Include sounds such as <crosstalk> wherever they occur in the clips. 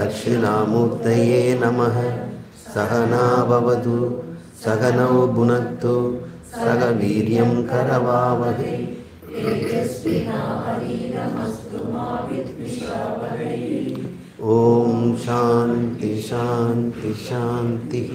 दक्षिणामूर्तये नमः सहनावतु सघनौ भुनक्तु सह वीर करवावहे ॐ शान्ति शान्ति शान्तिः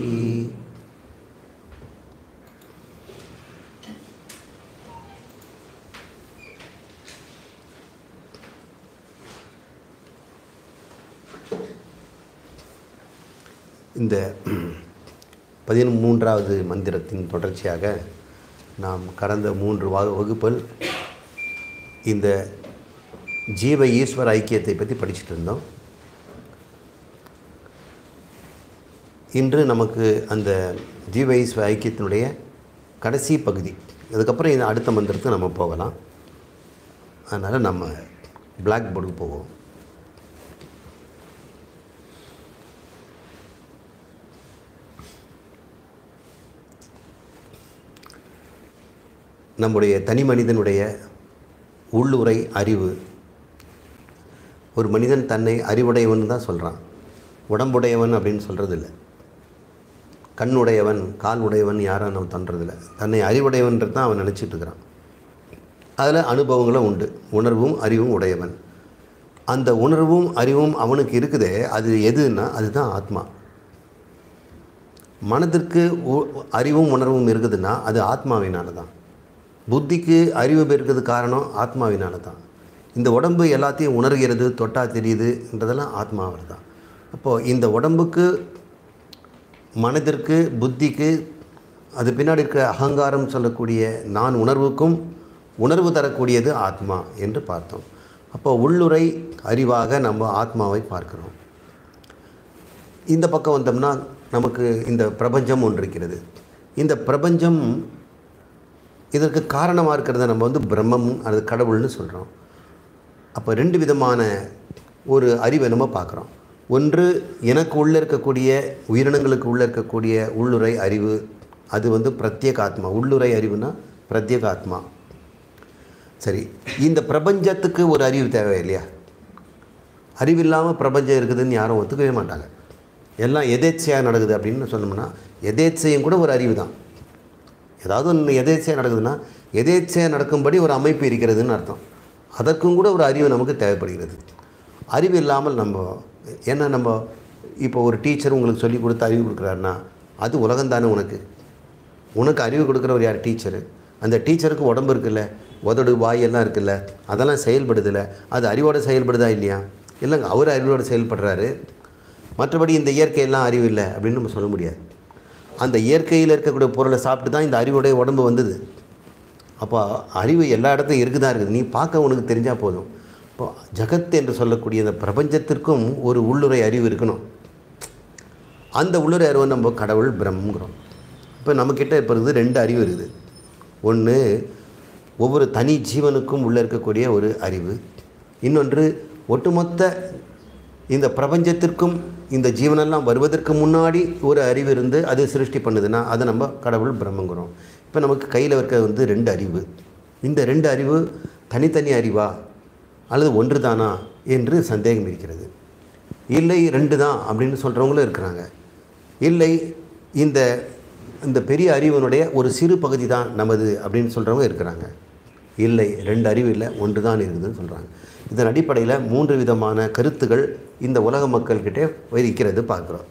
இந்த மூன்றாவது மந்திரத்தின் தொடர்ச்சியாக நாம் கடந்த மூன்று வகுப்பில் இந்த ஜீவ ஈஸ்வர ஐக்கியத்தை பற்றி படிச்சுட்டு இருந்தோம் இன்று நமக்கு அந்த ஜீவ ஈஸ்வர ஐக்கியத்தினுடைய கடைசி பகுதி அதுக்கப்புறம் இந்த அடுத்த மந்திரத்தை நம்ம போகலாம் அதனால் நம்ம பிளாக் போர்டுக்கு போவோம் நம்முடைய தனி மனிதனுடைய உள்ளுரை அறிவு ஒரு மனிதன் தன்னை அறிவுடையவன் தான் சொல்கிறான் உடம்புடையவன் அப்படின்னு சொல்கிறது இல்லை கண்ணுடையவன் கால் உடையவன் யாரும் நம்ம தன்றதில்லை தன்னை அறிவுடையவன்றது தான் அவன் நினச்சிட்டு இருக்கிறான் அதில் அனுபவங்களும் உண்டு உணர்வும் அறிவும் உடையவன் அந்த உணர்வும் அறிவும் அவனுக்கு இருக்குதே அது எதுன்னா அதுதான் ஆத்மா மனதிற்கு அறிவும் உணர்வும் இருக்குதுன்னா அது ஆத்மாவினால தான் புத்திக்கு அறிவு பெருக்கிறது காரணம் ஆத்மாவினால தான் இந்த உடம்பு எல்லாத்தையும் உணர்கிறது தொட்டா தெரியுதுன்றதெல்லாம் ஆத்மாவில் தான் அப்போது இந்த உடம்புக்கு மனதிற்கு புத்திக்கு அது பின்னாடி இருக்கிற அகங்காரம் சொல்லக்கூடிய நான் உணர்வுக்கும் உணர்வு தரக்கூடியது ஆத்மா என்று பார்த்தோம் அப்போ உள்ளுரை அறிவாக நம்ம ஆத்மாவை பார்க்குறோம் இந்த பக்கம் வந்தோம்னா நமக்கு இந்த பிரபஞ்சம் ஒன்று இருக்கிறது இந்த பிரபஞ்சம் இதற்கு காரணமாக இருக்கிறத நம்ம வந்து பிரம்மம் அல்லது கடவுள்னு சொல்கிறோம் அப்போ ரெண்டு விதமான ஒரு அறிவை நம்ம பார்க்குறோம் ஒன்று எனக்கு உள்ளே இருக்கக்கூடிய உயிரினங்களுக்கு உள்ளே இருக்கக்கூடிய உள்ளுரை அறிவு அது வந்து பிரத்யேக ஆத்மா உள்ளுரை அறிவுனா பிரத்யேக ஆத்மா சரி இந்த பிரபஞ்சத்துக்கு ஒரு அறிவு தேவை இல்லையா அறிவில்லாமல் பிரபஞ்சம் இருக்குதுன்னு யாரும் ஒத்துக்கவே மாட்டாங்க எல்லாம் எதேச்சையாக நடக்குது அப்படின்னு சொன்னோம்னா எதேச்சையும் கூட ஒரு அறிவு தான் ஏதாவது ஒன்று எதேச்சையாக நடக்குதுன்னா எதேச்சையாக நடக்கும்படி ஒரு அமைப்பு இருக்கிறதுன்னு அர்த்தம் அதற்கும் கூட ஒரு அறிவு நமக்கு தேவைப்படுகிறது அறிவு இல்லாமல் நம்ம ஏன்னா நம்ம இப்போ ஒரு டீச்சர் உங்களுக்கு சொல்லிக் கொடுத்து அறிவு கொடுக்குறாருன்னா அது தானே உனக்கு உனக்கு அறிவு கொடுக்குற ஒரு யார் டீச்சரு அந்த டீச்சருக்கு உடம்பு இருக்குல்ல உதடு வாயெல்லாம் இருக்குல்ல அதெல்லாம் செயல்படுதில்ல அது அறிவோடு செயல்படுதா இல்லையா இல்லைங்க அவர் அறிவோடு செயல்படுறாரு மற்றபடி இந்த இயற்கையெல்லாம் அறிவு இல்லை அப்படின்னு நம்ம சொல்ல முடியாது அந்த இயற்கையில் இருக்கக்கூடிய பொருளை சாப்பிட்டு தான் இந்த அறிவுடைய உடம்பு வந்தது அப்போ அறிவு எல்லா இடத்தையும் இருக்குதான் இருக்குது நீ பார்க்க உனக்கு தெரிஞ்சால் போதும் இப்போ ஜகத் என்று சொல்லக்கூடிய இந்த பிரபஞ்சத்திற்கும் ஒரு உள்ளுரை அறிவு இருக்கணும் அந்த உள்ளுரை அறிவு நம்ம கடவுள் பிரம்மங்கிறோம் இப்போ நம்மக்கிட்ட இப்போ இருக்குது ரெண்டு அறிவு இருக்குது ஒன்று ஒவ்வொரு தனி ஜீவனுக்கும் உள்ளே இருக்கக்கூடிய ஒரு அறிவு இன்னொன்று ஒட்டுமொத்த இந்த பிரபஞ்சத்திற்கும் இந்த ஜீவனெல்லாம் வருவதற்கு முன்னாடி ஒரு அறிவு இருந்து அது சிருஷ்டி பண்ணுதுன்னா அதை நம்ம கடவுள் பிரம்மங்குறோம் இப்போ நமக்கு கையில் இருக்கிறது வந்து ரெண்டு அறிவு இந்த ரெண்டு அறிவு தனித்தனி அறிவா அல்லது ஒன்று தானா என்று சந்தேகம் இருக்கிறது இல்லை ரெண்டு தான் அப்படின்னு சொல்கிறவங்களும் இருக்கிறாங்க இல்லை இந்த இந்த பெரிய அறிவனுடைய ஒரு சிறு பகுதி தான் நமது அப்படின்னு சொல்கிறவங்க இருக்கிறாங்க இல்லை ரெண்டு அறிவு இல்லை ஒன்று தான் இருக்குதுன்னு சொல்கிறாங்க இதன் அடிப்படையில் மூன்று விதமான கருத்துகள் இந்த உலக மக்கள்கிட்டே வைக்கிறது பார்க்குறோம்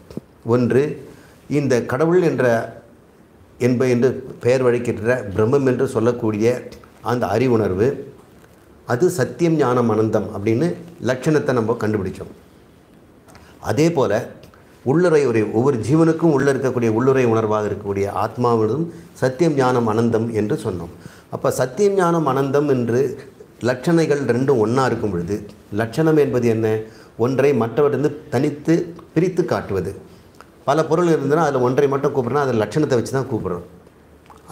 ஒன்று இந்த கடவுள் என்ற என்ப என்று பெயர் வழிக்கின்ற பிரம்மம் என்று சொல்லக்கூடிய அந்த அறிவுணர்வு அது சத்தியம் ஞானம் அனந்தம் அப்படின்னு லட்சணத்தை நம்ம கண்டுபிடிச்சோம் அதே போல் உள்ளுரை ஒரு ஒவ்வொரு ஜீவனுக்கும் உள்ளே இருக்கக்கூடிய உள்ளுரை உணர்வாக இருக்கக்கூடிய ஆத்மாவினதும் சத்தியம் ஞானம் அனந்தம் என்று சொன்னோம் அப்போ சத்தியம் ஞானம் அனந்தம் என்று லட்சணைகள் ரெண்டும் ஒன்றா இருக்கும் பொழுது லட்சணம் என்பது என்ன ஒன்றை மற்றவற்றிலிருந்து தனித்து பிரித்து காட்டுவது பல பொருள் இருந்ததுன்னா அதில் ஒன்றை மட்டும் கூப்பிட்றோன்னா அதில் லட்சணத்தை வச்சு தான் கூப்பிட்றோம்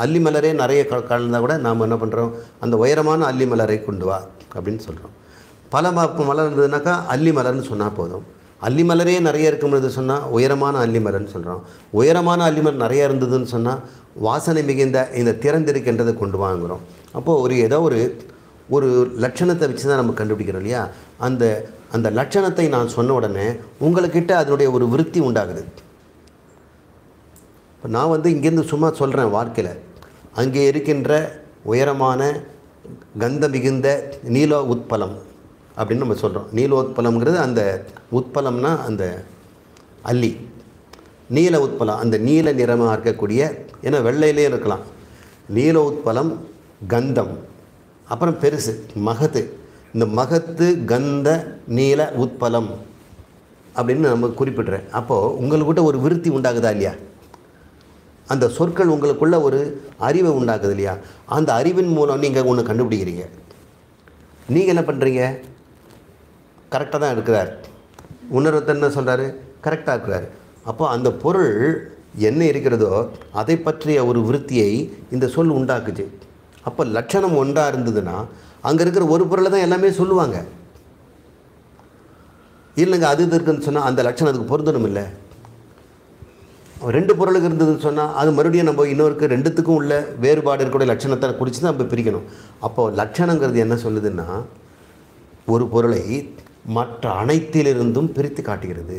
அல்லி மலரே நிறைய கலந்தால் கூட நாம் என்ன பண்ணுறோம் அந்த உயரமான அல்லி மலரை கொண்டு வா அப்படின்னு சொல்கிறோம் பல மலர் இருந்ததுனாக்கா அல்லி மலர்னு சொன்னால் போதும் அல்லி மலரே நிறைய பொழுது சொன்னால் உயரமான அல்லி மலர்னு சொல்கிறோம் உயரமான அல்லி மலர் நிறையா இருந்ததுன்னு சொன்னால் வாசனை மிகுந்த இந்த திறந்திருக்கின்றதை கொண்டு வாங்குகிறோம் அப்போது ஒரு ஏதோ ஒரு ஒரு லட்சணத்தை வச்சு தான் நம்ம கண்டுபிடிக்கிறோம் இல்லையா அந்த அந்த லட்சணத்தை நான் சொன்ன உடனே உங்களுக்கிட்ட அதனுடைய ஒரு விருத்தி உண்டாகுது இப்போ நான் வந்து இங்கேருந்து சும்மா சொல்கிறேன் வாழ்க்கையில் அங்கே இருக்கின்ற உயரமான கந்த மிகுந்த நீலோ உத்பலம் அப்படின்னு நம்ம சொல்கிறோம் நீலோத்பலம்ங்கிறது அந்த உத்பலம்னா அந்த அல்லி நீல உட்பலம் அந்த நீல நிறமாக இருக்கக்கூடிய ஏன்னா வெள்ளையிலேயே இருக்கலாம் நீல உட்பலம் கந்தம் அப்புறம் பெருசு மகத்து இந்த மகத்து கந்த நீல உட்பலம் அப்படின்னு நம்ம குறிப்பிடுறேன் அப்போது உங்களுக்கிட்ட ஒரு விருத்தி உண்டாகுதா இல்லையா அந்த சொற்கள் உங்களுக்குள்ள ஒரு அறிவை உண்டாக்குது இல்லையா அந்த அறிவின் மூலம் நீங்கள் ஒன்று கண்டுபிடிக்கிறீங்க நீங்கள் என்ன பண்ணுறீங்க கரெக்டாக தான் இருக்கிறார் உணர்வு என்ன சொல்கிறாரு கரெக்டாக இருக்கிறாரு அப்போ அந்த பொருள் என்ன இருக்கிறதோ அதை பற்றிய ஒரு விருத்தியை இந்த சொல் உண்டாக்குச்சு அப்போ லட்சணம் ஒன்றாக இருந்ததுன்னா அங்கே இருக்கிற ஒரு பொருளை தான் எல்லாமே சொல்லுவாங்க இல்லைங்க அது இது இருக்குன்னு சொன்னால் அந்த லட்சணம் அதுக்கு பொருந்தணும் இல்லை ரெண்டு பொருளுக்கு இருந்ததுன்னு சொன்னால் அது மறுபடியும் நம்ம இன்னொருக்கு ரெண்டுத்துக்கும் உள்ள வேறுபாடு இருக்கக்கூடிய லட்சணத்தை குறித்து தான் நம்ம பிரிக்கணும் அப்போது லட்சணங்கிறது என்ன சொல்லுதுன்னா ஒரு பொருளை மற்ற அனைத்திலிருந்தும் பிரித்து காட்டுகிறது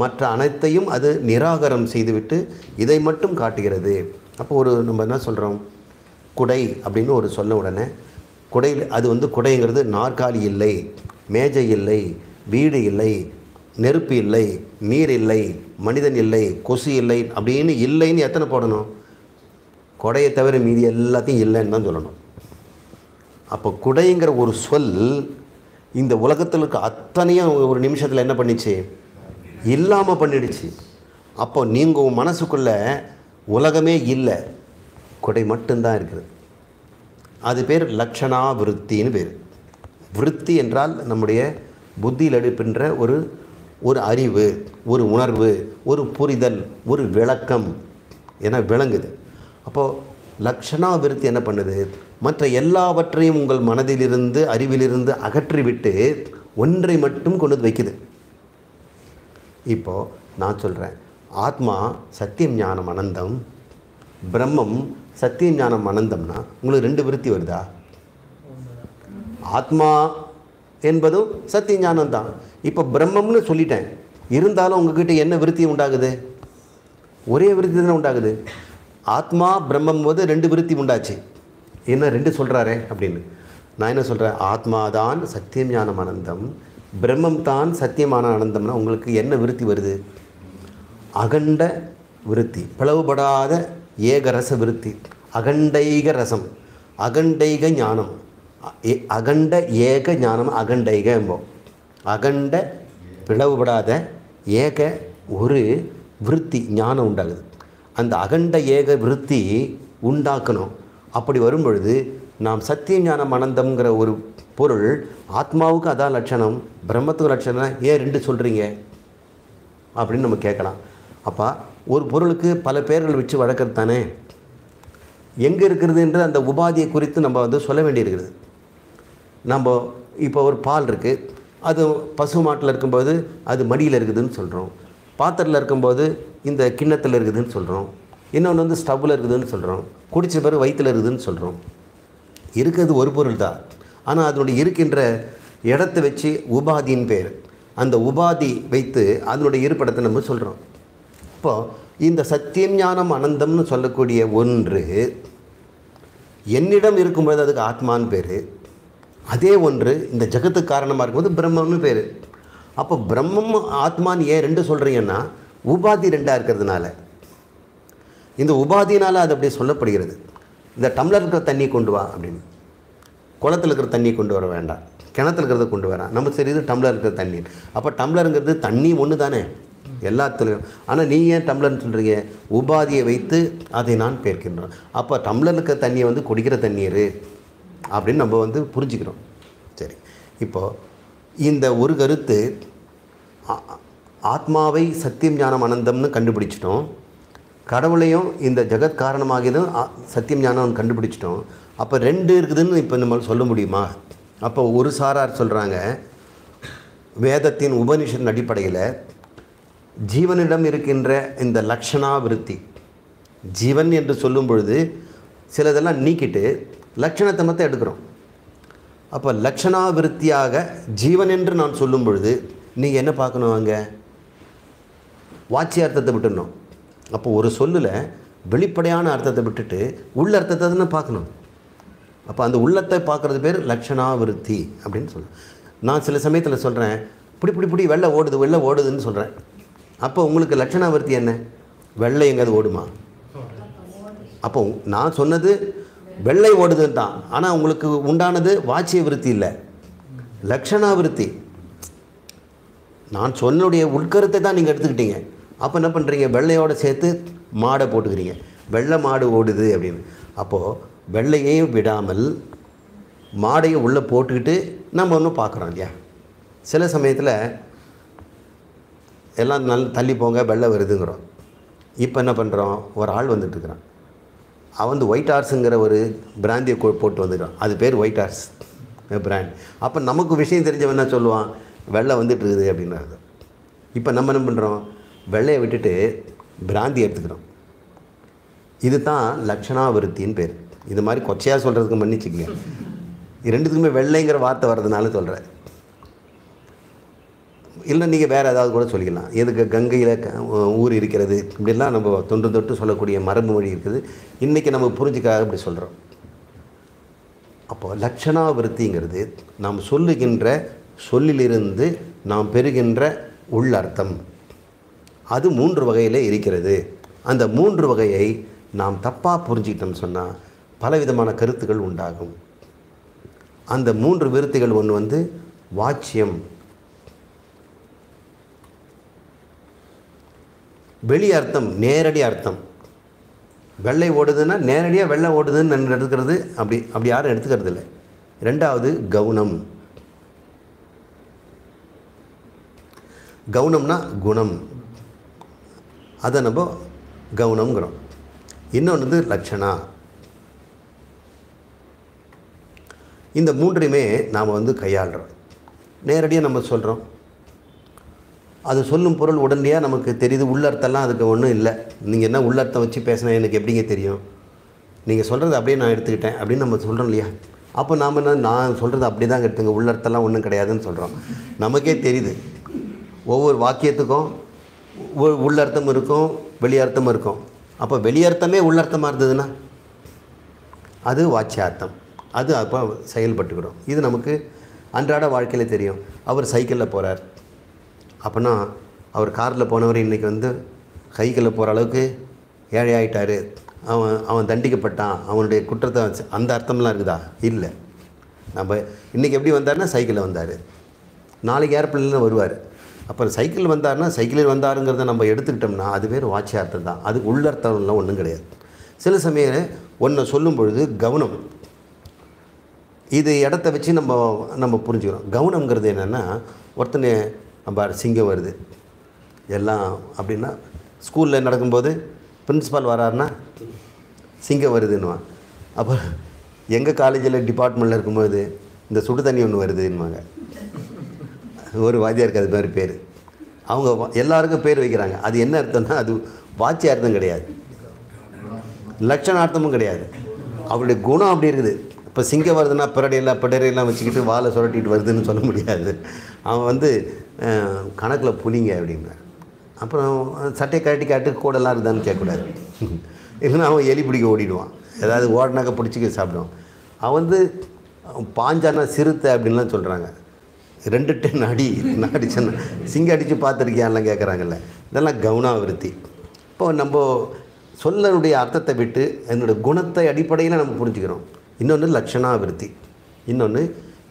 மற்ற அனைத்தையும் அது நிராகரம் செய்துவிட்டு இதை மட்டும் காட்டுகிறது அப்போ ஒரு நம்ம என்ன சொல்கிறோம் குடை அப்படின்னு ஒரு சொல்ல உடனே குடையில் அது வந்து குடைங்கிறது நாற்காலி இல்லை மேஜை இல்லை வீடு இல்லை நெருப்பு இல்லை நீர் இல்லை மனிதன் இல்லை கொசு இல்லை அப்படின்னு இல்லைன்னு எத்தனை போடணும் கொடையை தவிர மீதி எல்லாத்தையும் இல்லைன்னு தான் சொல்லணும் அப்போ குடைங்கிற ஒரு சொல் இந்த உலகத்தில் இருக்க அத்தனையும் ஒரு நிமிஷத்தில் என்ன பண்ணிச்சு இல்லாமல் பண்ணிடுச்சு அப்போ நீங்கள் உன் மனசுக்குள்ளே உலகமே இல்லை கொடை மட்டும்தான் இருக்குது அது பேர் லக்ஷணா விருத்தின்னு பேர் விருத்தி என்றால் நம்முடைய புத்தியில் எடுப்பின்ற ஒரு ஒரு அறிவு ஒரு உணர்வு ஒரு புரிதல் ஒரு விளக்கம் என விளங்குது அப்போது லக்ஷணா விருத்தி என்ன பண்ணுது மற்ற எல்லாவற்றையும் உங்கள் மனதிலிருந்து அறிவிலிருந்து அகற்றிவிட்டு ஒன்றை மட்டும் கொண்டு வைக்குது இப்போது நான் சொல்கிறேன் ஆத்மா சத்தியம் ஞானம் அனந்தம் பிரம்மம் சத்தியம் ஞானம் அனந்தம்னா உங்களுக்கு ரெண்டு விருத்தி வருதா ஆத்மா என்பதும் சத்திய ஞானம் தான் இப்போ பிரம்மம்னு சொல்லிட்டேன் இருந்தாலும் உங்ககிட்ட என்ன விருத்தி உண்டாகுது ஒரே விருத்தி தானே உண்டாகுது ஆத்மா பிரம்மம் போது ரெண்டு விருத்தி உண்டாச்சு என்ன ரெண்டு சொல்கிறாரே அப்படின்னு நான் என்ன சொல்கிறேன் ஆத்மாதான் சத்தியம் ஞானம் அனந்தம் பிரம்மம் தான் சத்தியமான ஆனந்தம்னா உங்களுக்கு என்ன விருத்தி வருது அகண்ட விருத்தி பிளவுபடாத ஏகரச விருத்தி அகண்டைக ரசம் அகண்டைக ஞானம் அகண்ட ஏக ஞானம் அகண்டைக என்போம் அகண்ட பிளவுபடாத ஏக ஒரு விருத்தி ஞானம் உண்டாகுது அந்த அகண்ட ஏக விருத்தி உண்டாக்கணும் அப்படி வரும்பொழுது நாம் சத்திய ஞானம் அனந்தம்ங்கிற ஒரு பொருள் ஆத்மாவுக்கு அதான் லட்சணம் பிரம்மத்துக்கு லட்சணம் ஏன் ரெண்டு சொல்கிறீங்க அப்படின்னு நம்ம கேட்கலாம் அப்போ ஒரு பொருளுக்கு பல பேர்கள் வச்சு வழக்கிறது தானே எங்கே இருக்கிறதுன்ற அந்த உபாதியை குறித்து நம்ம வந்து சொல்ல வேண்டியிருக்கிறது நம்ம இப்போ ஒரு பால் இருக்குது அது பசு மாட்டில் இருக்கும்போது அது மடியில் இருக்குதுன்னு சொல்கிறோம் பாத்திரத்தில் இருக்கும்போது இந்த கிண்ணத்தில் இருக்குதுன்னு சொல்கிறோம் இன்னொன்று வந்து ஸ்டவ்வில் இருக்குதுன்னு சொல்கிறோம் குடிச்ச பிறகு வயிற்றில் இருக்குதுன்னு சொல்கிறோம் இருக்கிறது ஒரு பொருள் தான் ஆனால் அதனுடைய இருக்கின்ற இடத்தை வச்சு உபாதின்னு பேர் அந்த உபாதி வைத்து அதனுடைய இருப்பிடத்தை நம்ம சொல்கிறோம் இப்போது இந்த சத்தியம் ஞானம் அனந்தம்னு சொல்லக்கூடிய ஒன்று என்னிடம் இருக்கும்போது அதுக்கு ஆத்மான்னு பேர் அதே ஒன்று இந்த ஜகத்துக்கு காரணமாக இருக்கும்போது பிரம்மம்னு பேர் அப்போ பிரம்மம் ஆத்மான்னு ஏன் ரெண்டு சொல்கிறீங்கன்னா உபாதி ரெண்டாக இருக்கிறதுனால இந்த உபாதினால் அது அப்படியே சொல்லப்படுகிறது இந்த டம்ளர் இருக்கிற தண்ணி கொண்டு வா அப்படின்னு குளத்தில் இருக்கிற தண்ணி கொண்டு வர வேண்டாம் கிணத்துல இருக்கிறத கொண்டு வரேன் நம்ம சரி இது டம்ளர் இருக்கிற தண்ணி அப்போ டம்ளருங்கிறது தண்ணி ஒன்று தானே எல்லாத்துலையும் ஆனால் நீ ஏன் டம்ளர்னு சொல்கிறீங்க உபாதியை வைத்து அதை நான் பேர்க்கின்றோம் அப்போ டம்ளர் இருக்கிற தண்ணியை வந்து குடிக்கிற தண்ணீர் அப்படின்னு நம்ம வந்து புரிஞ்சுக்கிறோம் சரி இப்போது இந்த ஒரு கருத்து ஆத்மாவை சத்தியம் ஞானம் அனந்தம்னு கண்டுபிடிச்சிட்டோம் கடவுளையும் இந்த ஜெகத் காரணமாகியதும் சத்தியம் ஞானம் கண்டுபிடிச்சிட்டோம் அப்போ ரெண்டு இருக்குதுன்னு இப்போ நம்ம சொல்ல முடியுமா அப்போ ஒரு சாரார் சொல்கிறாங்க வேதத்தின் உபனிஷன் அடிப்படையில் ஜீவனிடம் இருக்கின்ற இந்த லக்ஷணாவிருத்தி ஜீவன் என்று சொல்லும் பொழுது சிலதெல்லாம் நீக்கிட்டு லட்சணத்தை மட்டும் எடுக்கிறோம் அப்போ விருத்தியாக ஜீவன் என்று நான் சொல்லும் பொழுது நீங்கள் என்ன பார்க்கணும் அங்கே வாட்சியார்த்தத்தை விட்டுடணும் அப்போ ஒரு சொல்லில் வெளிப்படையான அர்த்தத்தை விட்டுட்டு உள்ள அர்த்தத்தை தானே பார்க்கணும் அப்போ அந்த உள்ளத்தை பார்க்குறது பேர் லட்சணாவிருத்தி அப்படின்னு சொல்லுவேன் நான் சில சமயத்தில் சொல்கிறேன் பிடி பிடி பிடி வெள்ளை ஓடுது வெள்ளை ஓடுதுன்னு சொல்கிறேன் அப்போ உங்களுக்கு லட்சணாவிருத்தி என்ன வெள்ளை எங்கேயாவது ஓடுமா அப்போ நான் சொன்னது வெள்ளை ஓடுதுன்னு தான் ஆனால் உங்களுக்கு உண்டானது வாட்சிய விருத்தி இல்லை லட்சணாவிருத்தி நான் சொன்னுடைய உட்கருத்தை தான் நீங்கள் எடுத்துக்கிட்டீங்க அப்போ என்ன பண்ணுறீங்க வெள்ளையோடு சேர்த்து மாடை போட்டுக்கிறீங்க வெள்ளை மாடு ஓடுது அப்படின்னு அப்போது வெள்ளையையும் விடாமல் மாடையும் உள்ளே போட்டுக்கிட்டு நம்ம ஒன்றும் பார்க்குறோம் இல்லையா சில சமயத்தில் எல்லாம் நல்ல தள்ளி போங்க வெள்ளை வருதுங்கிறோம் இப்போ என்ன பண்ணுறோம் ஒரு ஆள் வந்துட்டுருக்குறான் அவன் வந்து ஒயிட் ஹார்ஸுங்கிற ஒரு பிராந்தியை போட்டு வந்துக்கிறான் அது பேர் ஒயிட் ஹார்ஸ் பிராண்ட் அப்போ நமக்கு விஷயம் தெரிஞ்சவன் என்ன சொல்லுவான் வெள்ளை வந்துட்டுருக்குது அப்படின்னாரு இப்போ நம்ம என்ன பண்ணுறோம் வெள்ளையை விட்டுட்டு பிராந்தி எடுத்துக்கிறோம் இது தான் லக்ஷணாவிருத்தின்னு பேர் இது மாதிரி கொச்சையாக சொல்கிறதுக்கு மன்னிச்சுக்கங்க ரெண்டுத்துக்குமே வெள்ளைங்கிற வார்த்தை வர்றதுனால சொல்கிறேன் இல்லை நீங்கள் வேறு ஏதாவது கூட சொல்லிக்கலாம் எதுக்கு கங்கையில் ஊர் இருக்கிறது இப்படிலாம் நம்ம தொன்று தொட்டு சொல்லக்கூடிய மரபு மொழி இருக்குது இன்றைக்கி நம்ம புரிஞ்சுக்காக இப்படி சொல்கிறோம் அப்போது லக்ஷணாவிருத்திங்கிறது நாம் சொல்லுகின்ற சொல்லிலிருந்து நாம் பெறுகின்ற உள்ளர்த்தம் அது மூன்று வகையிலே இருக்கிறது அந்த மூன்று வகையை நாம் தப்பாக புரிஞ்சுக்கிட்டோம்னு சொன்னால் பலவிதமான கருத்துக்கள் உண்டாகும் அந்த மூன்று விருத்திகள் ஒன்று வந்து வாட்சியம் வெளி அர்த்தம் நேரடி அர்த்தம் வெள்ளை ஓடுதுன்னா நேரடியாக வெள்ளை ஓடுதுன்னு எடுக்கிறது அப்படி அப்படி யாரும் எடுத்துக்கிறது இல்லை ரெண்டாவது கவுனம் கவுனம்னா குணம் அதை நம்ம கவனங்கிறோம் இன்னொன்று வந்து லட்சணா இந்த மூன்றையுமே நாம் வந்து கையாளுறோம் நேரடியாக நம்ம சொல்கிறோம் அது சொல்லும் பொருள் உடனடியாக நமக்கு தெரியுது உள்ளர்த்தெல்லாம் அதுக்கு ஒன்றும் இல்லை நீங்கள் என்ன உள்ளர்த்தம் வச்சு பேசினா எனக்கு எப்படிங்க தெரியும் நீங்கள் சொல்கிறது அப்படியே நான் எடுத்துக்கிட்டேன் அப்படின்னு நம்ம சொல்கிறோம் இல்லையா அப்போ நாம் என்ன நான் சொல்கிறது அப்படி தான் எடுத்துங்க உள்ளர்த்தெல்லாம் ஒன்றும் கிடையாதுன்னு சொல்கிறோம் நமக்கே தெரியுது ஒவ்வொரு வாக்கியத்துக்கும் உள்ளர்த்தம் இருக்கும் வெளியர்த்தம் இருக்கும் அப்போ வெளியர்த்தமே உள்ளர்த்தமாக இருந்ததுன்னா அது வாட்சியார்த்தம் அது அப்போ செயல்பட்டுக்கிறோம் இது நமக்கு அன்றாட வாழ்க்கையில் தெரியும் அவர் சைக்கிளில் போகிறார் அப்போனா அவர் காரில் போனவர் இன்றைக்கி வந்து சைக்கிளில் போகிற அளவுக்கு ஏழை ஆகிட்டார் அவன் அவன் தண்டிக்கப்பட்டான் அவனுடைய குற்றத்தை அந்த அர்த்தம்லாம் இருக்குதா இல்லை நம்ம இன்றைக்கி எப்படி வந்தார்னா சைக்கிளில் வந்தார் நாளைக்கு ஏர்பிளேனில் வருவார் அப்புறம் சைக்கிள் வந்தார்னா சைக்கிளில் வந்தாருங்கிறத நம்ம எடுத்துக்கிட்டோம்னா அது பேர் வாட்சியார்த்தம் தான் அது உள்ளர்த்தம்லாம் ஒன்றும் கிடையாது சில சமயம் ஒன்றை சொல்லும் பொழுது கவனம் இது இடத்த வச்சு நம்ம நம்ம புரிஞ்சுக்கிறோம் கவனங்கிறது என்னென்னா ஒருத்தனே நம்ம சிங்கம் வருது எல்லாம் அப்படின்னா ஸ்கூலில் நடக்கும்போது பிரின்ஸிபால் வராருன்னா சிங்கம் வருதுன்னுவான் அப்போ எங்கள் காலேஜில் டிபார்ட்மெண்ட்டில் இருக்கும்போது இந்த சுடு தண்ணி ஒன்று வருதுன்னுவாங்க ஒரு வாத்தியாருக்கு அது மாதிரி பேர் அவங்க எல்லாருக்கும் பேர் வைக்கிறாங்க அது என்ன அர்த்தம்னா அது வாட்சிய அர்த்தம் கிடையாது அர்த்தமும் கிடையாது அவருடைய குணம் அப்படி இருக்குது இப்போ சிங்கம் வருதுன்னா பிறடையெல்லாம் பிடரையெல்லாம் வச்சுக்கிட்டு வாழை சுரட்டிட்டு வருதுன்னு சொல்ல முடியாது அவன் வந்து கணக்கில் புலிங்க அப்படின்னா அப்புறம் சட்டையை கட்டி காட்டு கூடலாம் இருந்தான்னு கேட்கக்கூடாது இல்லைன்னா அவன் எலி பிடிக்க ஓடிடுவான் ஏதாவது ஓடனாக்க பிடிச்சிக்க சாப்பிடுவான் அவன் வந்து பாஞ்சானா சிறுத்தை அப்படின்லாம் சொல்கிறாங்க ரெண்டு டென் அடி என்ன அடிச்சேன்னா சிங்க அடித்து பார்த்துருக்கியான்லாம் கேட்குறாங்கல்ல இதெல்லாம் விருத்தி இப்போ நம்ம சொல்லனுடைய அர்த்தத்தை விட்டு என்னோட குணத்தை அடிப்படையில் நம்ம புரிஞ்சுக்கிறோம் இன்னொன்று லட்சணாவிருத்தி இன்னொன்று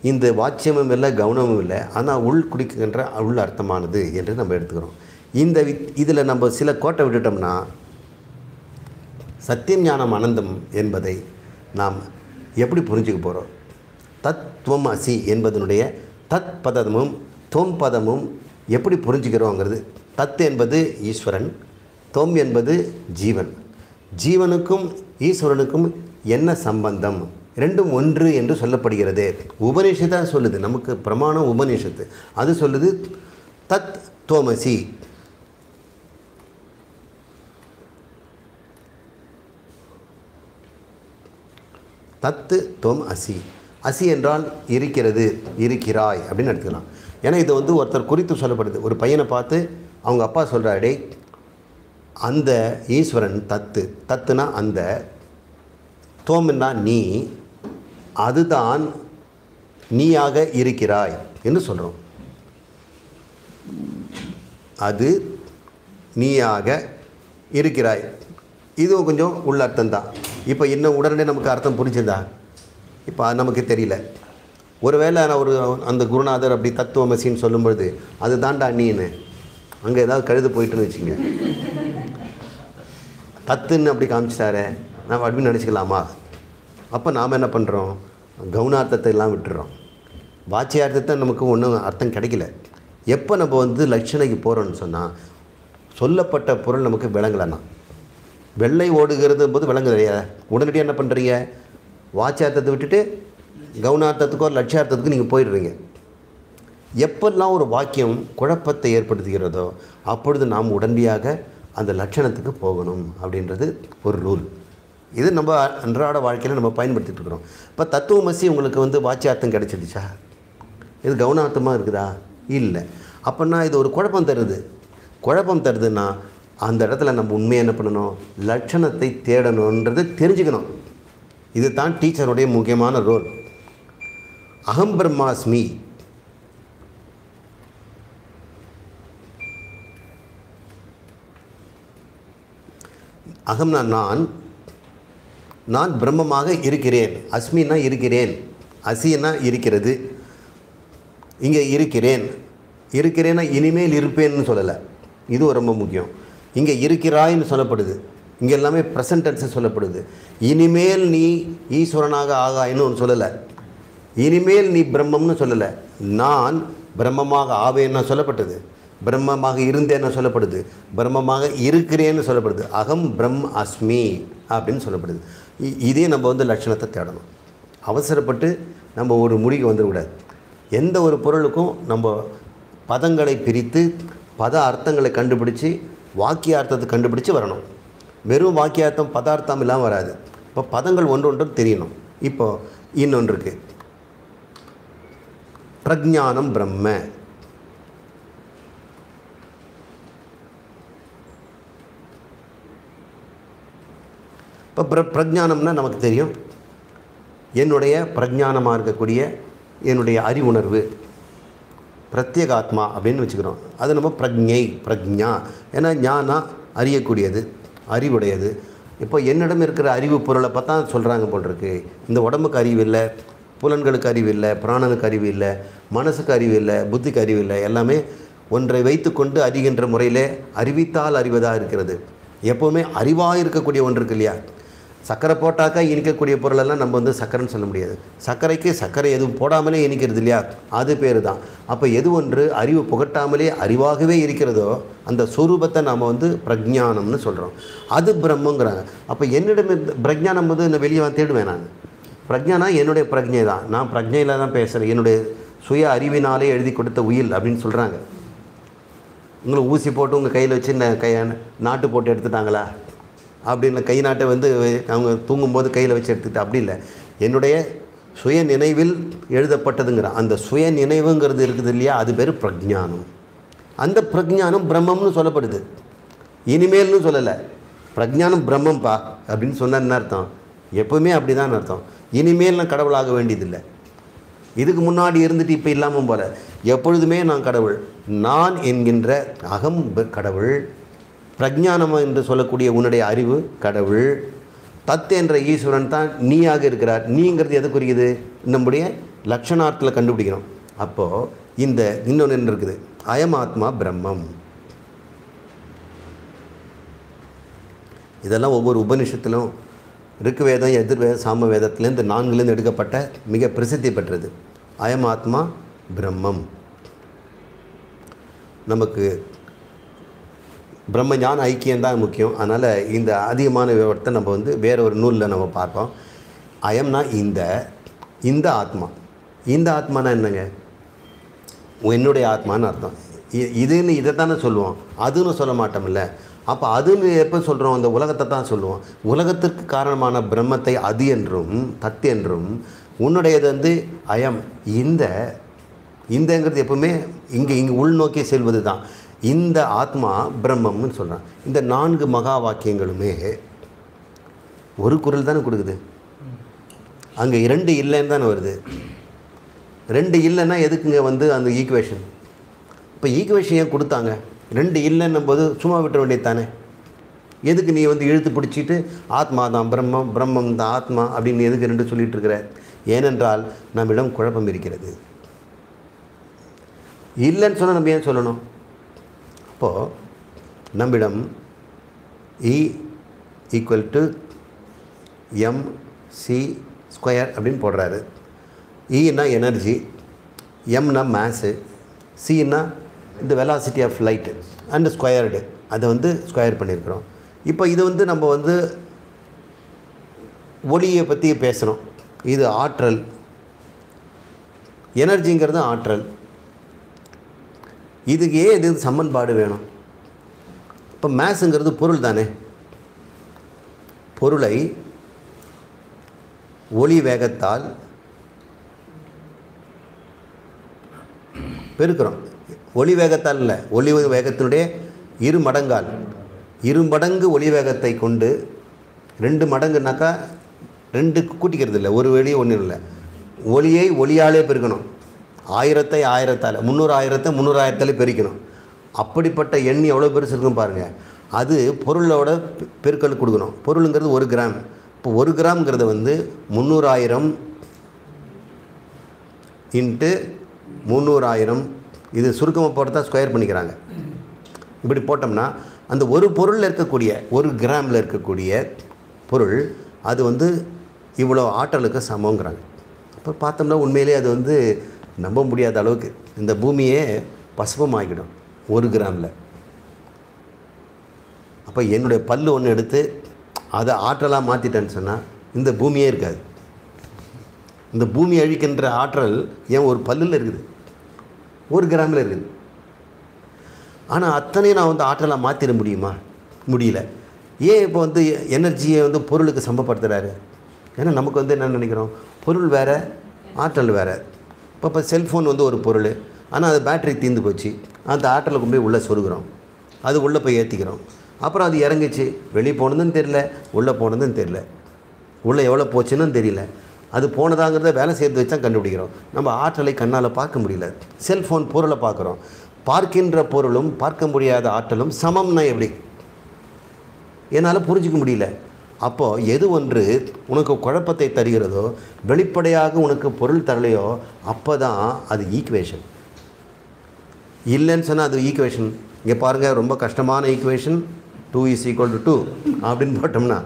இந்த வாட்சியமும் இல்லை கவனமும் இல்லை ஆனால் உள் குடிக்குகின்ற உள் அர்த்தமானது என்று நம்ம எடுத்துக்கிறோம் இந்த இதில் நம்ம சில கோட்டை விட்டுட்டோம்னா சத்தியம் ஞானம் அனந்தம் என்பதை நாம் எப்படி புரிஞ்சுக்க போகிறோம் தத்துவம் அசி என்பதனுடைய தத் பதமும் தொம் பதமும் எப்படி புரிஞ்சுக்கிறோங்கிறது தத் என்பது ஈஸ்வரன் தொம் என்பது ஜீவன் ஜீவனுக்கும் ஈஸ்வரனுக்கும் என்ன சம்பந்தம் ரெண்டும் ஒன்று என்று சொல்லப்படுகிறது உபநிஷத்தாக சொல்லுது நமக்கு பிரமாணம் உபநிஷத்து அது சொல்லுது தத் தோமசி தத்து தோம் அசி அசி என்றால் இருக்கிறது இருக்கிறாய் அப்படின்னு எடுத்துக்கலாம் ஏன்னா இது வந்து ஒருத்தர் குறித்து சொல்லப்படுது ஒரு பையனை பார்த்து அவங்க அப்பா சொல்கிறாடே அந்த ஈஸ்வரன் தத்து தத்துனா அந்த தோமன்னா நீ அதுதான் நீயாக இருக்கிறாய் என்று சொல்கிறோம் அது நீயாக இருக்கிறாய் இதுவும் கொஞ்சம் உள்ள அர்த்தம் தான் இப்போ இன்னும் உடனே நமக்கு அர்த்தம் புரிஞ்சுதா இப்போ நமக்கு தெரியல ஒருவேளை நான் ஒரு அந்த குருநாதர் அப்படி தத்துவமசின்னு சொல்லும்பொழுது அது தாண்டா நீன்னு அங்கே ஏதாவது கழுது போயிட்டுன்னு வச்சுங்க தத்துன்னு அப்படி காமிச்சிட்டாரே நம்ம அப்படின்னு நினச்சிக்கலாமா அப்போ நாம் என்ன பண்ணுறோம் கவுனார்த்தத்தை எல்லாம் விட்டுறோம் வாட்சியார்த்தத்தை நமக்கு ஒன்றும் அர்த்தம் கிடைக்கல எப்போ நம்ம வந்து லட்சணைக்கு போகிறோம்னு சொன்னால் சொல்லப்பட்ட பொருள் நமக்கு விளங்கலைண்ணா வெள்ளை ஓடுகிறது போது விளங்குது உடனடியாக என்ன பண்ணுறீங்க வாச்சார்த்தத்தை விட்டுட்டு கவுனார்த்தத்துக்கோ லட்சியார்த்தத்துக்கும் நீங்கள் போயிடுறீங்க எப்பெல்லாம் ஒரு வாக்கியம் குழப்பத்தை ஏற்படுத்துகிறதோ அப்பொழுது நாம் உடனடியாக அந்த லட்சணத்துக்கு போகணும் அப்படின்றது ஒரு ரூல் இது நம்ம அன்றாட வாழ்க்கையில் நம்ம பயன்படுத்திகிட்டு இருக்கிறோம் இப்போ தத்துவமசி உங்களுக்கு வந்து வாச்சியார்த்தம் கிடச்சிடுச்சா இது கவனார்த்தமாக இருக்குதா இல்லை அப்படின்னா இது ஒரு குழப்பம் தருது குழப்பம் தருதுன்னா அந்த இடத்துல நம்ம உண்மையை என்ன பண்ணணும் லட்சணத்தை தேடணுன்றதை தெரிஞ்சுக்கணும் இது தான் டீச்சருடைய முக்கியமான ரோல் அகம் பிரம்மாஸ்மி அகம்னா நான் நான் பிரம்மமாக இருக்கிறேன் அஸ்மின்னா இருக்கிறேன் அசின்னா இருக்கிறது இங்கே இருக்கிறேன் இருக்கிறேன்னா இனிமேல் இருப்பேன்னு சொல்லலை இது ரொம்ப முக்கியம் இங்கே இருக்கிறாய்னு சொல்லப்படுது இங்கே எல்லாமே ப்ரெசன்ட் சொல்லப்படுது இனிமேல் நீ ஈஸ்வரனாக ஆகாயின்னு ஒன்று சொல்லலை இனிமேல் நீ பிரம்மம்னு சொல்லலை நான் பிரம்மமாக ஆவேன்னா சொல்லப்பட்டது பிரம்மமாக இருந்தேன்னா சொல்லப்படுது பிரம்மமாக இருக்கிறேன்னு சொல்லப்படுது அகம் பிரம் அஸ்மி அப்படின்னு சொல்லப்படுது இதே நம்ம வந்து லட்சணத்தை தேடணும் அவசரப்பட்டு நம்ம ஒரு முடிக்கு வந்துடக்கூடாது எந்த ஒரு பொருளுக்கும் நம்ம பதங்களை பிரித்து பத அர்த்தங்களை கண்டுபிடிச்சி வாக்கிய அர்த்தத்தை கண்டுபிடிச்சி வரணும் வெறும் வாக்கியார்த்தம் பதார்த்தம் இல்லாமல் வராது இப்போ பதங்கள் ஒன்று ஒன்றும் தெரியணும் இப்போ இன்னொன்று இருக்குது பிரஜானம் பிரம்ம இப்போ பிரஜானம்னா நமக்கு தெரியும் என்னுடைய பிரஜானமாக இருக்கக்கூடிய என்னுடைய அறிவுணர்வு பிரத்யேகாத்மா அப்படின்னு வச்சுக்கிறோம் அது நம்ம பிரஜை பிரஜா ஏன்னா ஞானா அறியக்கூடியது அறிவுடையது இப்போ என்னிடம் இருக்கிற அறிவு பொருளை பார்த்தா சொல்கிறாங்க போல் இருக்கு இந்த உடம்புக்கு அறிவு இல்லை புலன்களுக்கு அறிவு இல்லை பிராணனுக்கு அறிவு இல்லை மனசுக்கு அறிவு இல்லை புத்திக்கு அறிவு இல்லை எல்லாமே ஒன்றை வைத்து கொண்டு அறிகின்ற முறையிலே அறிவித்தால் அறிவதாக இருக்கிறது எப்போவுமே அறிவாக இருக்கக்கூடிய ஒன்று இருக்கு இல்லையா சர்க்கரை போட்டாக்கா இனிக்கக்கூடிய பொருளெல்லாம் நம்ம வந்து சர்க்கரைன்னு சொல்ல முடியாது சர்க்கரைக்கு சர்க்கரை எதுவும் போடாமலே இனிக்கிறது இல்லையா அது பேர் தான் அப்போ எது ஒன்று அறிவு புகட்டாமலே அறிவாகவே இருக்கிறதோ அந்த ஸ்வரூபத்தை நாம் வந்து பிரஜானம்னு சொல்கிறோம் அது பிரம்மங்கிறாங்க அப்போ என்னிடம் பிரஜானம் வந்து இந்த வெளியே தேடுவேன் நான் பிரஜானா என்னுடைய பிரஜை தான் நான் பிரஜையில் தான் பேசுகிறேன் என்னுடைய சுய அறிவினாலே எழுதி கொடுத்த உயில் அப்படின்னு சொல்கிறாங்க உங்களை ஊசி போட்டு உங்கள் கையில் வச்சு கை நாட்டு போட்டு எடுத்துட்டாங்களா அப்படின்னு கை நாட்டை வந்து அவங்க தூங்கும்போது கையில் வச்சு எடுத்துக்கிட்டு அப்படி இல்லை என்னுடைய சுய நினைவில் எழுதப்பட்டதுங்கிற அந்த சுய நினைவுங்கிறது இருக்குது இல்லையா அது பேர் பிரஜானம் அந்த பிரஜானம் பிரம்மம்னு சொல்லப்படுது இனிமேல்னு சொல்லலை பிரஜானம் பிரம்மம்பா அப்படின்னு சொன்ன அர்த்தம் எப்போவுமே அப்படி தான் அர்த்தம் இனிமேல் நான் கடவுளாக வேண்டியதில்லை இதுக்கு முன்னாடி இருந்துட்டு இப்போ இல்லாமல் போல எப்பொழுதுமே நான் கடவுள் நான் என்கின்ற அகம் கடவுள் பிரஜானம் என்று சொல்லக்கூடிய உன்னுடைய அறிவு கடவுள் தத் என்ற ஈஸ்வரன் தான் நீயாக இருக்கிறார் நீங்கிறது எதை குறிக்குது நம்முடைய லட்சணார்த்தத்தில் கண்டுபிடிக்கிறோம் அப்போது இந்த இன்னொன்று என்ன இருக்குது அயமாத்மா பிரம்மம் இதெல்லாம் ஒவ்வொரு உபனிஷத்திலும் ருக்குவேதம் எதிர்வேத சாம வேதத்துலேருந்து நான்குலேருந்து எடுக்கப்பட்ட மிக பிரசித்தி பெற்றது அயமாத்மா பிரம்மம் நமக்கு பிரம்மஞான ஐக்கியம் தான் முக்கியம் அதனால் இந்த அதிகமான விவரத்தை நம்ம வந்து வேறு ஒரு நூலில் நம்ம பார்ப்போம் அயம்னா இந்த இந்த ஆத்மா இந்த ஆத்மானா என்னங்க என்னுடைய ஆத்மான்னு அர்த்தம் இதுன்னு இதை தானே சொல்லுவோம் அதுன்னு சொல்ல மாட்டோம்ல அப்போ அதுன்னு எப்போ சொல்கிறோம் அந்த உலகத்தை தான் சொல்லுவோம் உலகத்திற்கு காரணமான பிரம்மத்தை அது என்றும் தத்து என்றும் உன்னுடையது வந்து அயம் இந்த இந்தங்கிறது எப்பவுமே இங்கே இங்கே உள்நோக்கி செல்வது தான் இந்த ஆத்மா பிரம்மம்னு சொல்கிறான் இந்த நான்கு மகா வாக்கியங்களுமே ஒரு குரல் தானே கொடுக்குது அங்கே இரண்டு இல்லைன்னு தானே வருது ரெண்டு இல்லைன்னா எதுக்குங்க வந்து அந்த ஈக்குவேஷன் இப்போ ஈக்குவேஷன் ஏன் கொடுத்தாங்க ரெண்டு இல்லைன்னும் போது சும்மா விட்ட வேண்டியது தானே எதுக்கு நீ வந்து இழுத்து பிடிச்சிட்டு ஆத்மா தான் பிரம்மம் பிரம்மம் தான் ஆத்மா அப்படின்னு எதுக்கு ரெண்டு சொல்லிகிட்டு இருக்கிற ஏனென்றால் நம்மிடம் குழப்பம் இருக்கிறது இல்லைன்னு சொன்னால் நம்ம ஏன் சொல்லணும் அப்போது நம்மிடம் E equal to M C square அப்படின்னு போடுறாரு இன்னா எனர்ஜி எம்னா மேஸு சின்னா இந்த velocity of light and squared அதை வந்து ஸ்கொயர் பண்ணியிருக்கிறோம் இப்போ இது வந்து நம்ம வந்து ஒளியை பற்றி பேசுகிறோம் இது ஆற்றல் எனர்ஜிங்கிறது ஆற்றல் இதுக்கு ஏன் இது சம்மன்பாடு வேணும் இப்போ மேத்ஸுங்கிறது பொருள் தானே பொருளை ஒளி வேகத்தால் பெருக்கிறோம் ஒளி வேகத்தால் இல்லை ஒளி வேகத்தினுடைய இரு மடங்கால் இரு மடங்கு ஒளி வேகத்தை கொண்டு ரெண்டு மடங்குனாக்கா ரெண்டு கூட்டிக்கிறது இல்லை ஒரு வெளியே ஒன்றும் இல்லை ஒளியை ஒளியாலே பெருக்கணும் ஆயிரத்தை ஆயிரத்தால் முந்நூறு ஆயிரத்தை ஆயிரத்தாலே பெருக்கணும் அப்படிப்பட்ட எண் எவ்வளோ பெருசு இருக்கும் பாருங்கள் அது பொருளோட பெருக்கல் கொடுக்கணும் பொருளுங்கிறது ஒரு கிராம் இப்போ ஒரு கிராம்ங்கிறது வந்து முந்நூறாயிரம் இன்ட்டு முந்நூறாயிரம் இது சுருக்கமாக போட்டு ஸ்கொயர் பண்ணிக்கிறாங்க இப்படி போட்டோம்னா அந்த ஒரு பொருளில் இருக்கக்கூடிய ஒரு கிராமில் இருக்கக்கூடிய பொருள் அது வந்து இவ்வளோ ஆற்றலுக்கு சமங்கிறாங்க அப்போ பார்த்தோம்னா உண்மையிலே அது வந்து நம்ப முடியாத அளவுக்கு இந்த பூமியே ஆகிடும் ஒரு கிராமில் அப்போ என்னுடைய பல் ஒன்று எடுத்து அதை ஆற்றலாக மாற்றிட்டேன்னு சொன்னால் இந்த பூமியே இருக்காது இந்த பூமி அழிக்கின்ற ஆற்றல் ஏன் ஒரு பல்லில் இருக்குது ஒரு கிராமில் இருக்குது ஆனால் அத்தனையும் நான் வந்து ஆற்றலாக மாற்றிட முடியுமா முடியல ஏன் இப்போ வந்து எனர்ஜியை வந்து பொருளுக்கு சம்பப்படுத்துகிறாரு ஏன்னா நமக்கு வந்து என்ன நினைக்கிறோம் பொருள் வேறு ஆற்றல் வேறு இப்போ இப்போ செல்ஃபோன் வந்து ஒரு பொருள் ஆனால் அது பேட்ரி தீர்ந்து போச்சு அந்த ஆட்டலில் கொண்டு போய் உள்ளே சொருகிறோம் அது உள்ளே போய் ஏற்றிக்கிறோம் அப்புறம் அது இறங்குச்சு வெளியே போனதுன்னு தெரியல உள்ளே போனதுன்னு தெரியல உள்ளே எவ்வளோ போச்சுன்னு தெரியல அது போனதாங்கிறத வேலை செய்து வச்சு தான் கண்டுபிடிக்கிறோம் நம்ம ஆற்றலை கண்ணால் பார்க்க முடியல செல்ஃபோன் பொருளை பார்க்குறோம் பார்க்கின்ற பொருளும் பார்க்க முடியாத ஆற்றலும் சமம்னா எப்படி என்னால் புரிஞ்சிக்க முடியல அப்போது எது ஒன்று உனக்கு குழப்பத்தை தருகிறதோ வெளிப்படையாக உனக்கு பொருள் தரலையோ அப்போ தான் அது ஈக்குவேஷன் இல்லைன்னு சொன்னால் அது ஈக்குவேஷன் இங்கே பாருங்கள் ரொம்ப கஷ்டமான equation two is equal to two அப்படின்னு போட்டோம்னா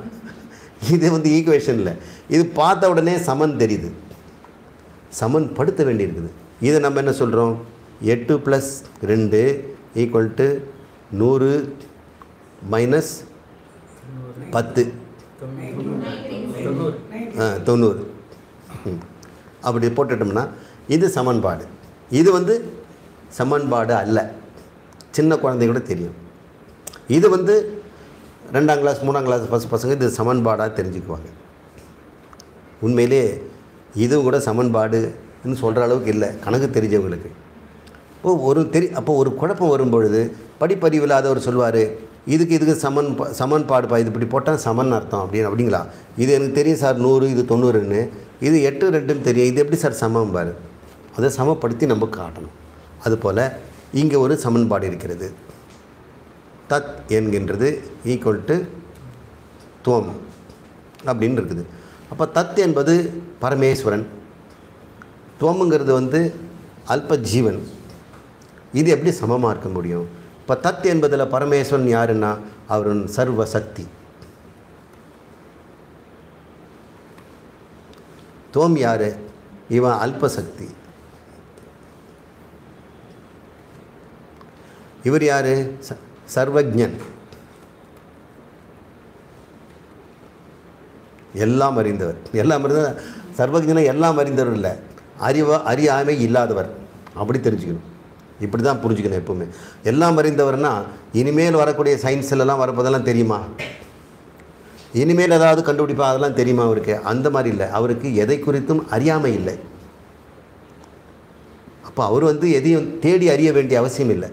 இது வந்து ஈக்குவேஷன் இல்லை இது பார்த்த உடனே சமன் தெரியுது சமன் படுத்த வேண்டியிருக்குது இதை நம்ம என்ன சொல்கிறோம் எட்டு ப்ளஸ் ரெண்டு ஈக்குவல் டு நூறு மைனஸ் பத்து தொண்ணூறு அப்படி போட்டுட்டோம்னா இது சமன்பாடு இது வந்து சமன்பாடு அல்ல சின்ன குழந்தைங்க கூட தெரியும் இது வந்து ரெண்டாம் கிளாஸ் மூணாம் கிளாஸ் ஃபஸ்ட் பசங்க இது சமன்பாடாக தெரிஞ்சுக்குவாங்க உண்மையிலே இது கூட சமன்பாடுன்னு சொல்கிற அளவுக்கு இல்லை கணக்கு தெரிஞ்சவங்களுக்கு இப்போ ஒரு தெரி அப்போ ஒரு குழப்பம் வரும் பொழுது படிப்பறிவு இல்லாதவர் சொல்வார் இதுக்கு இதுக்கு சமன் சமன்பாடுப்பா இது இப்படி போட்டால் சமன் அர்த்தம் அப்படின்னு அப்படிங்களா இது எனக்கு தெரியும் சார் நூறு இது தொண்ணூறுன்னு இது எட்டு ரெண்டுன்னு தெரியும் இது எப்படி சார் சமம் பார் அதை சமப்படுத்தி நம்ம காட்டணும் அதுபோல் இங்கே ஒரு சமன்பாடு இருக்கிறது தத் என்கின்றது ஈக்குவல் டு துவம் அப்படின்னு இருக்குது அப்போ தத் என்பது பரமேஸ்வரன் துவமுங்கிறது வந்து அல்ப ஜீவன் இது எப்படி சமமாக இருக்க முடியும் இப்போ தத் என்பதில் பரமேஸ்வரன் யாருன்னா அவரின் சர்வ சக்தி தோம் யார் இவன் அல்பசக்தி இவர் யார் சர்வஜன் எல்லாம் அறிந்தவர் எல்லாம் அறிந்த சர்வஜனை எல்லாம் அறிந்தவர் இல்லை அறிவ அறியாமை இல்லாதவர் அப்படி தெரிஞ்சுக்கணும் இப்படி தான் புரிஞ்சுக்கணும் எப்போவுமே எல்லாம் அறிந்தவர்னா இனிமேல் வரக்கூடிய சயின்ஸ்லலாம் வரப்போதெல்லாம் தெரியுமா இனிமேல் ஏதாவது கண்டுபிடிப்பா அதெல்லாம் தெரியுமா அவருக்கு அந்த மாதிரி இல்லை அவருக்கு எதை குறித்தும் அறியாமை இல்லை அப்போ அவர் வந்து எதையும் தேடி அறிய வேண்டிய அவசியம் இல்லை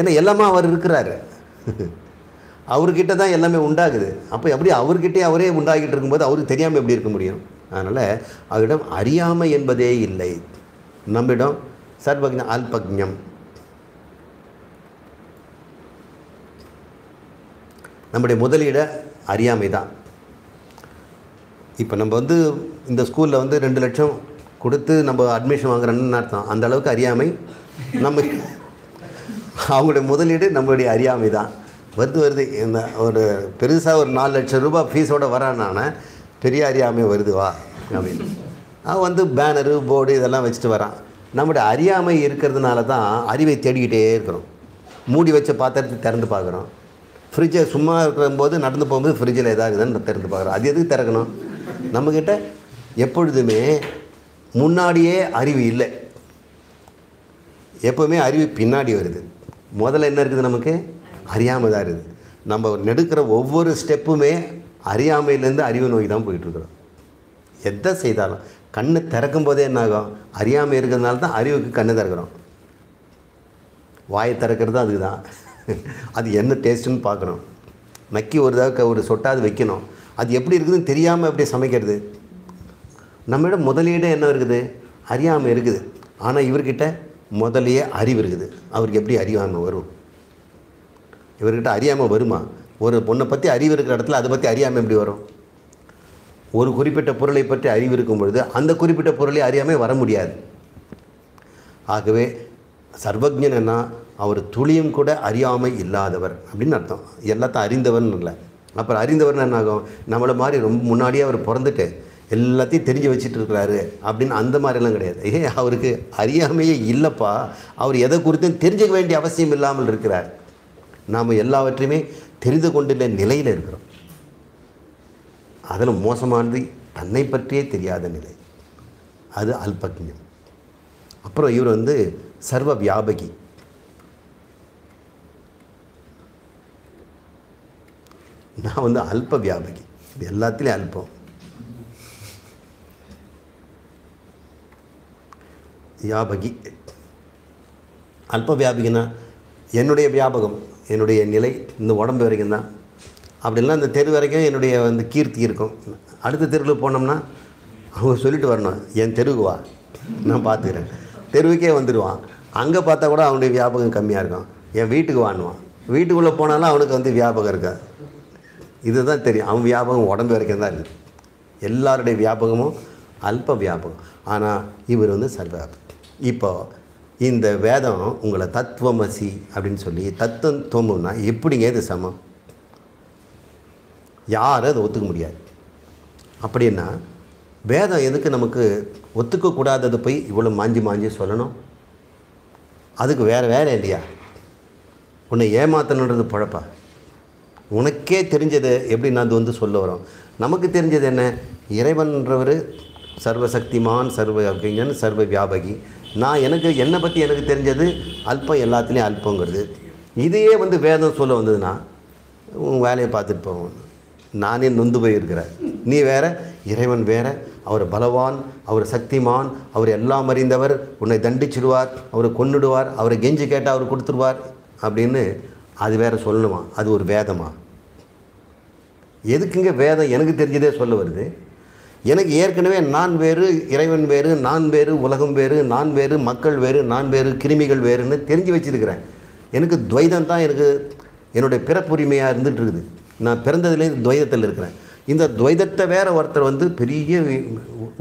ஏன்னா எல்லாமே அவர் இருக்கிறாரு அவர்கிட்ட தான் எல்லாமே உண்டாகுது அப்போ எப்படி அவர்கிட்டே அவரே உண்டாகிட்டு இருக்கும்போது அவருக்கு தெரியாமல் எப்படி இருக்க முடியும் அதனால் அவரிடம் அறியாமை என்பதே இல்லை நம்மிடம் சர்வஜ அல்பஜம் நம்முடைய முதலீட அறியாமை தான் இப்போ நம்ம வந்து இந்த ஸ்கூலில் வந்து ரெண்டு லட்சம் கொடுத்து நம்ம அட்மிஷன் வாங்குறோம்னு அர்த்தம் அந்த அளவுக்கு அறியாமை நம்ம அவங்களுடைய முதலீடு நம்மளுடைய அறியாமை தான் வருது வருது இந்த ஒரு பெருசாக ஒரு நாலு லட்சம் ரூபாய் ஃபீஸோடு வரானான பெரிய அறியாமை வருதுவா அப்படின்னு அவன் வந்து பேனரு போர்டு இதெல்லாம் வச்சுட்டு வரான் நம்முடைய அறியாமை இருக்கிறதுனால தான் அறிவை தேடிக்கிட்டே இருக்கிறோம் மூடி வச்ச பாத்திரத்தை திறந்து பார்க்குறோம் ஃப்ரிட்ஜை சும்மா இருக்கும்போது நடந்து போகும்போது ஃப்ரிட்ஜில் ஏதாகுதுன்னு திறந்து பார்க்குறோம் அது எதுக்கு திறக்கணும் நம்மக்கிட்ட எப்பொழுதுமே முன்னாடியே அறிவு இல்லை எப்போவுமே அறிவு பின்னாடி வருது முதல்ல என்ன இருக்குது நமக்கு அறியாமல் தான் இருக்குது நம்ம நெடுக்கிற ஒவ்வொரு ஸ்டெப்புமே அறியாமையிலேருந்து அறிவு நோக்கி தான் போயிட்டுருக்குறோம் எதை செய்தாலும் கண்ணு திறக்கும் போதே என்னாகும் அறியாமல் இருக்கிறதுனால தான் அறிவுக்கு கண்ணு திறக்கிறோம் வாயை திறக்கிறது அதுக்கு தான் அது என்ன டேஸ்ட்டுன்னு பார்க்கணும் மக்கி ஒரு தடவை ஒரு சொட்டாது வைக்கணும் அது எப்படி இருக்குதுன்னு தெரியாமல் எப்படி சமைக்கிறது நம்மளிடம் முதலீடு என்ன இருக்குது அறியாமல் இருக்குது ஆனால் இவர்கிட்ட முதலியே அறிவு இருக்குது அவருக்கு எப்படி அறியாமல் வரும் இவர்கிட்ட அறியாமல் வருமா ஒரு பொண்ணை பற்றி அறிவு இருக்கிற இடத்துல அதை பற்றி அறியாமல் எப்படி வரும் ஒரு குறிப்பிட்ட பொருளை பற்றி அறிவு இருக்கும் பொழுது அந்த குறிப்பிட்ட பொருளை அறியாமல் வர முடியாது ஆகவே சர்வஜனா அவர் துளியும் கூட அறியாமை இல்லாதவர் அப்படின்னு அர்த்தம் எல்லாத்தையும் அறிந்தவர்னு இல்லை அப்புறம் அறிந்தவர்னு என்ன ஆகும் நம்மளை மாதிரி ரொம்ப முன்னாடியே அவர் பிறந்துட்டு எல்லாத்தையும் தெரிஞ்சு வச்சுட்டு இருக்கிறாரு அப்படின்னு அந்த மாதிரிலாம் கிடையாது ஏ அவருக்கு அறியாமையே இல்லைப்பா அவர் எதை குறித்தும் தெரிஞ்சுக்க வேண்டிய அவசியம் இல்லாமல் இருக்கிறார் நாம் எல்லாவற்றையுமே தெரிந்து கொண்டுள்ள நிலையில் இருக்கிறோம் அதில் மோசமானது தன்னை பற்றியே தெரியாத நிலை அது அல்பக்ஞம் அப்புறம் இவர் வந்து சர்வ வியாபகி நான் வந்து அல்ப வியாபகி இது எல்லாத்துலேயும் அல்பம் வியாபகி அல்ப வியாபகினா என்னுடைய வியாபகம் என்னுடைய நிலை இந்த உடம்பு வரைக்கும் தான் அப்படின்னா அந்த தெரு வரைக்கும் என்னுடைய அந்த கீர்த்தி இருக்கும் அடுத்த தெருவில் போனோம்னா அவங்க சொல்லிட்டு வரணும் என் தெருவுக்கு வா நான் பார்த்துக்கிறேன் தெருவுக்கே வந்துடுவான் அங்கே பார்த்தா கூட அவனுடைய வியாபகம் கம்மியாக இருக்கும் என் வீட்டுக்கு வாணுவான் வீட்டுக்குள்ளே போனாலும் அவனுக்கு வந்து வியாபகம் இருக்காது இதுதான் தெரியும் அவன் வியாபகம் உடம்பு வரைக்கும் தான் இருக்குது எல்லாருடைய வியாபகமும் அல்ப வியாபகம் ஆனால் இவர் வந்து சர்வ இப்போ இந்த வேதம் உங்களை தத்துவமசி அப்படின்னு சொல்லி தத்துவம் தோம்புனா எப்படிங்க இது சமம் யாரும் அதை ஒத்துக்க முடியாது அப்படின்னா வேதம் எதுக்கு நமக்கு ஒத்துக்கக்கூடாதது போய் இவ்வளோ மாஞ்சி மாஞ்சி சொல்லணும் அதுக்கு வேறு வேறு இல்லையா உன்னை ஏமாற்றணுன்றது பழப்பா உனக்கே தெரிஞ்சது எப்படி நான் அது வந்து சொல்ல வரோம் நமக்கு தெரிஞ்சது என்ன இறைவன்றவர் சர்வசக்திமான் சர்வ அப்படிங்கன்னு சர்வ வியாபகி நான் எனக்கு என்னை பற்றி எனக்கு தெரிஞ்சது அல்பம் எல்லாத்துலேயும் அல்பங்கிறது இதையே வந்து வேதம் சொல்ல வந்ததுன்னா உன் வேலையை பார்த்துட்டு போவோம் நானே நொந்து போயிருக்கிறேன் நீ வேற இறைவன் வேற அவர் பலவான் அவர் சக்திமான் அவர் எல்லாம் அறிந்தவர் உன்னை தண்டிச்சிடுவார் அவரை கொன்னுடுவார் அவரை கெஞ்சி கேட்டால் அவர் கொடுத்துருவார் அப்படின்னு அது வேற சொல்லணுமா அது ஒரு வேதமா எதுக்குங்க வேதம் எனக்கு தெரிஞ்சதே சொல்ல வருது எனக்கு ஏற்கனவே நான் வேறு இறைவன் வேறு நான் வேறு உலகம் வேறு நான் வேறு மக்கள் வேறு நான் வேறு கிருமிகள் வேறுன்னு தெரிஞ்சு வச்சுருக்கிறேன் எனக்கு துவைதம் தான் எனக்கு என்னுடைய பிறப்புரிமையாக இருந்துகிட்டு இருக்குது நான் பிறந்ததுலேருந்து துவைதத்தில் இருக்கிறேன் இந்த துவைதத்தை வேற ஒருத்தர் வந்து பெரிய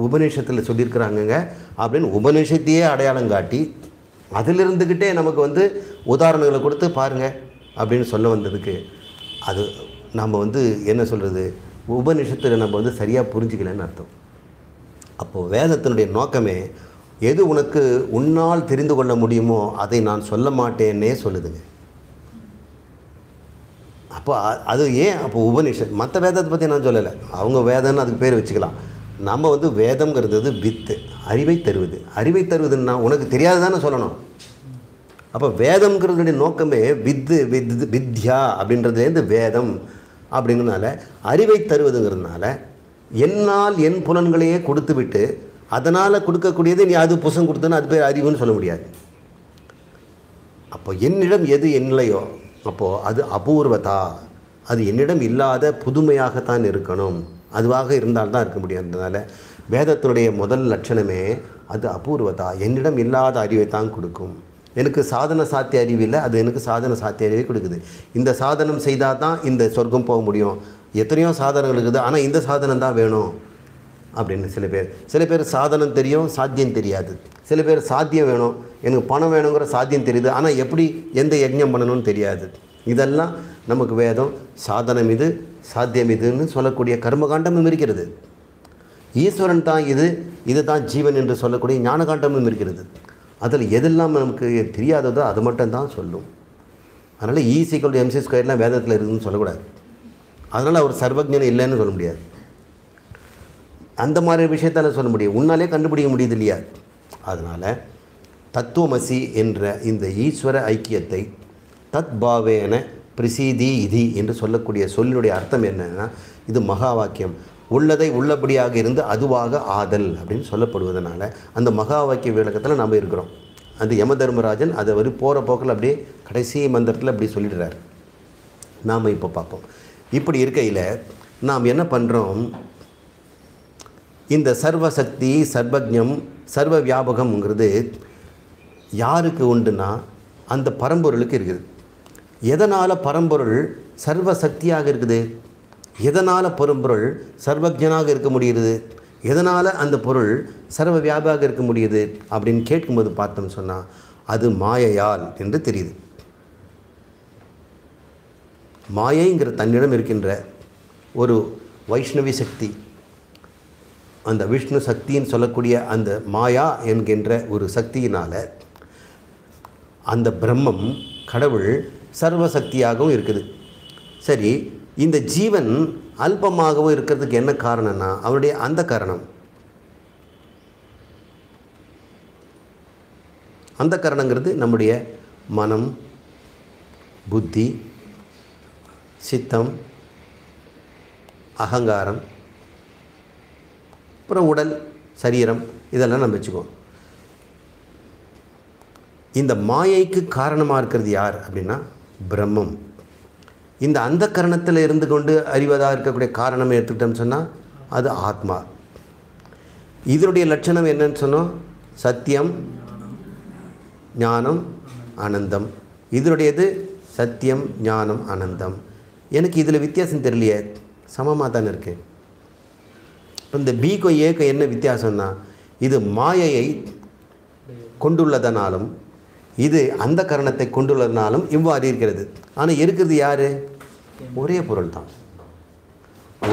உபநிஷத்தில் சொல்லியிருக்கிறாங்கங்க அப்படின்னு உபநிஷத்தையே அடையாளம் காட்டி அதிலிருந்துக்கிட்டே நமக்கு வந்து உதாரணங்களை கொடுத்து பாருங்கள் அப்படின்னு சொல்ல வந்ததுக்கு அது நம்ம வந்து என்ன சொல்கிறது உபநிஷத்தில் நம்ம வந்து சரியாக புரிஞ்சிக்கலன்னு அர்த்தம் அப்போது வேதத்தினுடைய நோக்கமே எது உனக்கு உன்னால் தெரிந்து கொள்ள முடியுமோ அதை நான் சொல்ல மாட்டேன்னே சொல்லுதுங்க அப்போ அது ஏன் அப்போ உபநிஷன் மற்ற வேதத்தை பற்றி நான் சொல்லலை அவங்க வேதம்னு அதுக்கு பேர் வச்சுக்கலாம் நம்ம வந்து வேதம்ங்கிறது வித்து அறிவை தருவது அறிவை தருவதுன்னா உனக்கு தெரியாது தானே சொல்லணும் அப்போ வேதம்ங்கிறது நோக்கமே வித்து வித் வித்யா அப்படின்றதுலேருந்து வேதம் அப்படிங்கிறதுனால அறிவை தருவதுங்கிறதுனால என்னால் என் புலன்களையே கொடுத்து விட்டு அதனால் கொடுக்கக்கூடியது நீ அது புசம் கொடுத்தன்னு அது பேர் அறிவுன்னு சொல்ல முடியாது அப்போ என்னிடம் எது என்னையோ அப்போது அது அபூர்வதா அது என்னிடம் இல்லாத புதுமையாகத்தான் இருக்கணும் அதுவாக இருந்தால்தான் இருக்க முடியும் அதனால் வேதத்தினுடைய முதல் லட்சணமே அது அபூர்வதா என்னிடம் இல்லாத அறிவை தான் கொடுக்கும் எனக்கு சாதன சாத்திய அறிவு இல்லை அது எனக்கு சாதன சாத்திய அறிவை கொடுக்குது இந்த சாதனம் செய்தால் தான் இந்த சொர்க்கம் போக முடியும் எத்தனையோ சாதனங்கள் இருக்குது ஆனால் இந்த சாதனம் தான் வேணும் அப்படின்னு சில பேர் சில பேர் சாதனம் தெரியும் சாத்தியம் தெரியாது சில பேர் சாத்தியம் வேணும் எனக்கு பணம் வேணுங்கிற சாத்தியம் தெரியுது ஆனால் எப்படி எந்த யஜ்ஞம் பண்ணணும்னு தெரியாது இதெல்லாம் நமக்கு வேதம் சாதனம் இது சாத்தியம் இதுன்னு சொல்லக்கூடிய கர்மகாண்டமும் இருக்கிறது ஈஸ்வரன் தான் இது இது தான் ஜீவன் என்று சொல்லக்கூடிய ஞானகாண்டமும் இருக்கிறது அதில் எதெல்லாம் நமக்கு தெரியாததோ அது மட்டும்தான் சொல்லும் அதனால் ஈசிக்கல் e எம்சி ஸ்கொயர்லாம் வேதத்தில் இருக்குதுன்னு சொல்லக்கூடாது அதனால் அவர் சர்வஜன் இல்லைன்னு சொல்ல முடியாது அந்த மாதிரி விஷயத்தால் சொல்ல முடியும் உன்னாலே கண்டுபிடிக்க முடியுது இல்லையா அதனால் தத்துவமசி என்ற இந்த ஈஸ்வர ஐக்கியத்தை தத் பாவேன பிரசீதி இதி என்று சொல்லக்கூடிய சொல்லினுடைய அர்த்தம் என்னன்னா இது மகா வாக்கியம் உள்ளதை உள்ளபடியாக இருந்து அதுவாக ஆதல் அப்படின்னு சொல்லப்படுவதனால அந்த மகா வாக்கிய விளக்கத்தில் நம்ம இருக்கிறோம் அந்த யம தர்மராஜன் அதை வரி போகிற போக்கில் அப்படியே கடைசி மந்திரத்தில் அப்படி சொல்லிடுறாரு நாம் இப்போ பார்ப்போம் இப்படி இருக்கையில் நாம் என்ன பண்ணுறோம் இந்த சர்வசக்தி சர்வஜம் சர்வ வியாபகம்ங்கிறது யாருக்கு உண்டுன்னா அந்த பரம்பொருளுக்கு இருக்குது எதனால் பரம்பொருள் சர்வசக்தியாக இருக்குது எதனால் பரம்பொருள் சர்வஜனாக இருக்க முடிகிறது எதனால் அந்த பொருள் சர்வ வியாபாக இருக்க முடியுது அப்படின்னு கேட்கும்போது பார்த்தோம் சொன்னால் அது மாயையால் என்று தெரியுது மாயைங்கிற தன்னிடம் இருக்கின்ற ஒரு வைஷ்ணவி சக்தி அந்த விஷ்ணு சக்தின்னு சொல்லக்கூடிய அந்த மாயா என்கின்ற ஒரு சக்தியினால் அந்த பிரம்மம் கடவுள் சர்வசக்தியாகவும் இருக்குது சரி இந்த ஜீவன் அல்பமாகவும் இருக்கிறதுக்கு என்ன காரணம்னா அவனுடைய அந்த காரணம் அந்த காரணங்கிறது நம்முடைய மனம் புத்தி சித்தம் அகங்காரம் அப்புறம் உடல் சரீரம் இதெல்லாம் நம்ம வச்சுக்குவோம் இந்த மாயைக்கு காரணமாக இருக்கிறது யார் அப்படின்னா பிரம்மம் இந்த அந்த கரணத்தில் இருந்து கொண்டு அறிவதாக இருக்கக்கூடிய காரணம் எடுத்துக்கிட்டோம்னு சொன்னால் அது ஆத்மா இதனுடைய லட்சணம் என்னன்னு சொன்னோம் சத்தியம் ஞானம் ஆனந்தம் இதனுடையது சத்தியம் ஞானம் ஆனந்தம் எனக்கு இதில் வித்தியாசம் தெரியலையே சமமாக தானே இருக்கேன் இப்போ இந்த பிக்கும் ஏக்கும் என்ன வித்தியாசம்னா இது மாயையை கொண்டுள்ளதனாலும் இது அந்த கரணத்தை கொண்டுள்ளதனாலும் இவ்வாறு இருக்கிறது ஆனால் இருக்கிறது யார் ஒரே பொருள் தான்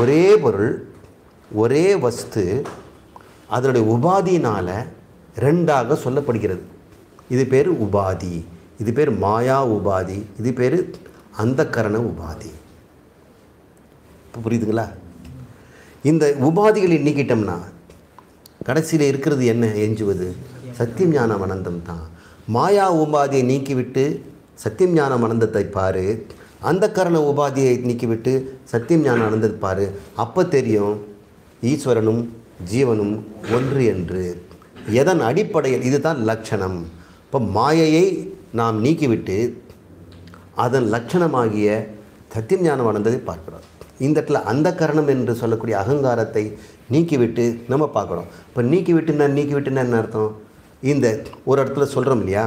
ஒரே பொருள் ஒரே வஸ்து அதனுடைய உபாதியினால் ரெண்டாக சொல்லப்படுகிறது இது பேர் உபாதி இது பேர் மாயா உபாதி இது பேர் அந்த கரண உபாதி இப்போ புரியுதுங்களா இந்த உபாதிகளை நீக்கிட்டோம்னா கடைசியில் இருக்கிறது என்ன எஞ்சுவது சத்தியம் ஞானம் அனந்தம் தான் மாயா உபாதியை நீக்கிவிட்டு சத்தியம் ஞானம் அனந்தத்தை பாரு அந்த கரண உபாதியை நீக்கிவிட்டு சத்தியம் ஞானம் அனந்தத்தை பாரு அப்போ தெரியும் ஈஸ்வரனும் ஜீவனும் ஒன்று என்று எதன் அடிப்படையில் இதுதான் லட்சணம் இப்போ மாயையை நாம் நீக்கிவிட்டு அதன் லட்சணமாகிய சத்தியம் ஞானம் அனந்ததை பார்க்கிறோம் இந்த இடத்துல அந்த கரணம் என்று சொல்லக்கூடிய அகங்காரத்தை நீக்கிவிட்டு நம்ம பார்க்குறோம் இப்போ நீக்கிவிட்டுன்னா நீக்கிவிட்டுன்னா என்ன அர்த்தம் இந்த ஒரு இடத்துல சொல்கிறோம் இல்லையா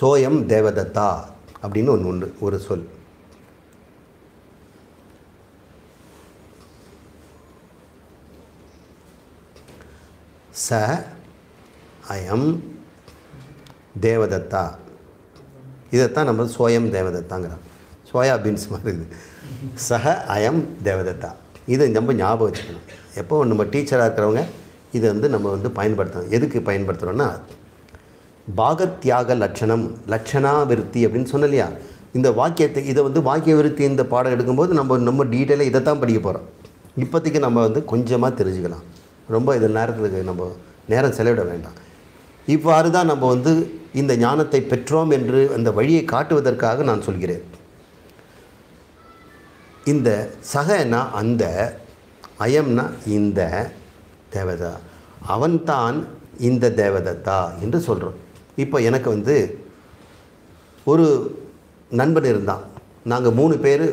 சோயம் தேவதத்தா அப்படின்னு ஒன்று ஒன்று ஒரு சொல் ச அயம் தேவதத்தா இதைத்தான் நம்ம சோயம் தேவதத்தாங்கிறோம் சோயாபீன்ஸ் மாதிரி இருக்குது சக அயம் தேவதத்தா இதை நம்ம ஞாபகம் வச்சுக்கணும் எப்போ நம்ம டீச்சராக இருக்கிறவங்க இதை வந்து நம்ம வந்து பயன்படுத்தணும் எதுக்கு பயன்படுத்துகிறோன்னா பாகத்தியாக லட்சணம் லட்சணா விருத்தி அப்படின்னு சொன்ன இல்லையா இந்த வாக்கியத்தை இதை வந்து வாக்கிய விருத்தி இந்த பாடம் எடுக்கும்போது நம்ம நம்ம டீட்டெயிலாக இதை தான் படிக்க போகிறோம் இப்போதைக்கு நம்ம வந்து கொஞ்சமாக தெரிஞ்சுக்கலாம் ரொம்ப இது நேரத்துக்கு நம்ம நேரம் செலவிட வேண்டாம் இவ்வாறு தான் நம்ம வந்து இந்த ஞானத்தை பெற்றோம் என்று அந்த வழியை காட்டுவதற்காக நான் சொல்கிறேன் இந்த சகனா அந்த அயம்னா இந்த தேவதா அவன்தான் இந்த தேவதத்தா என்று சொல்கிறோம் இப்போ எனக்கு வந்து ஒரு நண்பன் இருந்தான் நாங்கள் மூணு பேர்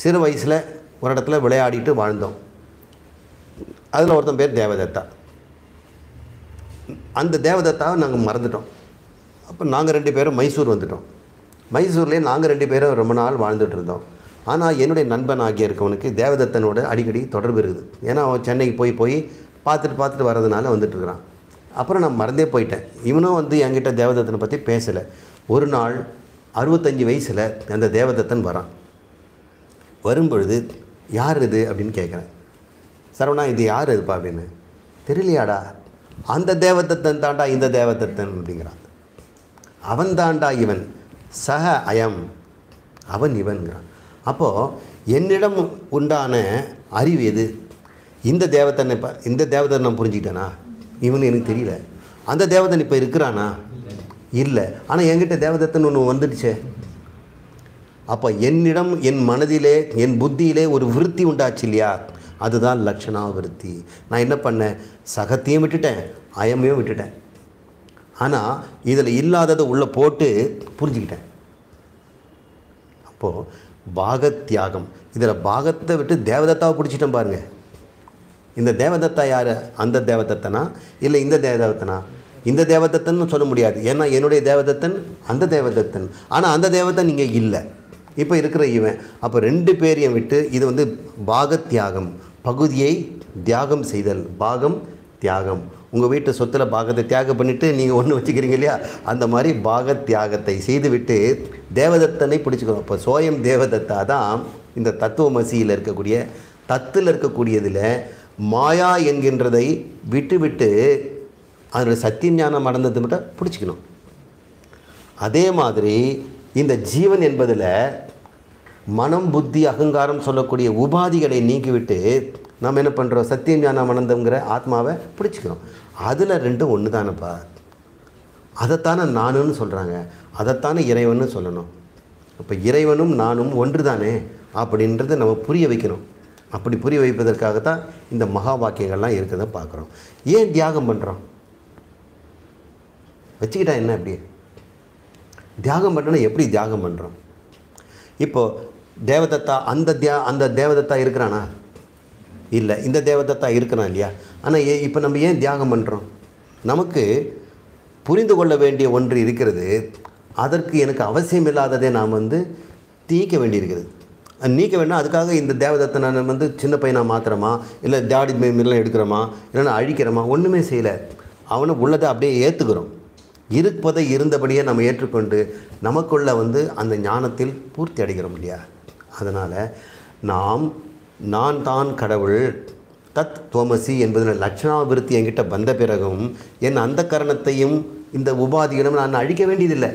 சிறு வயசில் ஒரு இடத்துல விளையாடிட்டு வாழ்ந்தோம் அதில் ஒருத்தன் பேர் தேவதத்தா அந்த தேவதத்தாவை நாங்கள் மறந்துட்டோம் அப்போ நாங்கள் ரெண்டு பேரும் மைசூர் வந்துட்டோம் மைசூர்லேயே நாங்கள் ரெண்டு பேரும் ரொம்ப நாள் வாழ்ந்துட்டு இருந்தோம் ஆனால் என்னுடைய நண்பன் ஆகிய இருக்கவனுக்கு தேவதத்தனோட அடிக்கடி தொடர்பு இருக்குது ஏன்னா அவன் சென்னைக்கு போய் போய் பார்த்துட்டு பார்த்துட்டு வரதுனால வந்துட்டுருக்கிறான் அப்புறம் நான் மறந்தே போயிட்டேன் இவனும் வந்து என்கிட்ட தேவதத்தனை பற்றி பேசலை ஒரு நாள் அறுபத்தஞ்சி வயசில் அந்த தேவதத்தன் வரான் வரும்பொழுது யார் இது அப்படின்னு கேட்குறேன் சரவணா இது யார் இதுப்பா அப்படின்னு தெரியலையாடா அந்த தேவதத்தன் தாண்டா இந்த தேவதத்தன் அப்படிங்கிறான் அவன் தாண்டா இவன் சக அயம் அவன் இவன்கிறான் அப்போது என்னிடம் உண்டான அறிவு எது இந்த தேவதன் இப்போ இந்த தேவதன் நான் புரிஞ்சுக்கிட்டேனா இவனு எனக்கு தெரியல அந்த தேவதன் இப்போ இருக்கிறானா இல்லை ஆனால் என்கிட்ட தேவதத்தன் ஒன்று வந்துடுச்சே அப்போ என்னிடம் என் மனதிலே என் புத்தியிலே ஒரு விருத்தி உண்டாச்சு இல்லையா அதுதான் லட்சணா விருத்தி நான் என்ன பண்ணேன் சகத்தையும் விட்டுட்டேன் அயமையும் விட்டுட்டேன் ஆனால் இதில் இல்லாததை உள்ளே போட்டு புரிஞ்சுக்கிட்டேன் அப்போது பாகத்தியாகம் இதில் பாகத்தை விட்டு தேவதத்தாவை பிடிச்சிட்டேன் பாருங்கள் இந்த தேவதத்தா யார் அந்த தேவதத்தனா இல்லை இந்த தேவதத்தனா இந்த தேவதத்தன் சொல்ல முடியாது ஏன்னா என்னுடைய தேவதத்தன் அந்த தேவதத்தன் ஆனால் அந்த தேவதன் இங்கே இல்லை இப்போ இருக்கிற இவன் அப்போ ரெண்டு பேரையும் விட்டு இது வந்து பாகத்தியாகம் பகுதியை தியாகம் செய்தல் பாகம் தியாகம் உங்கள் வீட்டு சொத்தில் பாகத்தை தியாகம் பண்ணிவிட்டு நீங்கள் ஒன்று வச்சுக்கிறீங்க இல்லையா அந்த மாதிரி பாக தியாகத்தை செய்துவிட்டு தேவதத்தனை பிடிச்சிக்கணும் இப்போ சோயம் தேவதத்தா தான் இந்த தத்துவமசியில் இருக்கக்கூடிய தத்தில் இருக்கக்கூடியதில் மாயா என்கின்றதை விட்டுவிட்டு அதனுடைய சத்தியம் ஞானம் அடைந்தது மட்டும் பிடிச்சிக்கணும் அதே மாதிரி இந்த ஜீவன் என்பதில் மனம் புத்தி அகங்காரம் சொல்லக்கூடிய உபாதிகளை நீக்கிவிட்டு நாம் என்ன பண்ணுறோம் சத்தியம் ஞானம் ஆனந்தங்கிற ஆத்மாவை பிடிச்சிக்கிறோம் அதில் ரெண்டும் ஒன்று தானப்பா அதைத்தானே நானுன்னு சொல்கிறாங்க அதைத்தானே இறைவன்னு சொல்லணும் அப்போ இறைவனும் நானும் ஒன்று தானே அப்படின்றத நம்ம புரிய வைக்கணும் அப்படி புரிய வைப்பதற்காகத்தான் இந்த மகா வாக்கியங்கள்லாம் இருக்கிறத பார்க்குறோம் ஏன் தியாகம் பண்ணுறோம் வச்சுக்கிட்டா என்ன அப்படி தியாகம் பண்ணோன்னா எப்படி தியாகம் பண்ணுறோம் இப்போது தேவதத்தா அந்த தியா அந்த தேவதத்தா இருக்கிறானா இல்லை இந்த தேவதத்தா இருக்கிறான் இல்லையா ஆனால் ஏ இப்போ நம்ம ஏன் தியாகம் பண்ணுறோம் நமக்கு புரிந்து கொள்ள வேண்டிய ஒன்று இருக்கிறது அதற்கு எனக்கு அவசியம் இல்லாததை நாம் வந்து தீக்க வேண்டியிருக்கிறது நீக்க வேண்டாம் அதுக்காக இந்த தேவதத்தை நான் வந்து சின்ன பையனாக மாத்திரமா இல்லை தாடி மீன்லாம் எடுக்கிறோமா இல்லைன்னா அழிக்கிறோமா ஒன்றுமே செய்யலை அவனை உள்ளதை அப்படியே ஏற்றுக்கிறோம் இருப்பதை இருந்தபடியே நம்ம ஏற்றுக்கொண்டு நமக்குள்ளே வந்து அந்த ஞானத்தில் பூர்த்தி அடைகிறோம் இல்லையா அதனால் நாம் நான் தான் கடவுள் தத் தோமசி என்பதன் லட்சணாபிருத்தி என்கிட்ட வந்த பிறகும் என் அந்த கரணத்தையும் இந்த உபாதிகளும் நான் அழிக்க வேண்டியதில்லை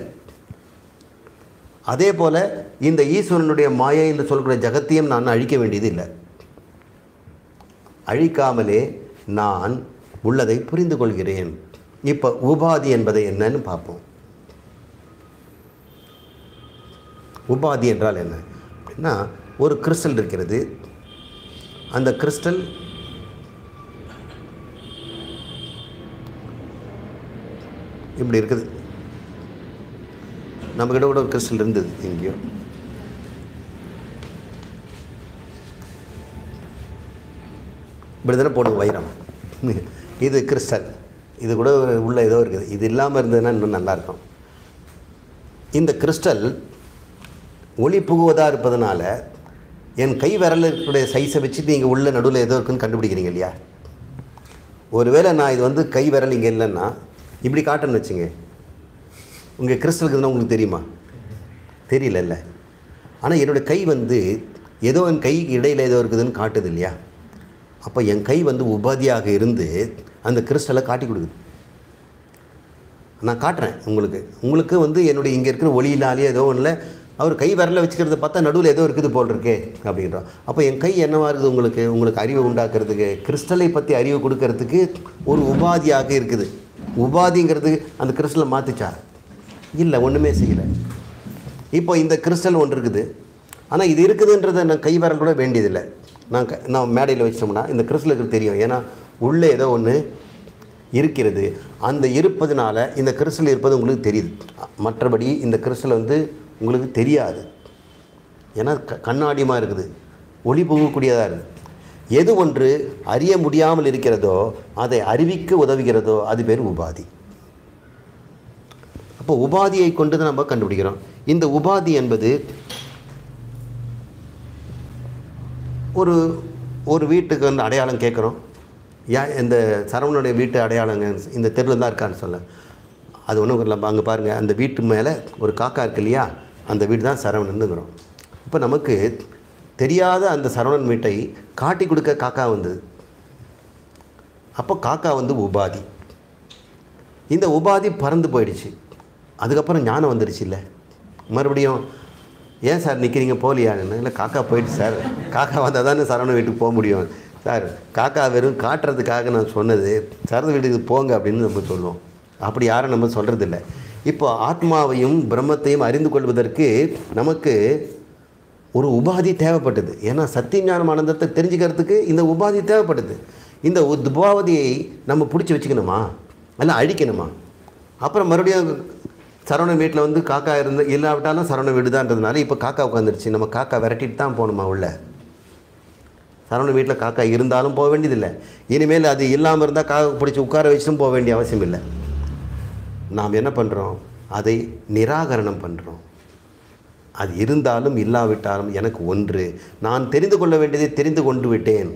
அதே போல் இந்த ஈஸ்வரனுடைய மாயை என்று சொல்லக்கூடிய ஜகத்தையும் நான் அழிக்க வேண்டியது இல்லை அழிக்காமலே நான் உள்ளதை புரிந்து கொள்கிறேன் இப்போ உபாதி என்பதை என்னன்னு பார்ப்போம் உபாதி என்றால் என்ன அப்படின்னா ஒரு கிறிஸ்டல் இருக்கிறது அந்த கிறிஸ்டல் இப்படி இருக்குது நம்மக்கிட்ட கூட ஒரு கிறிஸ்டல் இருந்தது எங்கேயோ இப்படிதான தானே போடுங்க வைரம் இது கிறிஸ்டல் இது கூட உள்ளே ஏதோ இருக்குது இது இல்லாமல் இருந்ததுன்னா இன்னும் நல்லாயிருக்கும் இந்த கிறிஸ்டல் ஒளி புகுவதாக இருப்பதனால என் கை விரல் இருக்கக்கூடிய சைஸை வச்சு நீங்கள் உள்ள நடுவில் எதோ இருக்குன்னு கண்டுபிடிக்கிறீங்க இல்லையா ஒருவேளை நான் இது வந்து கை விரல் இங்கே இல்லைன்னா இப்படி காட்டுன்னு வச்சுங்க உங்கள் கிறிஸ்டல் இருக்குதுன்னா உங்களுக்கு தெரியுமா தெரியலல்ல ஆனால் என்னுடைய கை வந்து ஏதோ என் கை இடையில் ஏதோ இருக்குதுன்னு காட்டுது இல்லையா அப்போ என் கை வந்து உபாதியாக இருந்து அந்த கிறிஸ்டலை காட்டி கொடுக்குது நான் காட்டுறேன் உங்களுக்கு உங்களுக்கு வந்து என்னுடைய இங்கே இருக்கிற ஒளியிலாலேயே ஏதோ ஒன்றில் அவர் கை விரல வச்சுக்கிறத பார்த்தா நடுவில் ஏதோ இருக்குது போல் இருக்கே அப்படின்றோம் அப்போ என் கை என்னவா இருக்குது உங்களுக்கு உங்களுக்கு அறிவை உண்டாக்குறதுக்கு கிறிஸ்டலை பற்றி அறிவு கொடுக்கறதுக்கு ஒரு உபாதியாக இருக்குது உபாதிங்கிறதுக்கு அந்த கிறிஸ்டலை மாற்றிச்சா இல்லை ஒன்றுமே செய்யலை இப்போ இந்த கிறிஸ்டல் ஒன்று இருக்குது ஆனால் இது இருக்குதுன்றதை நான் கை விரல் கூட வேண்டியதில்லை நான் க நான் மேடையில் வச்சிட்டோம்னா இந்த கிறிஸ்டலுக்கு தெரியும் ஏன்னா உள்ளே ஏதோ ஒன்று இருக்கிறது அந்த இருப்பதுனால இந்த கிறிஸ்டல் இருப்பது உங்களுக்கு தெரியுது மற்றபடி இந்த கிறிஸ்டல் வந்து உங்களுக்கு தெரியாது ஏன்னா க கண்ணாடியமாக இருக்குது ஒளி புகக்கூடியதாக இருக்குது எது ஒன்று அறிய முடியாமல் இருக்கிறதோ அதை அறிவிக்க உதவுகிறதோ அது பேர் உபாதி அப்போ உபாதியை கொண்டு தான் நம்ம கண்டுபிடிக்கிறோம் இந்த உபாதி என்பது ஒரு ஒரு வீட்டுக்கு வந்து அடையாளம் கேட்குறோம் ஏன் இந்த சரவணனுடைய வீட்டு அடையாளங்க இந்த தெருவில் தான் இருக்கான்னு சொல்ல அது ஒன்றும் இல்லை அங்கே பாருங்கள் அந்த வீட்டு மேலே ஒரு காக்கா இருக்கு இல்லையா அந்த வீடு தான் சரவணன்னுங்கிறோம் இப்போ நமக்கு தெரியாத அந்த சரவணன் வீட்டை காட்டி கொடுக்க காக்கா வந்தது அப்போ காக்கா வந்து உபாதி இந்த உபாதி பறந்து போயிடுச்சு அதுக்கப்புறம் ஞானம் வந்துடுச்சு இல்லை மறுபடியும் ஏன் சார் நிற்கிறீங்க போலியான்னு இல்லை காக்கா போயிடுச்சு சார் காக்கா வந்தால் தானே சரவணன் வீட்டுக்கு போக முடியும் சார் காக்கா வெறும் காட்டுறதுக்காக நான் சொன்னது சரவண வீட்டுக்கு போங்க அப்படின்னு நம்ம சொல்லுவோம் அப்படி யாரும் நம்ம சொல்கிறதில்ல இப்போ ஆத்மாவையும் பிரம்மத்தையும் அறிந்து கொள்வதற்கு நமக்கு ஒரு உபாதி தேவைப்பட்டது ஏன்னா ஞானம் ஆனந்தத்தை தெரிஞ்சுக்கிறதுக்கு இந்த உபாதி தேவைப்படுது இந்த உபாவதியை நம்ம பிடிச்சி வச்சுக்கணுமா அல்ல அழிக்கணுமா அப்புறம் மறுபடியும் சரவண வீட்டில் வந்து காக்கா இருந்து இல்லாவிட்டாலும் சரவண வீடுதான்றதுனால இப்போ காக்கா உட்காந்துருச்சு நம்ம காக்கா விரட்டிட்டு தான் போகணுமா உள்ள சரவண வீட்டில் காக்கா இருந்தாலும் போக வேண்டியதில்லை இனிமேல் அது இல்லாமல் இருந்தால் காக்கா பிடிச்சி உட்கார வச்சுட்டும் போக வேண்டிய அவசியம் இல்லை நாம் என்ன பண்ணுறோம் அதை நிராகரணம் பண்ணுறோம் அது இருந்தாலும் இல்லாவிட்டாலும் எனக்கு ஒன்று நான் தெரிந்து கொள்ள வேண்டியதை தெரிந்து கொண்டு விட்டேன்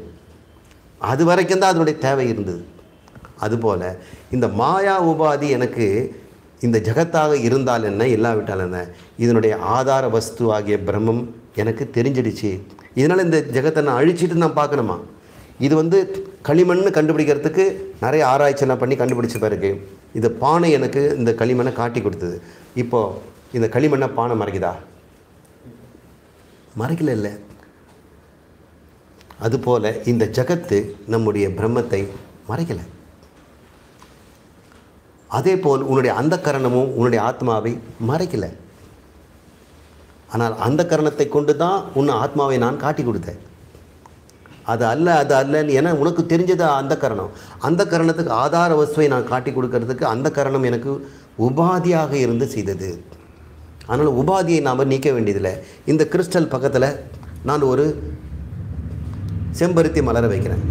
அது வரைக்கும் தான் அதனுடைய தேவை இருந்தது அதுபோல் இந்த மாயா உபாதி எனக்கு இந்த ஜகத்தாக இருந்தால் என்ன இல்லாவிட்டால் என்ன இதனுடைய ஆதார வஸ்து ஆகிய பிரம்மம் எனக்கு தெரிஞ்சிடுச்சு இதனால் இந்த ஜெகத்தை நான் அழிச்சிட்டு நான் பார்க்கணுமா இது வந்து களிமண்ணு கண்டுபிடிக்கிறதுக்கு நிறைய ஆராய்ச்சியெல்லாம் பண்ணி கண்டுபிடிச்ச இருக்கு இந்த பானை எனக்கு இந்த களிமண்ணை காட்டி கொடுத்தது இப்போது இந்த களிமண்ணை பானை மறைக்குதா மறைக்கல இல்லை அதுபோல் இந்த ஜகத்து நம்முடைய பிரம்மத்தை மறைக்கலை அதே போல் உன்னுடைய அந்த கரணமும் உன்னுடைய ஆத்மாவை மறைக்கலை ஆனால் அந்த கரணத்தை கொண்டு தான் உன் ஆத்மாவை நான் காட்டி கொடுத்தேன் அது அல்ல அது அல்லன்னு ஏன்னா உனக்கு தெரிஞ்சது அந்த கரணம் அந்த கரணத்துக்கு ஆதார வசுவை நான் காட்டி கொடுக்கறதுக்கு அந்த கரணம் எனக்கு உபாதியாக இருந்து செய்தது அதனால் உபாதியை நாம் நீக்க வேண்டியதில்லை இந்த கிறிஸ்டல் பக்கத்தில் நான் ஒரு செம்பருத்தி மலர வைக்கிறேன்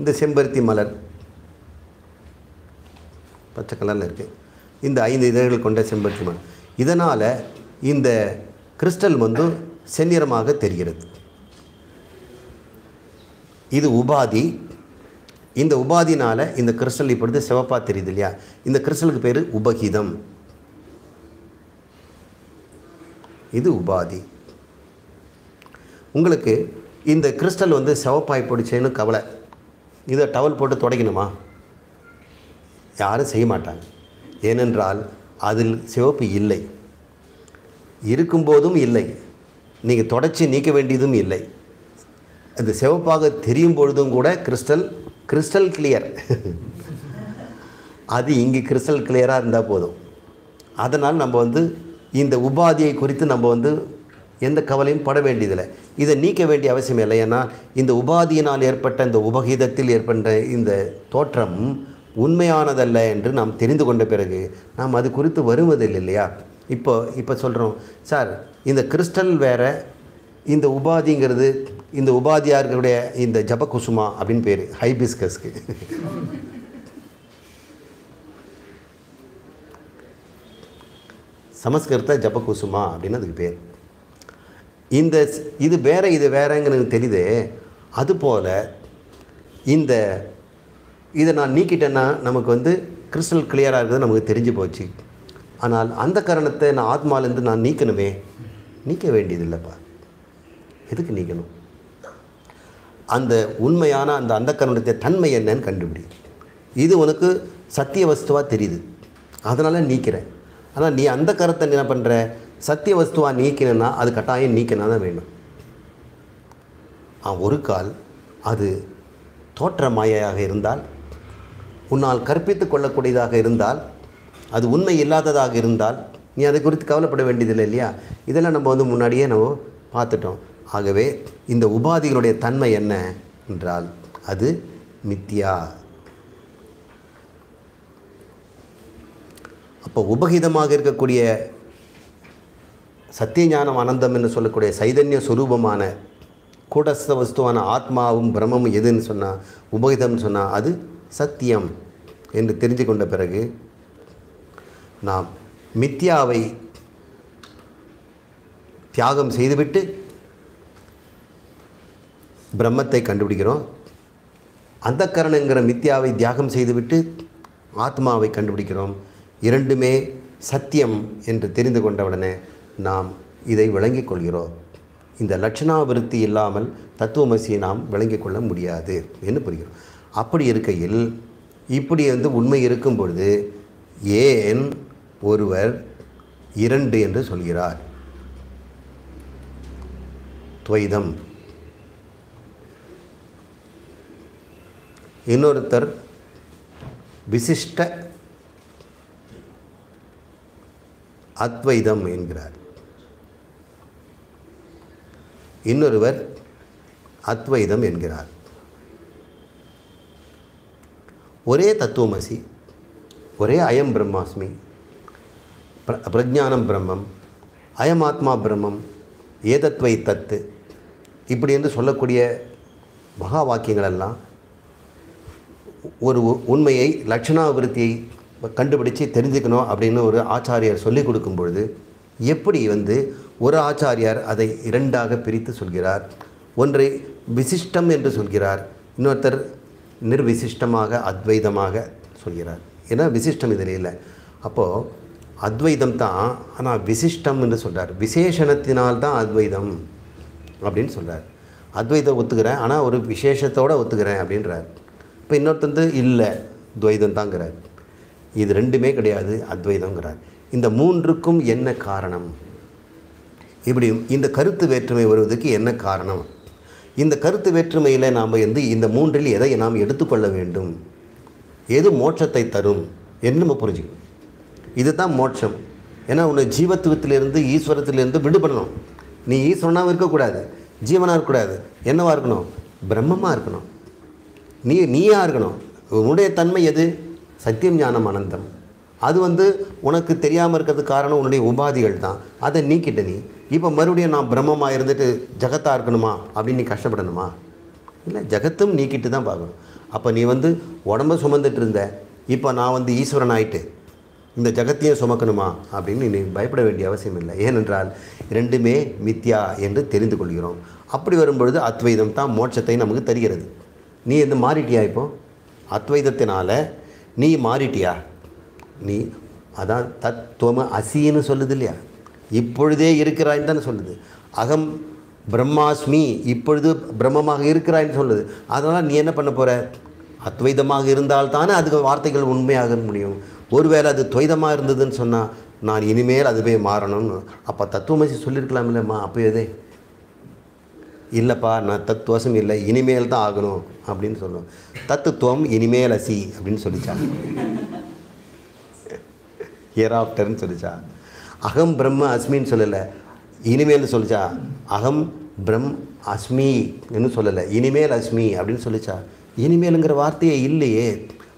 இந்த செம்பருத்தி மலர் பச்சை கலரில் இருக்குது இந்த ஐந்து இதழ்கள் கொண்ட செம்பருத்தி மலர் இதனால் இந்த கிறிஸ்டல் வந்து செந்நிறமாக தெரிகிறது இது உபாதி இந்த உபாதினால் இந்த கிறிஸ்டல் இப்பொழுது சிவப்பாக தெரியுது இல்லையா இந்த கிறிஸ்டலுக்கு பேர் உபகிதம் இது உபாதி உங்களுக்கு இந்த கிறிஸ்டல் வந்து சிவப்பாய் போடுச்சேன்னு கவலை இதை டவல் போட்டு துடைக்கணுமா யாரும் செய்ய மாட்டாங்க ஏனென்றால் அதில் சிவப்பு இல்லை இருக்கும்போதும் இல்லை நீங்கள் தொடச்சி நீக்க வேண்டியதும் இல்லை அந்த சிவப்பாக தெரியும் பொழுதும் கூட கிறிஸ்டல் கிறிஸ்டல் கிளியர் அது இங்கே கிறிஸ்டல் கிளியராக இருந்தால் போதும் அதனால் நம்ம வந்து இந்த உபாதியை குறித்து நம்ம வந்து எந்த கவலையும் பட வேண்டியதில்லை இதை நீக்க வேண்டிய அவசியம் இல்லை ஏன்னா இந்த உபாதியினால் ஏற்பட்ட இந்த உபகிதத்தில் ஏற்பட்ட இந்த தோற்றம் உண்மையானதல்ல என்று நாம் தெரிந்து கொண்ட பிறகு நாம் அது குறித்து வருவதில்லை இல்லையா இப்போ இப்போ சொல்கிறோம் சார் இந்த கிறிஸ்டல் வேறு இந்த உபாதிங்கிறது இந்த உபாதியார்களுடைய இந்த ஜபகுசுமா அப்படின்னு பேர் ஹைபிஸ்கஸ்க்கு சமஸ்கிருத ஜபகுசுமா அப்படின்னு அதுக்கு பேர் இந்த இது வேற இது வேறங்கிறது தெரியுது அதுபோல் இந்த இதை நான் நீக்கிட்டேன்னா நமக்கு வந்து கிறிஸ்டல் கிளியராக இருக்கிறது நமக்கு தெரிஞ்சு போச்சு ஆனால் அந்த காரணத்தை நான் ஆத்மாலேருந்து நான் நீக்கணுமே நீக்க வேண்டியதில்லைப்பா எதுக்கு நீக்கணும் அந்த உண்மையான அந்த அந்த கரணத்தை தன்மை என்னன்னு கண்டுபிடி இது உனக்கு சத்திய வஸ்துவாக தெரியுது அதனால் நீக்கிறேன் ஆனால் நீ அந்த கரத்தை என்ன பண்ணுற சத்திய வஸ்துவாக நீக்கணும்னா அது கட்டாயம் நீக்கினா தான் வேணும் ஒரு கால் அது தோற்ற மாயையாக இருந்தால் உன்னால் கற்பித்து கொள்ளக்கூடியதாக இருந்தால் அது உண்மை இல்லாததாக இருந்தால் நீ அதை குறித்து கவலைப்பட வேண்டியதில்லை இல்லையா இதெல்லாம் நம்ம வந்து முன்னாடியே நம்ம பார்த்துட்டோம் ஆகவே இந்த உபாதிகளுடைய தன்மை என்ன என்றால் அது மித்தியா அப்போ உபகிதமாக இருக்கக்கூடிய சத்தியஞானம் ஆனந்தம் என்று சொல்லக்கூடிய சைதன்ய சுரூபமான கூடஸ்த வஸ்துவான ஆத்மாவும் பிரம்மமும் எதுன்னு சொன்னால் உபகிதம்னு சொன்னால் அது சத்தியம் என்று தெரிந்து கொண்ட பிறகு நாம் மித்யாவை தியாகம் செய்துவிட்டு பிரம்மத்தை கண்டுபிடிக்கிறோம் அந்த கரணங்கிற மித்யாவை தியாகம் செய்துவிட்டு ஆத்மாவை கண்டுபிடிக்கிறோம் இரண்டுமே சத்தியம் என்று தெரிந்து கொண்டவுடனே நாம் இதை விளங்கிக் கொள்கிறோம் இந்த லட்சணாபிருத்தி இல்லாமல் தத்துவமசியை நாம் விளங்கிக் கொள்ள முடியாது என்று புரிகிறோம் அப்படி இருக்கையில் இப்படி வந்து உண்மை இருக்கும் பொழுது ஏன் ஒருவர் இரண்டு என்று சொல்கிறார் துவைதம் இன்னொருத்தர் விசிஷ்ட அத்வைதம் என்கிறார் இன்னொருவர் அத்வைதம் என்கிறார் ஒரே தத்துவமசி ஒரே அயம் பிரம்மாஸ்மி பிர பிரஜானம் பிரம்மம் அயமாத்மா பிரம்மம் ஏதத்வை தத்து இப்படி என்று சொல்லக்கூடிய மகா எல்லாம் ஒரு உண்மையை லட்சணாவிருத்தியை கண்டுபிடிச்சு தெரிஞ்சுக்கணும் அப்படின்னு ஒரு ஆச்சாரியார் சொல்லிக் கொடுக்கும் பொழுது எப்படி வந்து ஒரு ஆச்சாரியார் அதை இரண்டாக பிரித்து சொல்கிறார் ஒன்றை விசிஷ்டம் என்று சொல்கிறார் இன்னொருத்தர் நிர்விசிஷ்டமாக அத்வைதமாக சொல்கிறார் ஏன்னா விசிஷ்டம் இதில் இல்லை அப்போது அத்வைதம் தான் ஆனால் விசிஷ்டம்னு சொல்கிறார் விசேஷணத்தினால்தான் அத்வைதம் அப்படின்னு சொல்கிறார் அத்வைதம் ஒத்துக்கிறேன் ஆனால் ஒரு விசேஷத்தோடு ஒத்துக்கிறேன் அப்படின்றார் இப்போ இன்னொருத்தந்து இல்லை துவைதம் தாங்கிறார் இது ரெண்டுமே கிடையாது அத்வைதங்கிறார் இந்த மூன்றுக்கும் என்ன காரணம் இப்படி இந்த கருத்து வேற்றுமை வருவதற்கு என்ன காரணம் இந்த கருத்து வேற்றுமையில் நாம் வந்து இந்த மூன்றில் எதை நாம் எடுத்துக்கொள்ள வேண்டும் எது மோட்சத்தை தரும் என்று நம்ம புரிஞ்சுக்கணும் இதுதான் மோட்சம் ஏன்னா உன்னை ஜீவத்துவத்திலிருந்து ஈஸ்வரத்திலிருந்து விடுபடணும் நீ ஈஸ்வரனாகவும் இருக்கக்கூடாது ஜீவனாக இருக்கக்கூடாது என்னவாக இருக்கணும் பிரம்மமாக இருக்கணும் நீ நீயாக இருக்கணும் உன்னுடைய தன்மை எது சத்தியம் ஞானம் அனந்தம் அது வந்து உனக்கு தெரியாமல் இருக்கிறதுக்கு காரணம் உன்னுடைய உபாதிகள் தான் அதை நீக்கிட்ட நீ இப்போ மறுபடியும் நான் பிரம்மமாக இருந்துட்டு ஜகத்தாக இருக்கணுமா அப்படின்னு நீ கஷ்டப்படணுமா இல்லை ஜகத்தும் நீக்கிட்டு தான் பார்க்கணும் அப்போ நீ வந்து உடம்ப சுமந்துட்டு இருந்த இப்போ நான் வந்து ஈஸ்வரன் ஆயிட்டு இந்த ஜகத்தையும் சுமக்கணுமா அப்படின்னு நீ பயப்பட வேண்டிய அவசியம் இல்லை ஏனென்றால் ரெண்டுமே மித்யா என்று தெரிந்து கொள்கிறோம் அப்படி வரும்பொழுது அத்வைதம் தான் மோட்சத்தை நமக்கு தருகிறது நீ வந்து மாறிட்டியா இப்போ அத்வைதத்தினால் நீ மாறிட்டியா நீ அதான் தத்துவம் அசின்னு சொல்லுது இல்லையா இப்பொழுதே இருக்கிறாய்ன்னு தானே சொல்லுது அகம் பிரம்மாஸ்மி இப்பொழுது பிரம்மமாக இருக்கிறாய்ன்னு சொல்லுது அதனால் நீ என்ன பண்ண போகிற அத்வைதமாக இருந்தால் தானே அதுக்கு வார்த்தைகள் உண்மையாக முடியும் ஒருவேளை அது துவைதமாக இருந்ததுன்னு சொன்னால் நான் இனிமேல் அதுவே மாறணும்னு அப்போ தத்துவமசி சொல்லியிருக்கலாம் இல்லைம்மா அப்போ எதே இல்லைப்பா நான் தத்துவசம் இல்லை இனிமேல் தான் ஆகணும் அப்படின்னு சொல்லுவோம் தத்துவம் இனிமேல் அசி அப்படின்னு சொல்லிச்சா ஹியர் ஆஃப்டர்ன்னு சொல்லிச்சா அகம் பிரம்ம அஸ்மின்னு சொல்லலை இனிமேல் சொல்லிச்சா அகம் பிரம் அஸ்மி என்று சொல்லலை இனிமேல் அஸ்மி அப்படின்னு சொல்லிச்சா இனிமேலுங்கிற வார்த்தையே இல்லையே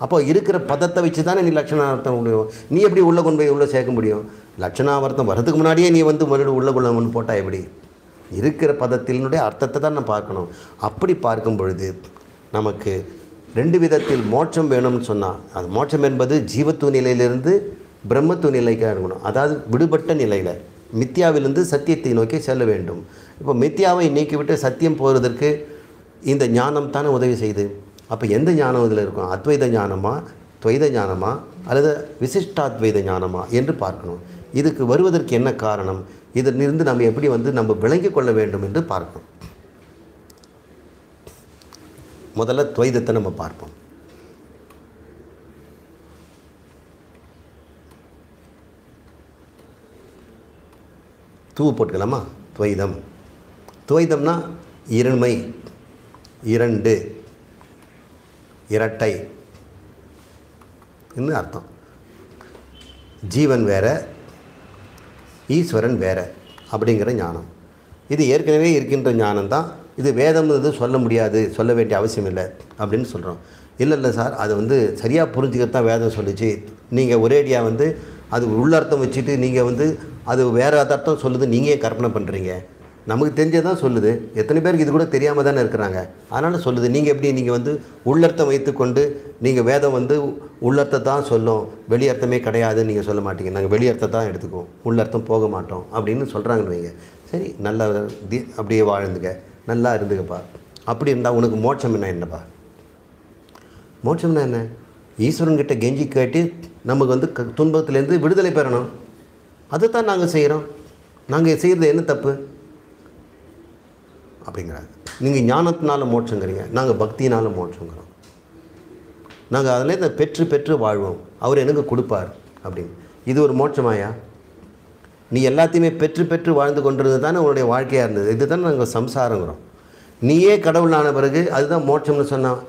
அப்போ இருக்கிற பதத்தை வச்சு தானே நீ லட்சணார்த்தம் முடியும் நீ எப்படி உள்ளே கொண்டு போய் உள்ளே சேர்க்க முடியும் லட்சணாவர்த்தம் வரதுக்கு முன்னாடியே நீ வந்து மறுபடியும் உள்ளே ஒன்று போட்டால் எப்படி இருக்கிற பதத்தினுடைய அர்த்தத்தை தான் நான் பார்க்கணும் அப்படி பார்க்கும் பொழுது நமக்கு ரெண்டு விதத்தில் மோட்சம் வேணும்னு சொன்னால் அது மோட்சம் என்பது ஜீவத்து நிலையிலிருந்து பிரம்மத்துவ நிலைக்காக இருக்கணும் அதாவது விடுபட்ட நிலையில் மித்யாவிலிருந்து சத்தியத்தை நோக்கி செல்ல வேண்டும் இப்போ மித்யாவை நீக்கிவிட்டு சத்தியம் போகிறதற்கு இந்த ஞானம் தானே உதவி செய்து அப்போ எந்த ஞானம் இதில் இருக்கும் அத்வைத ஞானமா துவைத ஞானமா அல்லது விசிஷ்டாத்வைத ஞானமா என்று பார்க்கணும் இதுக்கு வருவதற்கு என்ன காரணம் இதிலிருந்து நம்ம எப்படி வந்து நம்ம விளங்கி கொள்ள வேண்டும் என்று பார்க்கணும் முதல்ல துவைதத்தை நம்ம பார்ப்போம் தூ போட்டுக்கலாமா துவைதம் துவைதம்னா இருமை இரண்டு இரட்டை என்ன அர்த்தம் ஜீவன் வேற ஈஸ்வரன் வேற அப்படிங்கிற ஞானம் இது ஏற்கனவே இருக்கின்ற ஞானம் தான் இது வேதம் இது சொல்ல முடியாது சொல்ல வேண்டிய அவசியம் இல்லை அப்படின்னு சொல்கிறோம் இல்லை இல்லை சார் அது வந்து சரியாக புரிஞ்சுக்கிறது தான் வேதம் சொல்லிச்சு நீங்கள் ஒரேடியாக வந்து அது உள்ளர்த்தம் வச்சுட்டு நீங்கள் வந்து அது வேறு அர்த்தம் சொல்லுது நீங்கள் கற்பனை பண்ணுறீங்க நமக்கு தெரிஞ்சதான் சொல்லுது எத்தனை பேருக்கு இது கூட தெரியாமல் தானே இருக்கிறாங்க அதனால் சொல்லுது நீங்கள் எப்படி நீங்கள் வந்து உள்ளர்த்தம் வைத்துக்கொண்டு நீங்கள் வேதம் வந்து உள்ளர்த்த தான் சொல்லும் வெளியர்த்தமே கிடையாதுன்னு நீங்கள் சொல்ல மாட்டீங்க நாங்கள் வெளியர்த்தம் தான் எடுத்துக்குவோம் உள்ளர்த்தம் போக மாட்டோம் அப்படின்னு சொல்கிறாங்கன்னு வைங்க சரி நல்லா தி அப்படியே வாழ்ந்துங்க நல்லா இருந்துக்கப்பா அப்படி இருந்தால் உனக்கு மோட்சம் என்ன என்னப்பா மோட்சம்னா என்ன ஈஸ்வரன்கிட்ட கெஞ்சி கேட்டு நமக்கு வந்து க துன்பத்துலேருந்து விடுதலை பெறணும் அதை தான் நாங்கள் செய்கிறோம் நாங்கள் செய்கிறது என்ன தப்பு அப்படிங்கிறாங்க நீங்கள் ஞானத்தினால மோட்சங்கிறீங்க நாங்கள் பக்தினால மோட்சங்கிறோம் நாங்கள் அதில் இந்த பெற்று பெற்று வாழ்வோம் அவர் எனக்கு கொடுப்பார் அப்படின்னு இது ஒரு மோட்சமாயா நீ எல்லாத்தையுமே பெற்று பெற்று வாழ்ந்து கொண்டிருந்தது தானே உன்னுடைய வாழ்க்கையாக இருந்தது இதுதான் நாங்கள் சம்சாரங்கிறோம் நீயே கடவுளான பிறகு அதுதான் மோட்சம்னு சொன்னான்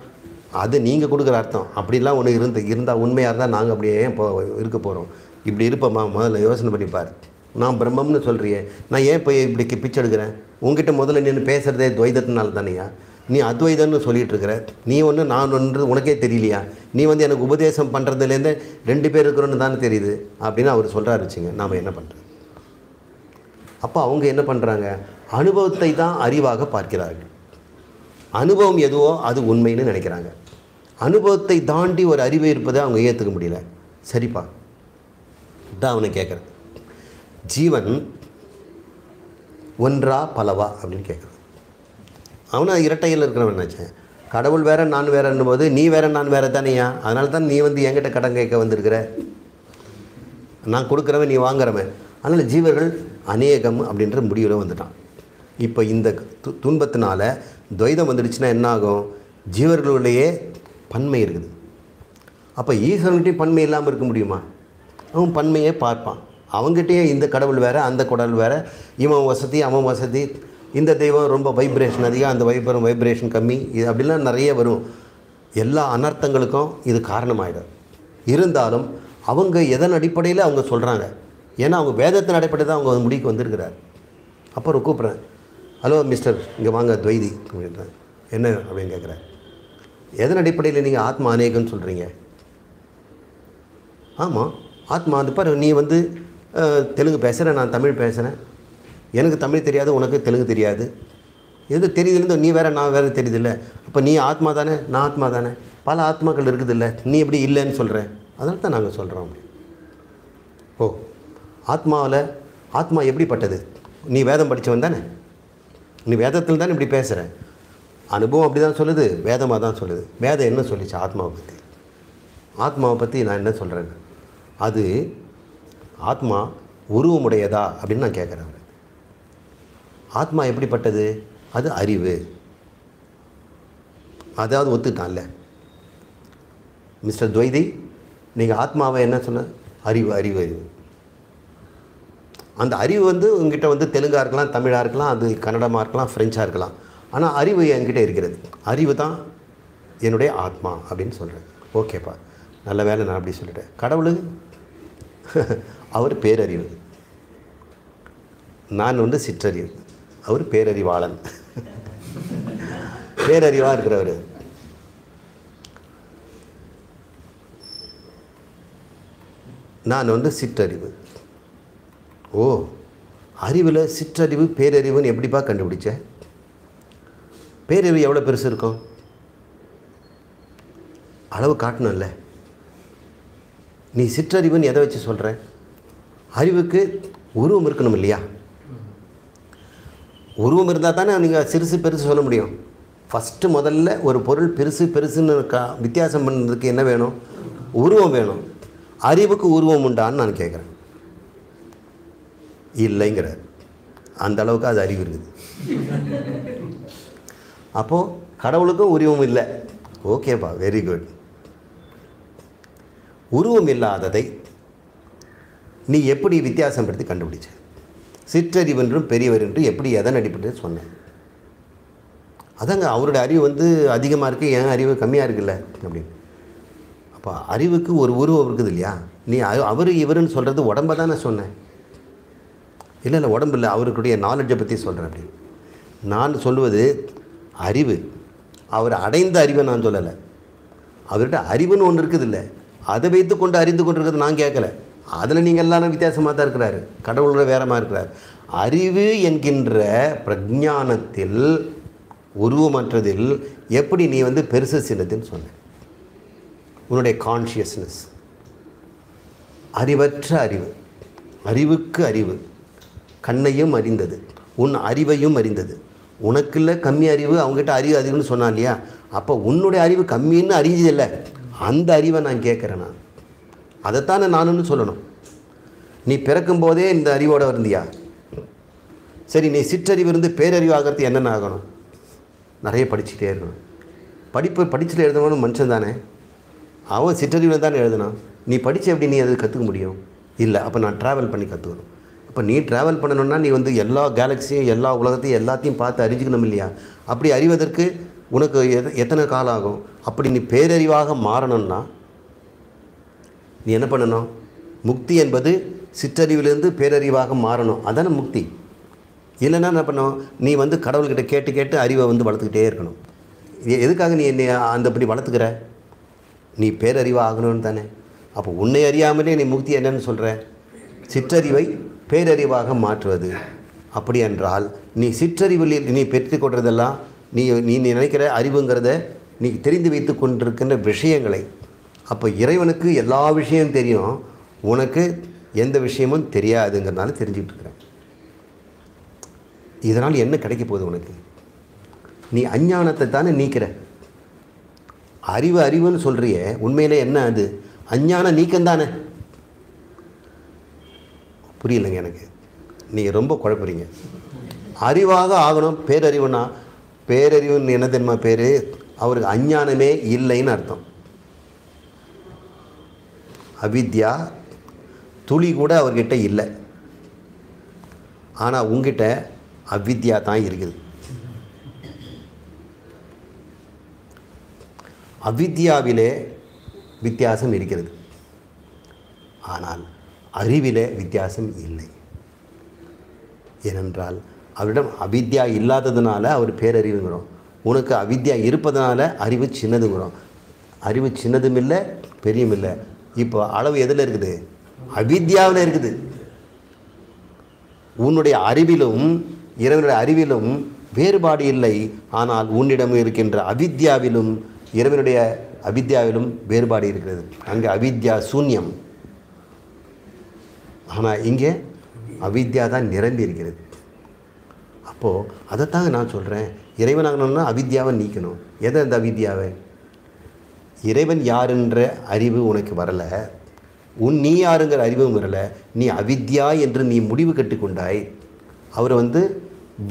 அது நீங்கள் கொடுக்குற அர்த்தம் அப்படிலாம் ஒன்று இருந்து இருந்தால் உண்மையாக இருந்தால் நாங்கள் அப்படியே ஏன் போ இருக்க போகிறோம் இப்படி இருப்போம்மா முதல்ல யோசனை பண்ணிப்பார் நான் பிரம்மம்னு சொல்கிறியே நான் ஏன் போய் இப்படி பிச்சு எடுக்கிறேன் உங்ககிட்ட முதல்ல நின்று பேசுகிறதே துவைதத்தினால தானேயா நீ அத்வைதம்னு சொல்லிகிட்டு இருக்கிற நீ ஒன்று நான் ஒன்று உனக்கே தெரியலையா நீ வந்து எனக்கு உபதேசம் பண்ணுறதுலேருந்து ரெண்டு பேர் இருக்கிறோன்னு தானே தெரியுது அப்படின்னு அவர் சொல்கிறார் வச்சுங்க நாம் என்ன பண்ணுறோம் அப்போ அவங்க என்ன பண்ணுறாங்க அனுபவத்தை தான் அறிவாக பார்க்கிறார்கள் அனுபவம் எதுவோ அது உண்மைன்னு நினைக்கிறாங்க அனுபவத்தை தாண்டி ஒரு அறிவு இருப்பதை அவங்க ஏற்றுக்க முடியல சரிப்பா தான் அவனை கேட்குறேன் ஜீவன் ஒன்றா பலவா அப்படின்னு கேட்குறான் அவனை இரட்டையில் இருக்கிறவன் நினச்சேன் கடவுள் வேற நான் வேறன்னும் போது நீ வேற நான் வேற தானேயா அதனால தான் நீ வந்து என்கிட்ட கடன் கேட்க வந்திருக்கிற நான் கொடுக்குறவன் நீ வாங்குறவன் அதனால் ஜீவர்கள் அநேகம் அப்படின்ற முடிவில் வந்துட்டான் இப்போ இந்த து துன்பத்தினால துவைதம் வந்துடுச்சுன்னா என்ன ஆகும் ஜீவர்களுடைய பன்மை இருக்குது அப்போ ஈஸ்வரன்கிட்டே பன்மை இல்லாமல் இருக்க முடியுமா அவன் பன்மையை பார்ப்பான் அவங்ககிட்டயே இந்த கடவுள் வேறு அந்த கடவுள் வேறு இவன் வசதி அவன் வசதி இந்த தெய்வம் ரொம்ப வைப்ரேஷன் அதிகம் அந்த வைப்ரம் வைப்ரேஷன் கம்மி இது அப்படிலாம் நிறைய வரும் எல்லா அனர்த்தங்களுக்கும் இது காரணமாயிடும் இருந்தாலும் அவங்க எதன் அடிப்படையில் அவங்க சொல்கிறாங்க ஏன்னா அவங்க வேதத்தின் அடிப்படையில் தான் அவங்க முடிக்கு வந்திருக்கிறார் அப்புறம் கூப்பிட்றேன் ஹலோ மிஸ்டர் இங்கே வாங்க துவைதி என்ன அப்படின்னு கேட்குறேன் எதன் அடிப்படையில் நீங்கள் ஆத்மா அநேகம்னு சொல்கிறீங்க ஆமாம் ஆத்மா அந்த பாரு நீ வந்து தெலுங்கு பேசுகிறேன் நான் தமிழ் பேசுகிறேன் எனக்கு தமிழ் தெரியாது உனக்கு தெலுங்கு தெரியாது எது தெரியுது நீ வேறு நான் வேறு தெரியுதில்ல அப்போ நீ ஆத்மா தானே நான் ஆத்மா தானே பல ஆத்மாக்கள் இருக்குது இல்லை நீ எப்படி இல்லைன்னு சொல்கிறேன் அதனால தான் நாங்கள் சொல்கிறோம் ஓ ஆத்மாவில் ஆத்மா எப்படிப்பட்டது நீ வேதம் படித்தவன் தானே நீ வேதத்தில் தான் இப்படி பேசுகிற அனுபவம் அப்படி தான் சொல்லுது வேதமாக தான் சொல்லுது வேதம் என்ன சொல்லிச்சு ஆத்மாவை பற்றி ஆத்மாவை பற்றி நான் என்ன சொல்கிறேங்க அது ஆத்மா உருவமுடையதா அப்படின்னு நான் கேட்குறேன் ஆத்மா எப்படிப்பட்டது அது அறிவு அதாவது ஒத்துட்டான்ல மிஸ்டர் துவைதி நீங்கள் ஆத்மாவை என்ன சொன்ன அறிவு அறிவு அறிவு அந்த அறிவு வந்து உங்ககிட்ட வந்து தெலுங்காக இருக்கலாம் தமிழாக இருக்கலாம் அது கன்னடமாக இருக்கலாம் ஃப்ரெஞ்சாக இருக்கலாம் ஆனால் அறிவு என்கிட்ட இருக்கிறது அறிவு தான் என்னுடைய ஆத்மா அப்படின்னு சொல்கிறேன் ஓகேப்பா நல்ல வேலை நான் அப்படி சொல்லிட்டேன் கடவுள் <laughs> அவர் பேரறிவு நான் வந்து சிற்றறிவு அவர் பேரறிவாளன் <laughs> பேரறிவாக இருக்கிறவர் நான் வந்து சிற்றறிவு ஓ அறிவில் சிற்றறிவு பேரறிவுன்னு எப்படிப்பா கண்டுபிடிச்ச பேரறிவு எவ்வளோ பெருசு இருக்கும் அளவு காட்டணும்ல நீ சிற்றறிவுன்னு எதை வச்சு சொல்கிற அறிவுக்கு உருவம் இருக்கணும் இல்லையா உருவம் இருந்தால் தானே நீங்கள் சிறுசு பெருசு சொல்ல முடியும் ஃபஸ்ட்டு முதல்ல ஒரு பொருள் பெருசு பெருசுன்னு இருக்கா வித்தியாசம் பண்ணுறதுக்கு என்ன வேணும் உருவம் வேணும் அறிவுக்கு உருவம் உண்டான்னு நான் கேட்குறேன் இல்லைங்கிறார் அந்த அளவுக்கு அது அறிவு இருக்குது அப்போது கடவுளுக்கும் உருவம் இல்லை ஓகேப்பா வெரி குட் உருவம் இல்லாததை நீ எப்படி வித்தியாசம் படுத்தி கண்டுபிடிச்ச சிற்றறிவென்றும் பெரியவர் என்றும் எப்படி எதன் அடிப்படையில் சொன்னேன் அதாங்க அவருடைய அறிவு வந்து அதிகமாக இருக்குது என் அறிவு கம்மியாக இருக்குல்ல அப்படின்னு அப்போ அறிவுக்கு ஒரு உருவம் இருக்குது இல்லையா நீ அவர் இவருன்னு சொல்கிறது உடம்ப தான் நான் சொன்னேன் இல்லை இல்லை உடம்பு இல்லை அவருக்குடைய நாலெட்ஜை பற்றி சொல்கிறேன் அப்படின்னு நான் சொல்வது அறிவு அவர் அடைந்த அறிவை நான் சொல்லலை அவர்கிட்ட அறிவுன்னு ஒன்று இருக்குது இல்லை அதை வைத்து கொண்டு அறிந்து கொண்டு இருக்கிறது நான் கேட்கல அதில் நீங்கள் எல்லாரும் வித்தியாசமாக தான் இருக்கிறாரு கடவுளோட வேறமாக இருக்கிறார் அறிவு என்கின்ற பிரஜானத்தில் உருவமற்றதில் எப்படி நீ வந்து பெருசு சின்னத்தில் சொன்ன உன்னுடைய கான்ஷியஸ்னஸ் அறிவற்ற அறிவு அறிவுக்கு அறிவு கண்ணையும் அறிந்தது உன் அறிவையும் அறிந்தது உனக்குள்ள கம்மி அறிவு அவங்ககிட்ட அறிவு அதிகம்னு சொன்னான் இல்லையா அப்போ உன்னுடைய அறிவு கம்மின்னு இல்லை அந்த அறிவை நான் கேட்குறேன் நான் அதைத்தானே நானும்னு சொல்லணும் நீ பிறக்கும் போதே இந்த அறிவோடு இருந்தியா சரி நீ சிற்றறிவு இருந்து பேரறிவு ஆகிறது என்னென்ன ஆகணும் நிறைய படிச்சுட்டே இருக்கணும் படிப்பு படிச்சுட்டு எழுதணும்னு மனுஷன் தானே அவன் சிற்றறிவில் தானே எழுதுனான் நீ படித்து எப்படி நீ அதை கற்றுக்க முடியும் இல்லை அப்போ நான் ட்ராவல் பண்ணி கற்றுக்கணும் இப்போ நீ ட்ராவல் பண்ணணுன்னா நீ வந்து எல்லா கேலக்ஸியும் எல்லா உலகத்தையும் எல்லாத்தையும் பார்த்து அறிஞ்சிக்கணும் இல்லையா அப்படி அறிவதற்கு உனக்கு எத் எத்தனை காலம் ஆகும் அப்படி நீ பேரறிவாக மாறணும்னா நீ என்ன பண்ணணும் முக்தி என்பது சிற்றறிவிலிருந்து பேரறிவாக மாறணும் அதான முக்தி இல்லைன்னா என்ன பண்ணணும் நீ வந்து கடவுள்கிட்ட கேட்டு கேட்டு அறிவை வந்து வளர்த்துக்கிட்டே இருக்கணும் எதுக்காக நீ என்னை அந்த அப்படி வளர்த்துக்கிற நீ பேரறிவாக ஆகணும்னு தானே அப்போ உன்னை அறியாமலே நீ முக்தி என்னன்னு சொல்கிற சிற்றறிவை பேரறிவாக மாற்றுவது அப்படி என்றால் நீ சிற்றறிவில் நீ பெற்றுக்கொள்றதெல்லாம் நீ நீ நினைக்கிற அறிவுங்கிறத நீ தெரிந்து வைத்து கொண்டிருக்கின்ற விஷயங்களை அப்போ இறைவனுக்கு எல்லா விஷயமும் தெரியும் உனக்கு எந்த விஷயமும் தெரியாதுங்கிறதால தெரிஞ்சுக்கிட்டு இருக்கிறேன் இதனால் என்ன கிடைக்க போகுது உனக்கு நீ அஞ்ஞானத்தை தானே நீக்கிற அறிவு அறிவுன்னு சொல்கிறிய உண்மையிலே என்ன அது அஞ்ஞான நீக்கம் தானே புரியலைங்க எனக்கு நீங்கள் ரொம்ப குழப்புறீங்க அறிவாக ஆகணும் பேரறிவுனா பேரறிவுன்னு என்ன தெரியுமா பேர் அவருக்கு அஞ்ஞானமே இல்லைன்னு அர்த்தம் அவித்யா துளி கூட அவர்கிட்ட இல்லை ஆனால் உங்ககிட்ட அவித்யா தான் இருக்குது அவித்யாவிலே வித்தியாசம் இருக்கிறது ஆனால் அறிவிலே வித்தியாசம் இல்லை ஏனென்றால் அவரிடம் அவித்யா இல்லாததுனால அவர் பேரறிவுங்கிறோம் உனக்கு அவித்யா இருப்பதனால அறிவு சின்னதுங்கிறோம் அறிவு சின்னதும் இல்லை பெரியும் இல்லை இப்போ அளவு எதில் இருக்குது அவித்யாவில் இருக்குது உன்னுடைய அறிவிலும் இறைவனுடைய அறிவிலும் வேறுபாடு இல்லை ஆனால் உன்னிடம் இருக்கின்ற அவித்யாவிலும் இறைவனுடைய அவித்யாவிலும் வேறுபாடு இருக்கிறது அங்கே அவித்யா சூன்யம் ஆனால் இங்கே அவித்யா தான் நிரம்பி இருக்கிறது அப்போது அதைத்தாங்க நான் சொல்கிறேன் இறைவனாகணும்னா அவித்யாவை நீக்கணும் எதை அந்த அவித்யாவை இறைவன் யாருன்ற அறிவு உனக்கு வரலை உன் நீ யாருங்கிற அறிவும் வரலை நீ அவித்யா என்று நீ முடிவு கட்டுக்கொண்டாய் அவர் வந்து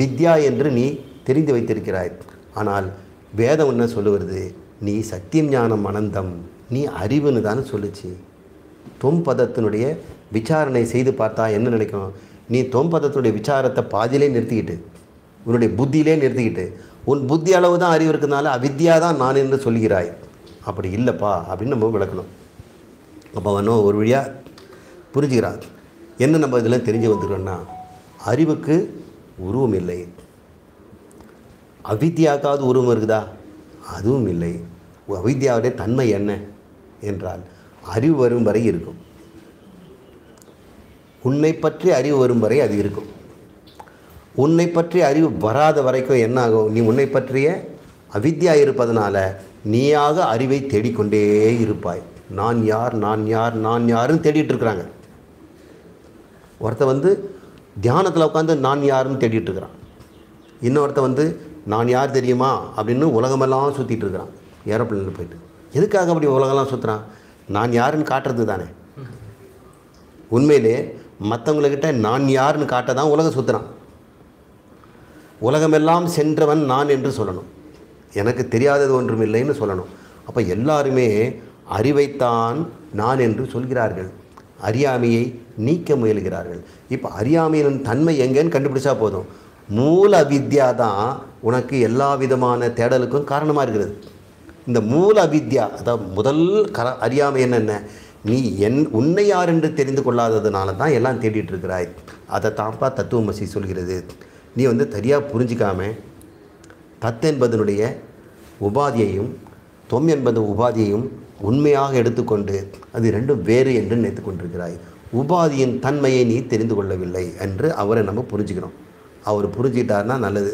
வித்யா என்று நீ தெரிந்து வைத்திருக்கிறாய் ஆனால் வேதம் என்ன சொல்லுவது நீ சத்தியம் ஞானம் அனந்தம் நீ அறிவுன்னு தானே சொல்லுச்சு தொம்பதத்தினுடைய விசாரணை செய்து பார்த்தா என்ன நினைக்கும் நீ தொம்பதத்தினுடைய விசாரத்தை பாதியிலே நிறுத்திக்கிட்டு உன்னுடைய புத்தியிலே நிறுத்திக்கிட்டு உன் புத்தி அளவு தான் அறிவு இருக்கிறதுனால அவித்யா தான் நான் என்று சொல்கிறாய் அப்படி இல்லைப்பா அப்படின்னு நம்ம விளக்கணும் அப்போ அவனும் ஒரு வழியாக புரிஞ்சுக்கிறான் என்ன நம்ம இதெல்லாம் தெரிஞ்சு வந்துக்கிறோன்னா அறிவுக்கு உருவம் இல்லை அவித்யாக்காவது உருவம் இருக்குதா அதுவும் இல்லை அவித்யாவுடைய தன்மை என்ன என்றால் அறிவு வரும் வரை இருக்கும் உன்னை பற்றி அறிவு வரும் வரை அது இருக்கும் உன்னை பற்றி அறிவு வராத வரைக்கும் என்னாகும் நீ உன்னை பற்றிய அவித்தியா இருப்பதனால நீயாக அறிவை தேடிக்கொண்டே இருப்பாய் நான் யார் நான் யார் நான் யாருன்னு தேடிட்டு இருக்கிறாங்க ஒருத்த வந்து தியானத்தில் உட்காந்து நான் யாருன்னு தேடிட்டு இருக்கிறான் இன்னொருத்த வந்து நான் யார் தெரியுமா அப்படின்னு உலகமெல்லாம் சுற்றிட்டு இருக்கிறான் ஏரோப்ளைனில் போயிட்டு எதுக்காக அப்படி உலகெல்லாம் சுற்றுறான் நான் யாருன்னு காட்டுறது தானே உண்மையிலே மற்றவங்கக்கிட்ட நான் யாருன்னு காட்ட தான் உலகம் சுற்றுறான் உலகமெல்லாம் சென்றவன் நான் என்று சொல்லணும் எனக்கு தெரியாதது ஒன்றும் இல்லைன்னு சொல்லணும் அப்போ எல்லாருமே அறிவைத்தான் நான் என்று சொல்கிறார்கள் அறியாமையை நீக்க முயல்கிறார்கள் இப்போ அறியாமையின் தன்மை எங்கேன்னு கண்டுபிடிச்சா போதும் மூல வித்யா தான் உனக்கு எல்லா விதமான தேடலுக்கும் காரணமாக இருக்கிறது இந்த மூல அவித்யா அதாவது முதல் கர அறியாமை என்னென்ன நீ என் உன்னை யார் என்று தெரிந்து கொள்ளாததுனால தான் எல்லாம் தேடிட்டு இருக்கிறாய் அதை தான்ப்பா தத்துவமசி சொல்கிறது நீ வந்து சரியாக புரிஞ்சிக்காம தத் என்பதனுடைய உபாதியையும் தொம் என்பது உபாதியையும் உண்மையாக எடுத்துக்கொண்டு அது ரெண்டும் வேறு என்று நினைத்து கொண்டிருக்கிறாய் உபாதியின் தன்மையை நீ தெரிந்து கொள்ளவில்லை என்று அவரை நம்ம புரிஞ்சுக்கிறோம் அவர் புரிஞ்சுக்கிட்டாருன்னா நல்லது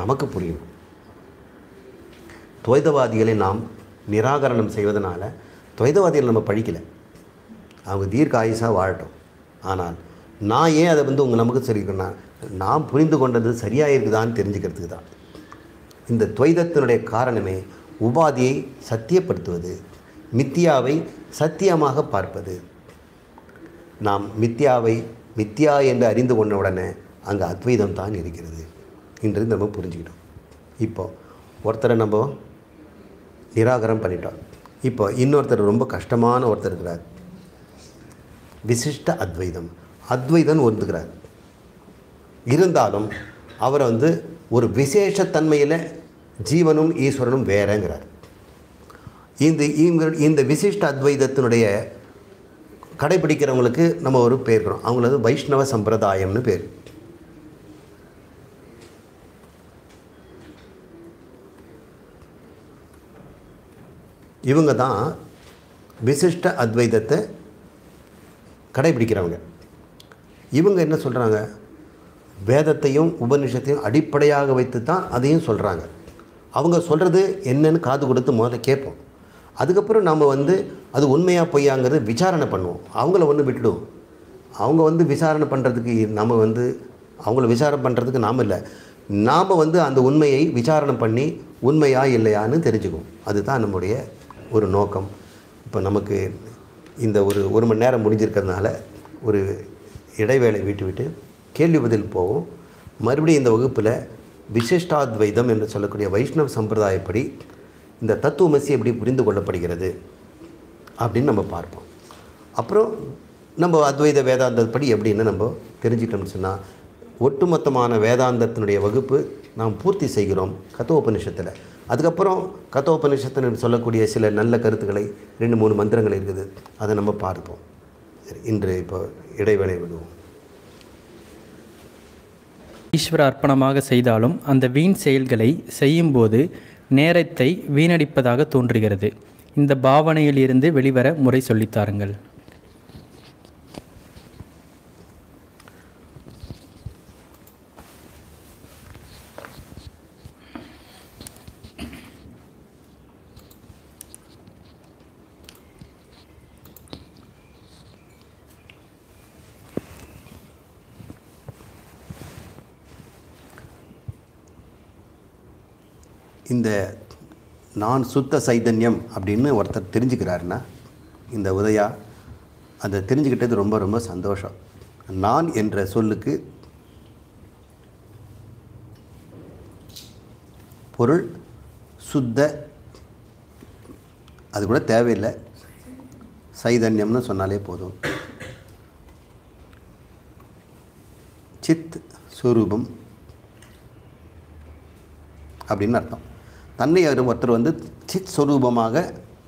நமக்கு புரியும் துவைதவாதிகளை நாம் நிராகரணம் செய்வதனால் துவைதவாதிகள் நம்ம பழிக்கலை அவங்க தீர்க்க ஆயுசாக வாழட்டும் ஆனால் நான் ஏன் அதை வந்து உங்கள் நமக்கு சொல்லிக்கிறேன்னா நாம் புரிந்து கொண்டது சரியாக இருக்குதான்னு தெரிஞ்சுக்கிறதுக்கு தான் இந்த துவைதத்தினுடைய காரணமே உபாதியை சத்தியப்படுத்துவது மித்தியாவை சத்தியமாக பார்ப்பது நாம் மித்தியாவை மித்தியா என்று அறிந்து கொண்ட உடனே அங்கே அத்வைதம் தான் இருக்கிறது என்று நம்ம புரிஞ்சுக்கிட்டோம் இப்போ ஒருத்தரை நம்ம நிராகரம் பண்ணிட்டோம் இப்போ இன்னொருத்தர் ரொம்ப கஷ்டமான ஒருத்தர் இருக்கிறார் விசிஷ்ட அத்வைதம் அத்வைதம் ஒருந்துக்கிறார் இருந்தாலும் அவர் வந்து ஒரு விசேஷத்தன்மையில் ஜீவனும் ஈஸ்வரனும் வேறங்கிறார் இந்த இந்த விசிஷ்ட அத்வைதத்தினுடைய கடைபிடிக்கிறவங்களுக்கு நம்ம ஒரு பேர் அவங்களது வைஷ்ணவ சம்பிரதாயம்னு பேர் இவங்க தான் விசிஷ்ட அத்வைதத்தை கடைபிடிக்கிறவங்க இவங்க என்ன சொல்கிறாங்க வேதத்தையும் உபனிஷத்தையும் அடிப்படையாக வைத்து தான் அதையும் சொல்கிறாங்க அவங்க சொல்கிறது என்னன்னு காது கொடுத்து முதல்ல கேட்போம் அதுக்கப்புறம் நாம் வந்து அது உண்மையாக பொய்யாங்கிறது விசாரணை பண்ணுவோம் அவங்கள ஒன்று விட்டுடுவோம் அவங்க வந்து விசாரணை பண்ணுறதுக்கு நம்ம வந்து அவங்கள விசாரணை பண்ணுறதுக்கு நாம் இல்லை நாம் வந்து அந்த உண்மையை விசாரணை பண்ணி உண்மையா இல்லையான்னு தெரிஞ்சுக்குவோம் அதுதான் நம்முடைய ஒரு நோக்கம் இப்போ நமக்கு இந்த ஒரு ஒரு மணி நேரம் முடிஞ்சிருக்கிறதுனால ஒரு இடைவேளை விட்டு விட்டு கேள்வி பதில் போவோம் மறுபடியும் இந்த வகுப்பில் விசிஷ்டாத்வைதம் என்று சொல்லக்கூடிய வைஷ்ணவ சம்பிரதாயப்படி இந்த தத்துவமசி எப்படி புரிந்து கொள்ளப்படுகிறது அப்படின்னு நம்ம பார்ப்போம் அப்புறம் நம்ம அத்வைத வேதாந்தப்படி எப்படின்னு நம்ம தெரிஞ்சுக்கிட்டோம்னு சொன்னால் ஒட்டுமொத்தமான வேதாந்தத்தினுடைய வகுப்பு நாம் பூர்த்தி செய்கிறோம் உபநிஷத்தில் அதுக்கப்புறம் கத்தோபனிஷத்துன்னு சொல்லக்கூடிய சில நல்ல கருத்துக்களை ரெண்டு மூணு மந்திரங்கள் இருக்குது அதை நம்ம பார்ப்போம் இன்று இப்போ இடைவேளை விடுவோம் ஈஸ்வர அர்ப்பணமாக செய்தாலும் அந்த வீண் செயல்களை செய்யும்போது நேரத்தை வீணடிப்பதாக தோன்றுகிறது இந்த பாவனையில் இருந்து வெளிவர முறை சொல்லித்தாருங்கள் இந்த நான் சுத்த சைதன்யம் அப்படின்னு ஒருத்தர் தெரிஞ்சுக்கிறாருன்னா இந்த உதயா அதை தெரிஞ்சுக்கிட்டது ரொம்ப ரொம்ப சந்தோஷம் நான் என்ற சொல்லுக்கு பொருள் சுத்த அது கூட தேவையில்லை சைதன்யம்னு சொன்னாலே போதும் சித் சுரூபம் அப்படின்னு அர்த்தம் தன்னை ஒருத்தர் வந்து சித் சுரூபமாக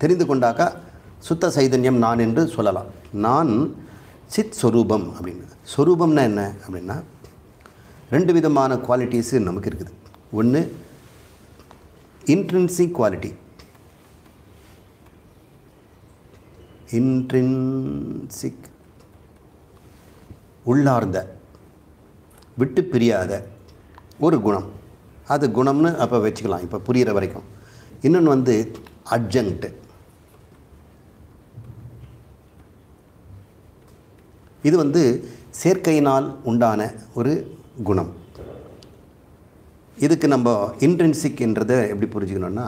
தெரிந்து கொண்டாக்கா சுத்த சைதன்யம் நான் என்று சொல்லலாம் நான் சித் சுரூபம் அப்படின்னு ஸ்வரூபம்னா என்ன அப்படின்னா ரெண்டு விதமான குவாலிட்டிஸு நமக்கு இருக்குது ஒன்று இன்ட்ரின்சிக் குவாலிட்டி இன்ட்ரின்சிக் உள்ளார்ந்த விட்டு பிரியாத ஒரு குணம் அது குணம்னு அப்போ வச்சுக்கலாம் இப்போ புரிகிற வரைக்கும் இன்னொன்று வந்து அட்ஜங்க்ட்டு இது வந்து சேர்க்கையினால் உண்டான ஒரு குணம் இதுக்கு நம்ம இன்ட்ரென்சிக்ன்றதை எப்படி புரிஞ்சுக்கணும்னா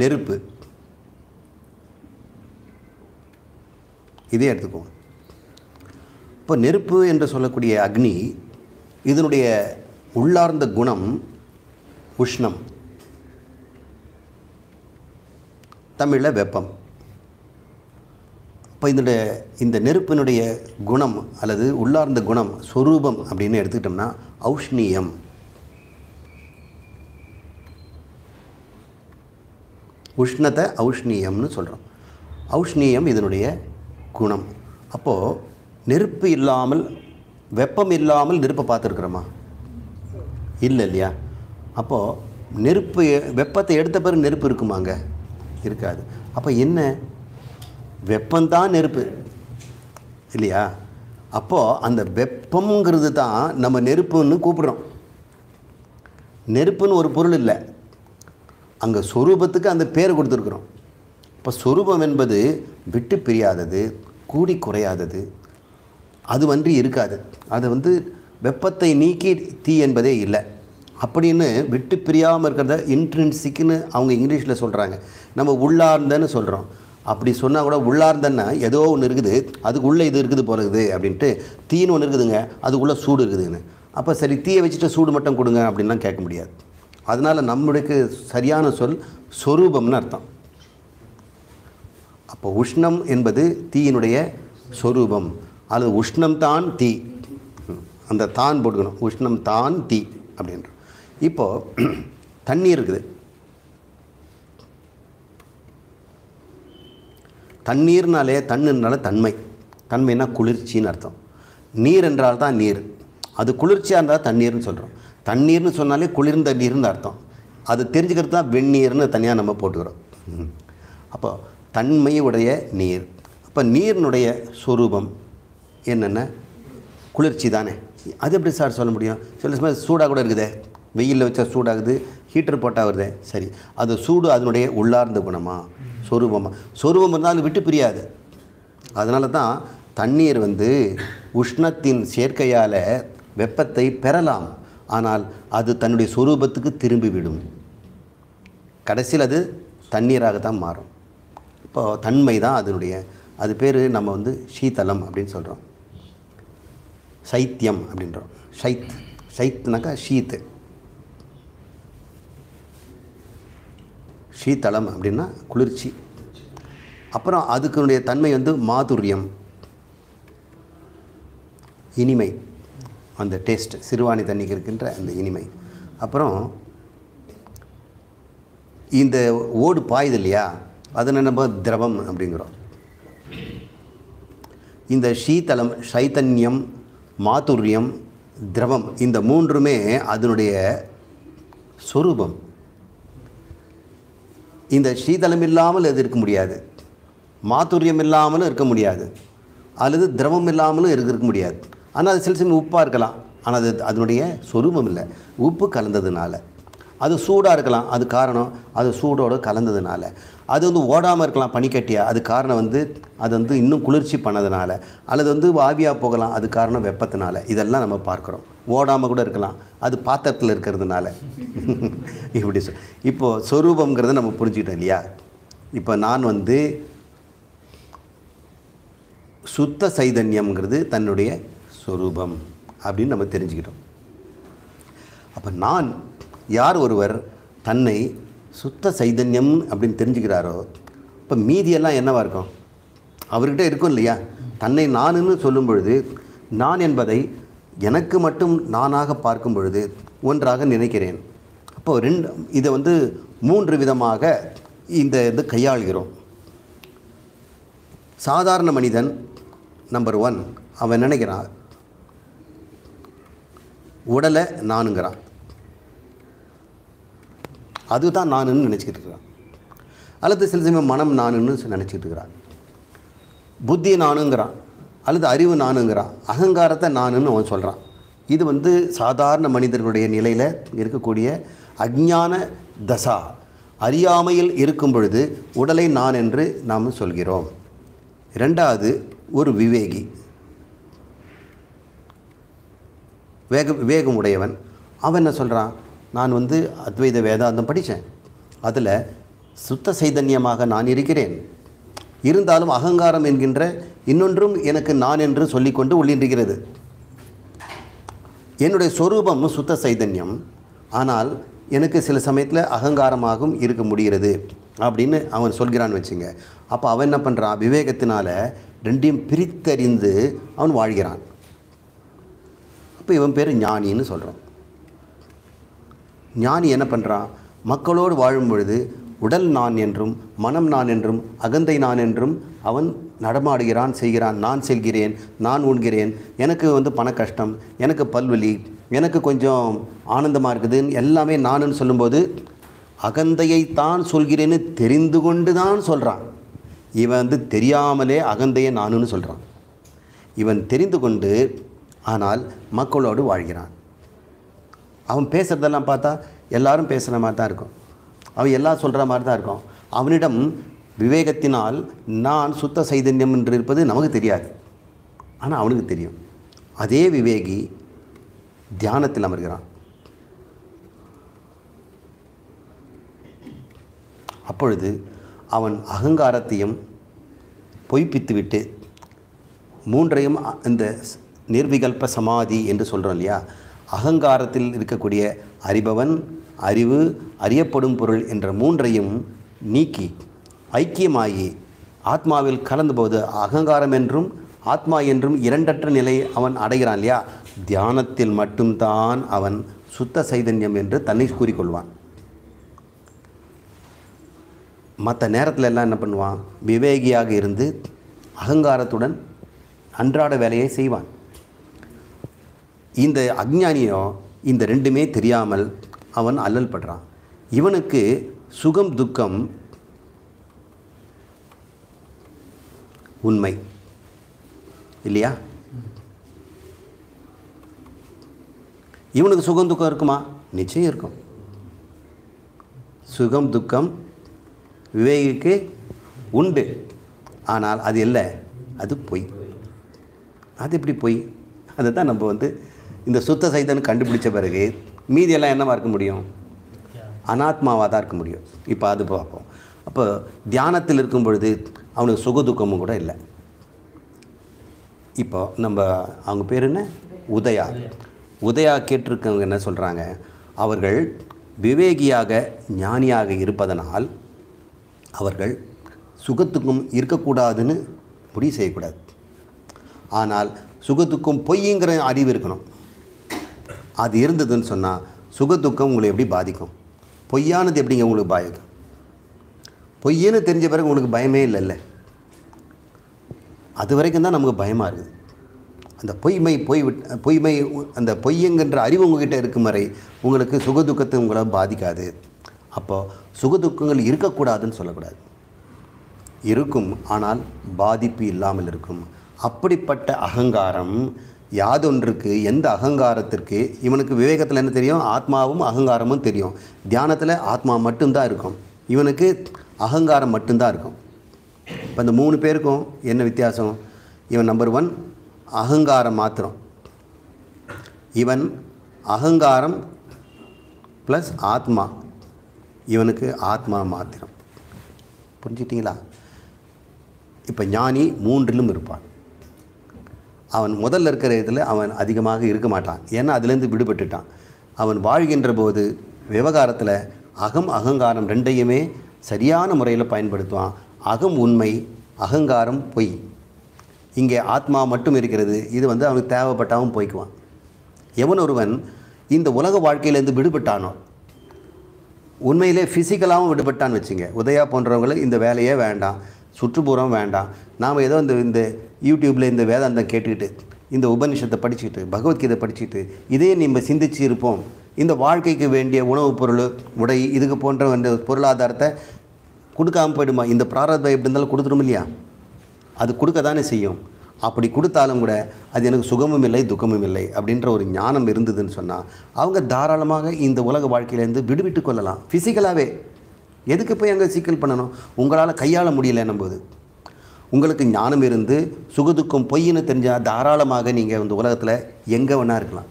நெருப்பு இதே எடுத்துக்கோங்க இப்போ நெருப்பு என்று சொல்லக்கூடிய அக்னி இதனுடைய உள்ளார்ந்த குணம் உஷ்ணம் தமிழில் வெப்பம் இப்போ இதனுடைய இந்த நெருப்பினுடைய குணம் அல்லது உள்ளார்ந்த குணம் ஸ்வரூபம் அப்படின்னு எடுத்துக்கிட்டோம்னா ஔஷ்ணியம் உஷ்ணத்தை ஔஷ்ணியம்னு சொல்கிறோம் ஔஷ்ணியம் இதனுடைய குணம் அப்போது நெருப்பு இல்லாமல் வெப்பம் இல்லாமல் நெருப்பை பார்த்துருக்குறோமா இல்லை இல்லையா அப்போது நெருப்பு வெப்பத்தை எடுத்த பிறகு நெருப்பு இருக்குமாங்க இருக்காது அப்போ என்ன வெப்பம்தான் நெருப்பு இல்லையா அப்போது அந்த வெப்பங்கிறது தான் நம்ம நெருப்புன்னு கூப்பிடுறோம் நெருப்புன்னு ஒரு பொருள் இல்லை அங்கே சொரூபத்துக்கு அந்த பேர் கொடுத்துருக்குறோம் இப்போ சொரூபம் என்பது விட்டு பிரியாதது கூடி குறையாதது அது வந்து இருக்காது அது வந்து வெப்பத்தை நீக்கி தீ என்பதே இல்லை அப்படின்னு விட்டு பிரியாமல் இருக்கிறத இன்ட்ரென்சிக்குன்னு அவங்க இங்கிலீஷில் சொல்கிறாங்க நம்ம உள்ளார்ந்தன்னு சொல்கிறோம் அப்படி சொன்னால் கூட உள்ளார்ந்தன்னா ஏதோ ஒன்று இருக்குது அதுக்குள்ளே இது இருக்குது போகிறது அப்படின்ட்டு தீன்னு ஒன்று இருக்குதுங்க அதுக்குள்ளே சூடு இருக்குதுன்னு அப்போ சரி தீயை வச்சுட்டு சூடு மட்டும் கொடுங்க அப்படின்லாம் கேட்க முடியாது அதனால் நம்மளுக்கு சரியான சொல் சொரூபம்னு அர்த்தம் அப்போ உஷ்ணம் என்பது தீயினுடைய சொரூபம் அல்லது உஷ்ணம் தான் தீ அந்த தான் போட்டுக்கணும் உஷ்ணம் தான் தீ அப்படின்ற இப்போது <clears throat> தண்ணி இருக்குது தண்ணீர்னாலே தண்ணுனால தன்மை தன்மைனா குளிர்ச்சின்னு அர்த்தம் நீர் என்றால் தான் நீர் அது குளிர்ச்சியாக இருந்தால் தண்ணீர்னு சொல்கிறோம் தண்ணீர்னு சொன்னாலே குளிர்ந்த நீர்னு அர்த்தம் அது தெரிஞ்சுக்கிறது தான் வெந்நீர்னு தனியாக நம்ம போட்டுக்கிறோம் அப்போ தன்மையுடைய நீர் அப்போ நீரினுடைய சொரூபம் என்னென்ன குளிர்ச்சி தானே அது எப்படி சார் சொல்ல முடியும் சில சமயம் சூடாக கூட இருக்குதே வெயிலில் வச்சா சூடாகுது ஹீட்டர் போட்டால் வருதே சரி அது சூடு அதனுடைய உள்ளார்ந்த குணமாக சொரூபமாக சொரூபம் இருந்தாலும் விட்டு பிரியாது அதனால தான் தண்ணீர் வந்து உஷ்ணத்தின் சேர்க்கையால் வெப்பத்தை பெறலாம் ஆனால் அது தன்னுடைய சொரூபத்துக்கு திரும்பிவிடும் கடைசியில் அது தண்ணீராக தான் மாறும் தன்மை தான் அதனுடைய அது பேர் நம்ம வந்து சீத்தலம் அப்படின்னு சொல்கிறோம் சைத்தியம் அப்படின்றோம் சைத் சைத்னாக்கா ஷீத்து சீத்தளம் அப்படின்னா குளிர்ச்சி அப்புறம் அதுக்குனுடைய தன்மை வந்து மாதுரியம் இனிமை அந்த டேஸ்ட் சிறுவாணி தண்ணிக்கு இருக்கின்ற அந்த இனிமை அப்புறம் இந்த ஓடு பாயுது இல்லையா அதனை நம்ம திரவம் அப்படிங்கிறோம் இந்த சீத்தலம் சைத்தன்யம் மாதுரியம் திரவம் இந்த மூன்றுமே அதனுடைய சொரூபம் இந்த சீதளம் இல்லாமல் அது இருக்க முடியாது மாதுரியம் இல்லாமலும் இருக்க முடியாது அல்லது திரவம் இல்லாமலும் இருக்க முடியாது ஆனால் அது சில சில உப்பாக இருக்கலாம் ஆனால் அது அதனுடைய சொரூபம் இல்லை உப்பு கலந்ததுனால அது சூடாக இருக்கலாம் அது காரணம் அது சூடோடு கலந்ததுனால அது வந்து ஓடாமல் இருக்கலாம் பனிக்கட்டியாக அது காரணம் வந்து அது வந்து இன்னும் குளிர்ச்சி பண்ணதுனால அல்லது வந்து ஆவியாக போகலாம் அது காரணம் வெப்பத்தினால இதெல்லாம் நம்ம பார்க்குறோம் ஓடாமல் கூட இருக்கலாம் அது பாத்திரத்தில் இருக்கிறதுனால <laughs> இப்படி சொல் இப்போது ஸ்வரூபங்கிறத நம்ம புரிஞ்சுக்கிட்டோம் இல்லையா இப்போ நான் வந்து சுத்த சைதன்யம்ங்கிறது தன்னுடைய ஸ்வரூபம் அப்படின்னு நம்ம தெரிஞ்சுக்கிட்டோம் அப்போ நான் யார் ஒருவர் தன்னை சுத்த சைதன்யம் அப்படின்னு தெரிஞ்சுக்கிறாரோ இப்போ மீதியெல்லாம் என்னவாக இருக்கும் அவர்கிட்ட இருக்கும் இல்லையா தன்னை நானுன்னு சொல்லும் பொழுது நான் என்பதை எனக்கு மட்டும் நானாக பார்க்கும் பொழுது ஒன்றாக நினைக்கிறேன் அப்போது ரெண்டு இதை வந்து மூன்று விதமாக இந்த இது கையாளுகிறோம் சாதாரண மனிதன் நம்பர் ஒன் அவன் நினைக்கிறான் உடலை நானுங்கிறான் அதுதான் நானுன்னு நினச்சிக்கிட்டு இருக்கிறான் அல்லது சில சமயம் மனம் நானுன்னு நினச்சிக்கிட்டு இருக்கிறான் புத்தி நானுங்கிறான் அல்லது அறிவு நானுங்கிறான் அகங்காரத்தை நானுன்னு அவன் சொல்கிறான் இது வந்து சாதாரண மனிதர்களுடைய நிலையில் இருக்கக்கூடிய அஜான தசா அறியாமையில் இருக்கும் பொழுது உடலை நான் என்று நாம் சொல்கிறோம் ரெண்டாவது ஒரு விவேகி வேக விவேகம் உடையவன் அவன் என்ன சொல்கிறான் நான் வந்து அத்வைத வேதாந்தம் படித்தேன் அதில் சுத்த சைதன்யமாக நான் இருக்கிறேன் இருந்தாலும் அகங்காரம் என்கின்ற இன்னொன்றும் எனக்கு நான் என்று சொல்லிக்கொண்டு உள்ளிருக்கிறது என்னுடைய சொரூபம் சுத்த சைதன்யம் ஆனால் எனக்கு சில சமயத்தில் அகங்காரமாகவும் இருக்க முடிகிறது அப்படின்னு அவன் சொல்கிறான்னு வச்சுங்க அப்போ அவன் என்ன பண்ணுறான் விவேகத்தினால் ரெண்டையும் பிரித்தறிந்து அவன் வாழ்கிறான் அப்போ இவன் பேர் ஞானின்னு சொல்கிறான் ஞானி என்ன பண்ணுறான் மக்களோடு வாழும் பொழுது உடல் நான் என்றும் மனம் நான் என்றும் அகந்தை நான் என்றும் அவன் நடமாடுகிறான் செய்கிறான் நான் செல்கிறேன் நான் உண்கிறேன் எனக்கு வந்து பண கஷ்டம் எனக்கு பல்வலி எனக்கு கொஞ்சம் ஆனந்தமாக இருக்குதுன்னு எல்லாமே நானுன்னு சொல்லும்போது அகந்தையைத்தான் சொல்கிறேன்னு தெரிந்து கொண்டு தான் சொல்கிறான் இவன் வந்து தெரியாமலே அகந்தையை நானுன்னு சொல்கிறான் இவன் தெரிந்து கொண்டு ஆனால் மக்களோடு வாழ்கிறான் அவன் பேசுகிறதெல்லாம் பார்த்தா எல்லாரும் பேசுகிற மாதிரி தான் இருக்கும் அவன் எல்லாம் சொல்கிற மாதிரி தான் இருக்கும் அவனிடம் விவேகத்தினால் நான் சுத்த சைதன்யம் என்று இருப்பது நமக்கு தெரியாது ஆனால் அவனுக்கு தெரியும் அதே விவேகி தியானத்தில் அமர்கிறான் அப்பொழுது அவன் அகங்காரத்தையும் பொய்ப்பித்துவிட்டு மூன்றையும் இந்த நிர்விகல்ப சமாதி என்று சொல்கிறோம் இல்லையா அகங்காரத்தில் இருக்கக்கூடிய அறிபவன் அறிவு அறியப்படும் பொருள் என்ற மூன்றையும் நீக்கி ஐக்கியமாகி ஆத்மாவில் கலந்தபோது அகங்காரம் என்றும் ஆத்மா என்றும் இரண்டற்ற நிலை அவன் அடைகிறான் இல்லையா தியானத்தில் மட்டும்தான் அவன் சுத்த சைதன்யம் என்று தன்னை கூறிக்கொள்வான் மற்ற நேரத்தில் எல்லாம் என்ன பண்ணுவான் விவேகியாக இருந்து அகங்காரத்துடன் அன்றாட வேலையை செய்வான் இந்த அக்ஞானியோ இந்த ரெண்டுமே தெரியாமல் அவன் அல்லல் படுறான் இவனுக்கு சுகம் துக்கம் உண்மை இல்லையா இவனுக்கு சுகம் துக்கம் இருக்குமா நிச்சயம் இருக்கும் சுகம் துக்கம் விவேகிக்கு உண்டு ஆனால் அது இல்லை அது பொய் அது எப்படி பொய் அதை தான் நம்ம வந்து இந்த சுத்த சைதன் கண்டுபிடிச்ச பிறகு மீதியெல்லாம் என்னவாக இருக்க முடியும் அனாத்மாவாக தான் இருக்க முடியும் இப்போ அது பார்ப்போம் அப்போ தியானத்தில் இருக்கும் பொழுது அவனுக்கு சுகதுக்கமும் கூட இல்லை இப்போ நம்ம அவங்க பேர் என்ன உதயா உதயா கேட்டிருக்கவங்க என்ன சொல்கிறாங்க அவர்கள் விவேகியாக ஞானியாக இருப்பதனால் அவர்கள் சுகத்துக்கும் இருக்கக்கூடாதுன்னு முடிவு செய்யக்கூடாது ஆனால் சுகத்துக்கும் பொய்ங்கிற அறிவு இருக்கணும் அது இருந்ததுன்னு சொன்னால் சுக துக்கம் உங்களை எப்படி பாதிக்கும் பொய்யானது எப்படிங்க உங்களுக்கு பாதிக்கும் பொய்யன்னு தெரிஞ்ச பிறகு உங்களுக்கு பயமே இல்லைல்ல அது வரைக்கும் தான் நமக்கு பயமாக இருக்குது அந்த பொய்மை பொய் பொய்மை அந்த பொய்யங்கின்ற அறிவு உங்ககிட்ட இருக்கும் வரை உங்களுக்கு சுகதுக்கத்தை உங்களை பாதிக்காது அப்போது சுகதுக்கங்கள் இருக்கக்கூடாதுன்னு சொல்லக்கூடாது இருக்கும் ஆனால் பாதிப்பு இல்லாமல் இருக்கும் அப்படிப்பட்ட அகங்காரம் யாதொன்றுக்கு எந்த அகங்காரத்திற்கு இவனுக்கு விவேகத்தில் என்ன தெரியும் ஆத்மாவும் அகங்காரமும் தெரியும் தியானத்தில் ஆத்மா மட்டும்தான் இருக்கும் இவனுக்கு அகங்காரம் மட்டும்தான் இருக்கும் இப்போ இந்த மூணு பேருக்கும் என்ன வித்தியாசம் இவன் நம்பர் ஒன் அகங்காரம் மாத்திரம் இவன் அகங்காரம் ப்ளஸ் ஆத்மா இவனுக்கு ஆத்மா மாத்திரம் புரிஞ்சுக்கிட்டீங்களா இப்போ ஞானி மூன்றிலும் இருப்பான் அவன் முதல்ல இருக்கிற இதில் அவன் அதிகமாக இருக்க மாட்டான் ஏன்னா அதுலேருந்து விடுபட்டுட்டான் அவன் வாழ்கின்ற போது விவகாரத்தில் அகம் அகங்காரம் ரெண்டையுமே சரியான முறையில் பயன்படுத்துவான் அகம் உண்மை அகங்காரம் பொய் இங்கே ஆத்மா மட்டும் இருக்கிறது இது வந்து அவனுக்கு தேவைப்பட்டாவும் போய்க்குவான் எவன் ஒருவன் இந்த உலக வாழ்க்கையிலேருந்து விடுபட்டானோ உண்மையிலே ஃபிசிக்கலாகவும் விடுபட்டான்னு வச்சுங்க உதயா போன்றவங்களுக்கு இந்த வேலையே வேண்டாம் சுற்றுப்புறம் வேண்டாம் நாம் ஏதோ இந்த இந்த யூடியூப்பில் இந்த வேதாந்தம் கேட்டுக்கிட்டு இந்த உபநிஷத்தை படிச்சுக்கிட்டு பகவத்கீதை படிச்சுட்டு இதே நம்ம சிந்திச்சு இருப்போம் இந்த வாழ்க்கைக்கு வேண்டிய உணவுப் பொருள் உடை இதுக்கு போன்ற அந்த பொருளாதாரத்தை கொடுக்காம போயிடுமா இந்த பிராரதம் எப்படி இருந்தாலும் கொடுத்துடும் இல்லையா அது கொடுக்க தானே செய்யும் அப்படி கொடுத்தாலும் கூட அது எனக்கு சுகமும் இல்லை துக்கமும் இல்லை அப்படின்ற ஒரு ஞானம் இருந்ததுன்னு சொன்னால் அவங்க தாராளமாக இந்த உலக வாழ்க்கையிலேருந்து விடுவிட்டு கொள்ளலாம் ஃபிசிக்கலாகவே எதுக்கு போய் அங்கே சீக்கல் பண்ணணும் உங்களால் கையாள முடியலன்னும் போது உங்களுக்கு ஞானம் இருந்து சுகதுக்கும் பொய்ன்னு தெரிஞ்சால் தாராளமாக நீங்கள் வந்து உலகத்தில் எங்கே வேணால் இருக்கலாம்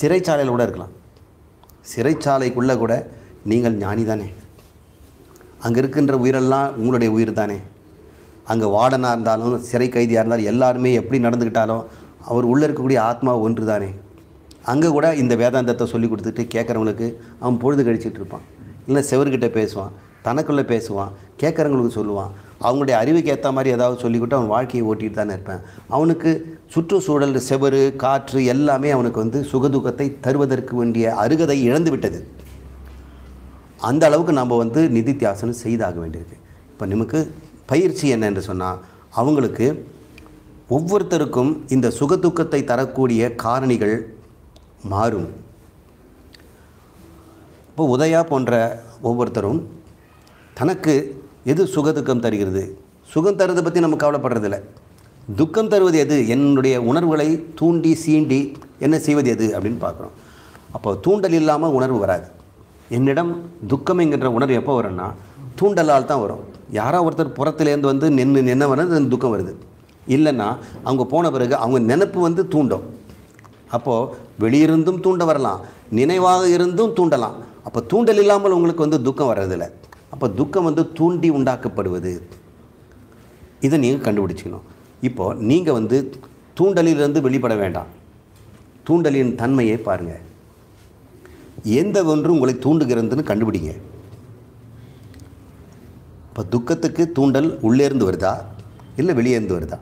சிறைச்சாலையில் கூட இருக்கலாம் சிறைச்சாலைக்குள்ளே கூட நீங்கள் ஞானி தானே அங்கே இருக்கின்ற உயிரெல்லாம் உங்களுடைய உயிர் தானே அங்கே வார்டனாக இருந்தாலும் சிறை கைதியாக இருந்தாலும் எல்லாருமே எப்படி நடந்துக்கிட்டாலும் அவர் உள்ளே இருக்கக்கூடிய ஆத்மா ஒன்று தானே அங்கே கூட இந்த வேதாந்தத்தை சொல்லி கொடுத்துட்டு கேட்குறவங்களுக்கு அவன் பொழுது கழிச்சிகிட்டு இருப்பான் இல்லை செவர்கிட்ட பேசுவான் தனக்குள்ளே பேசுவான் கேட்குறவங்களுக்கு சொல்லுவான் அவங்களுடைய அறிவுக்கு ஏற்ற மாதிரி ஏதாவது சொல்லிக்கிட்டு அவன் வாழ்க்கையை ஓட்டிகிட்டு தானே இருப்பேன் அவனுக்கு சுற்றுச்சூழல் செவரு காற்று எல்லாமே அவனுக்கு வந்து சுகதுக்கத்தை தருவதற்கு வேண்டிய அருகதை இழந்து விட்டது அந்த அளவுக்கு நம்ம வந்து நிதி தியாசனம் செய்தாக வேண்டியிருக்கு இப்போ நமக்கு பயிற்சி என்ன என்று சொன்னால் அவங்களுக்கு ஒவ்வொருத்தருக்கும் இந்த சுகதுக்கத்தை தரக்கூடிய காரணிகள் மாறும் இப்போ உதயா போன்ற ஒவ்வொருத்தரும் தனக்கு எது சுக துக்கம் தருகிறது சுகம் தருவதை பற்றி நம்ம கவலைப்படுறதில்ல துக்கம் தருவது எது என்னுடைய உணர்வுகளை தூண்டி சீண்டி என்ன செய்வது எது அப்படின்னு பார்க்குறோம் அப்போ தூண்டல் இல்லாமல் உணர்வு வராது என்னிடம் துக்கம் என்கின்ற உணர்வு எப்போ வரும்னா தூண்டலால் தான் வரும் யாரோ ஒருத்தர் புறத்துலேருந்து வந்து நின்று நின்ன வர்றது துக்கம் வருது இல்லைன்னா அவங்க போன பிறகு அவங்க நினப்பு வந்து தூண்டும் அப்போது வெளியிருந்தும் தூண்ட வரலாம் நினைவாக இருந்தும் தூண்டலாம் அப்போ தூண்டல் இல்லாமல் உங்களுக்கு வந்து துக்கம் வர்றதில்லை அப்போ துக்கம் வந்து தூண்டி உண்டாக்கப்படுவது இதை நீங்கள் கண்டுபிடிச்சிக்கணும் இப்போது நீங்கள் வந்து தூண்டலிலிருந்து வெளிப்பட வேண்டாம் தூண்டலின் தன்மையை பாருங்கள் எந்த ஒன்று உங்களை தூண்டுகிறதுன்னு கண்டுபிடிங்க இப்போ துக்கத்துக்கு தூண்டல் உள்ளேருந்து வருதா இல்லை வெளியேருந்து வருதா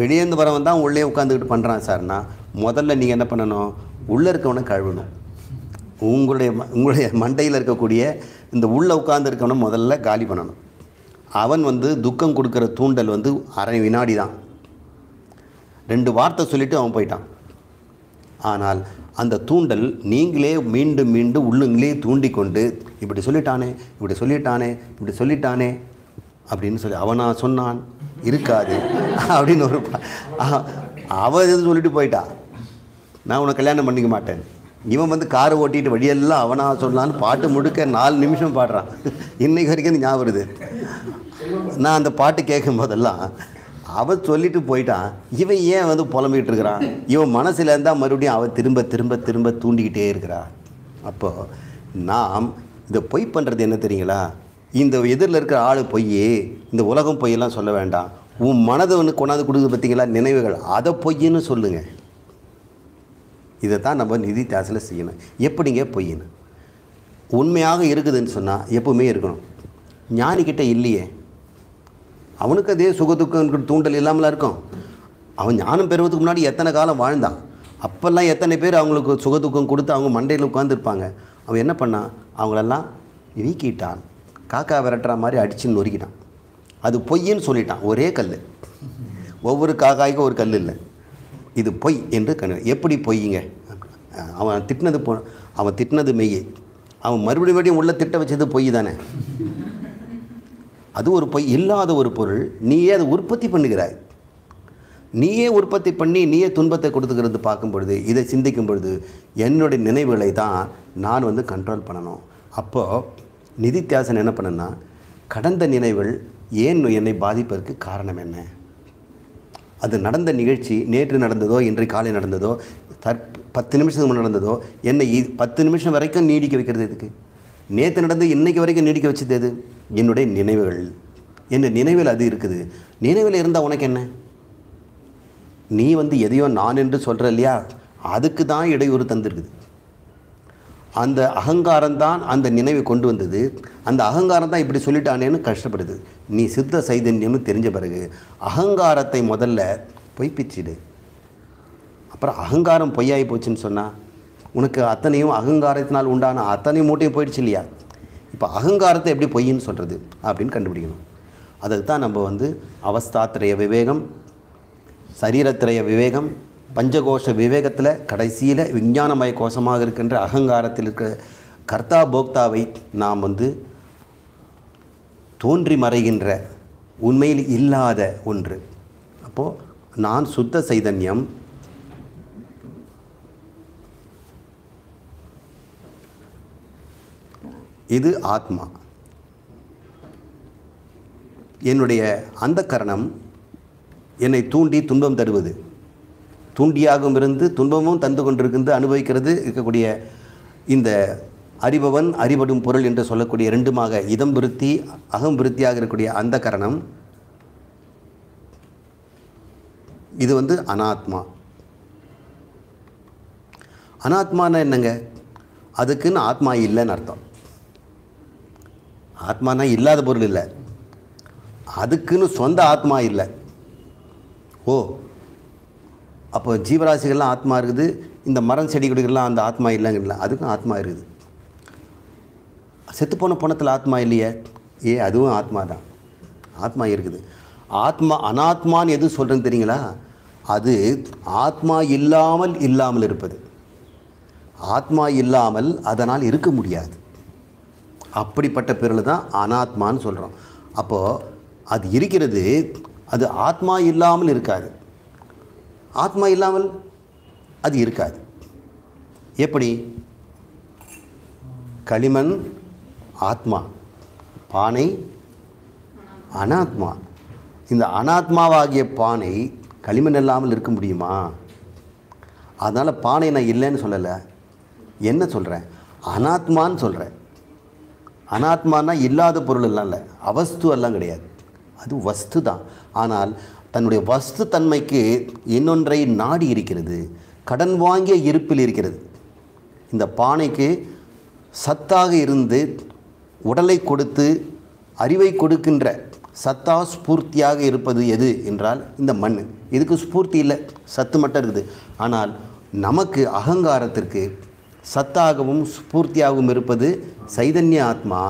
வெளியேந்து வரவன் தான் உள்ளே உட்காந்துக்கிட்டு பண்ணுறான் சார்னா முதல்ல நீங்கள் என்ன பண்ணணும் உள்ளே இருக்கவனை கழுவணும் உங்களுடைய உங்களுடைய மண்டையில் இருக்கக்கூடிய இந்த உள்ளே உட்காந்துருக்கவனை முதல்ல காலி பண்ணணும் அவன் வந்து துக்கம் கொடுக்குற தூண்டல் வந்து அரை வினாடி தான் ரெண்டு வார்த்தை சொல்லிவிட்டு அவன் போயிட்டான் ஆனால் அந்த தூண்டல் நீங்களே மீண்டும் மீண்டும் உள்ளுங்களே தூண்டிக்கொண்டு இப்படி சொல்லிட்டானே இப்படி சொல்லிட்டானே இப்படி சொல்லிட்டானே அப்படின்னு சொல்லி அவனா சொன்னான் இருக்காது அப்படின்னு ஒரு அவன் எதுவும் சொல்லிட்டு போயிட்டா நான் உனக்கு கல்யாணம் பண்ணிக்க மாட்டேன் இவன் வந்து காரை ஓட்டிட்டு வழியெல்லாம் அவனா சொன்னான்னு பாட்டு முழுக்க நாலு நிமிஷம் பாடுறான் இன்னைக்கு வரைக்கும் ஞாபகம் வருது நான் அந்த பாட்டு கேட்கும் போதெல்லாம் அவன் சொல்லிட்டு போயிட்டான் இவன் ஏன் வந்து புலம்பிக்கிட்டு இருக்கிறான் இவன் மனசில் இருந்தால் மறுபடியும் அவன் திரும்ப திரும்ப திரும்ப தூண்டிக்கிட்டே இருக்கிறான் அப்போது நாம் இந்த பொய் பண்ணுறது என்ன தெரியுங்களா இந்த எதிரில் இருக்கிற ஆள் பொய் இந்த உலகம் பொய்யெல்லாம் சொல்ல வேண்டாம் உன் மனதை ஒன்று கொண்டாந்து கொடுக்குது பார்த்தீங்களா நினைவுகள் அதை பொய்ன்னு சொல்லுங்கள் இதை தான் நம்ம நிதி தாசில் செய்யணும் எப்படிங்க பொய்யணும் உண்மையாக இருக்குதுன்னு சொன்னால் எப்பவுமே இருக்கணும் ஞானிக்கிட்ட இல்லையே அவனுக்கு அதே சுகதுக்கம் தூண்டல் இல்லாமலாம் இருக்கும் அவன் ஞானம் பெறுவதுக்கு முன்னாடி எத்தனை காலம் வாழ்ந்தான் அப்போல்லாம் எத்தனை பேர் அவங்களுக்கு சுகதுக்கம் கொடுத்து அவங்க மண்டையில் உட்காந்துருப்பாங்க அவன் என்ன பண்ணான் அவங்களெல்லாம் வீக்கிட்டான் காக்கா விரட்டுற மாதிரி அடிச்சுன்னு நொறுக்கிட்டான் அது பொய்ன்னு சொல்லிட்டான் ஒரே கல் ஒவ்வொரு காக்காய்க்கும் ஒரு கல் இல்லை இது பொய் என்று கண் எப்படி பொய்யுங்க அவன் திட்டினது பொ அவன் திட்டினது மெய் அவன் மறுபடியும் மறுபடியும் உள்ள திட்ட வச்சது பொய் தானே அது ஒரு பொய் இல்லாத ஒரு பொருள் நீயே அதை உற்பத்தி பண்ணுகிறாய் நீயே உற்பத்தி பண்ணி நீயே துன்பத்தை கொடுத்துக்கிறது பார்க்கும் பொழுது இதை சிந்திக்கும் பொழுது என்னுடைய நினைவுகளை தான் நான் வந்து கண்ட்ரோல் பண்ணணும் அப்போது நிதித்தியாசன் என்ன பண்ணுன்னா கடந்த நினைவுகள் ஏன் என்னை பாதிப்பதற்கு காரணம் என்ன அது நடந்த நிகழ்ச்சி நேற்று நடந்ததோ இன்று காலை நடந்ததோ தற் பத்து நிமிஷத்துக்கு முன் நடந்ததோ என்னை பத்து நிமிஷம் வரைக்கும் நீடிக்க வைக்கிறது இதுக்கு நேற்று நடந்து இன்றைக்கு வரைக்கும் நீடிக்க வச்சது எது என்னுடைய நினைவுகள் என்ன நினைவில் அது இருக்குது நினைவில் இருந்தால் உனக்கு என்ன நீ வந்து எதையோ நான் என்று சொல்கிற இல்லையா அதுக்கு தான் இடையூறு தந்திருக்குது அந்த அகங்காரம்தான் அந்த நினைவை கொண்டு வந்தது அந்த அகங்காரம் தான் இப்படி சொல்லிட்டானேன்னு கஷ்டப்படுது நீ சித்த சைதன்யம்னு தெரிஞ்ச பிறகு அகங்காரத்தை முதல்ல பொய்ப்பிச்சிடு அப்புறம் அகங்காரம் பொய்யாகி போச்சுன்னு சொன்னால் உனக்கு அத்தனையும் அகங்காரத்தினால் உண்டான அத்தனையும் மூட்டையும் போயிடுச்சு இல்லையா இப்போ அகங்காரத்தை எப்படி பொய்ன்னு சொல்கிறது அப்படின்னு கண்டுபிடிக்கணும் அதுக்கு தான் நம்ம வந்து அவஸ்தாத்திரைய விவேகம் சரீரத்திரைய விவேகம் பஞ்சகோஷ விவேகத்தில் கடைசியில் விஞ்ஞானமய கோஷமாக இருக்கின்ற அகங்காரத்தில் இருக்கிற கர்த்தா போக்தாவை நாம் வந்து தோன்றி மறைகின்ற உண்மையில் இல்லாத ஒன்று அப்போது நான் சுத்த சைதன்யம் இது ஆத்மா என்னுடைய அந்த கரணம் என்னை தூண்டி துன்பம் தருவது தூண்டியாகவும் இருந்து துன்பமும் தந்து கொண்டிருக்கின்ற அனுபவிக்கிறது இருக்கக்கூடிய இந்த அறிபவன் அறிபடும் பொருள் என்று சொல்லக்கூடிய ரெண்டுமாக இதம் விருத்தி அகம் விருத்தியாக இருக்கக்கூடிய அந்த கரணம் இது வந்து அனாத்மா அனாத்மானா என்னங்க அதுக்குன்னு ஆத்மா இல்லைன்னு அர்த்தம் ஆத்மானா இல்லாத பொருள் இல்லை அதுக்குன்னு சொந்த ஆத்மா இல்லை ஓ அப்போ ஜீவராசிகள்லாம் ஆத்மா இருக்குது இந்த மரம் செடி கொடிகள்லாம் அந்த ஆத்மா இல்லைங்கிறல அதுக்கும் ஆத்மா இருக்குது செத்துப்போன பணத்தில் ஆத்மா இல்லையே ஏ அதுவும் ஆத்மா தான் ஆத்மா இருக்குது ஆத்மா அனாத்மான்னு எதுவும் சொல்கிறேன்னு தெரியுங்களா அது ஆத்மா இல்லாமல் இல்லாமல் இருப்பது ஆத்மா இல்லாமல் அதனால் இருக்க முடியாது அப்படிப்பட்ட பேரில் தான் அனாத்மான்னு சொல்கிறோம் அப்போது அது இருக்கிறது அது ஆத்மா இல்லாமல் இருக்காது ஆத்மா இல்லாமல் அது இருக்காது எப்படி களிமண் ஆத்மா பானை அனாத்மா இந்த அனாத்மாவாகிய பானை களிமண் இல்லாமல் இருக்க முடியுமா அதனால் பானை நான் இல்லைன்னு சொல்லலை என்ன சொல்கிறேன் அனாத்மான்னு சொல்கிறேன் அனாத்மானா இல்லாத பொருள் எல்லாம் இல்லை அவஸ்து எல்லாம் கிடையாது அது வஸ்து தான் ஆனால் தன்னுடைய வஸ்து தன்மைக்கு இன்னொன்றை நாடி இருக்கிறது கடன் வாங்கிய இருப்பில் இருக்கிறது இந்த பானைக்கு சத்தாக இருந்து உடலை கொடுத்து அறிவை கொடுக்கின்ற சத்தா ஸ்பூர்த்தியாக இருப்பது எது என்றால் இந்த மண் இதுக்கு ஸ்பூர்த்தி இல்லை சத்து மட்டும் இருக்குது ஆனால் நமக்கு அகங்காரத்திற்கு சத்தாகவும் ஸ்பூர்த்தியாகவும் இருப்பது சைதன்ய ஆத்மா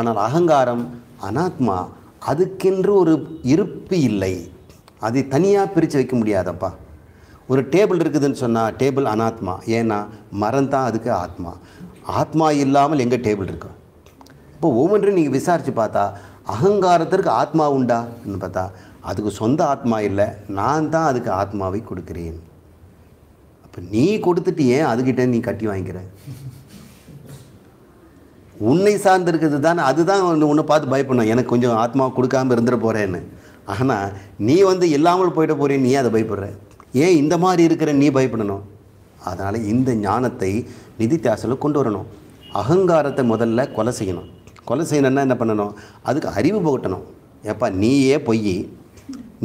ஆனால் அகங்காரம் அனாத்மா அதுக்கென்று ஒரு இருப்பு இல்லை அது தனியாக பிரித்து வைக்க முடியாதப்பா ஒரு டேபிள் இருக்குதுன்னு சொன்னால் டேபிள் அனாத்மா ஏன்னா மரம் தான் அதுக்கு ஆத்மா ஆத்மா இல்லாமல் எங்கே டேபிள் இருக்கும் இப்போ ஒவ்வொன்றையும் நீங்கள் விசாரித்து பார்த்தா அகங்காரத்திற்கு ஆத்மா உண்டான்னு பார்த்தா அதுக்கு சொந்த ஆத்மா இல்லை நான் தான் அதுக்கு ஆத்மாவை கொடுக்குறேன் அப்போ நீ கொடுத்துட்டு ஏன் அதுக்கிட்ட நீ கட்டி வாங்கிக்கிற உன்னை சார்ந்திருக்கிறது தானே அதுதான் உன்னை பார்த்து பயப்படணும் எனக்கு கொஞ்சம் ஆத்மா கொடுக்காமல் இருந்துட போகிறேன்னு ஆனால் நீ வந்து இல்லாமல் போயிட்டு போகிறீ நீ அதை பயப்படுற ஏன் இந்த மாதிரி இருக்கிற நீ பயப்படணும் அதனால் இந்த ஞானத்தை நிதித்தியாசலில் கொண்டு வரணும் அகங்காரத்தை முதல்ல கொலை செய்யணும் கொலை செய்யணும்னா என்ன பண்ணணும் அதுக்கு அறிவு புகட்டணும் ஏப்பா நீயே பொய்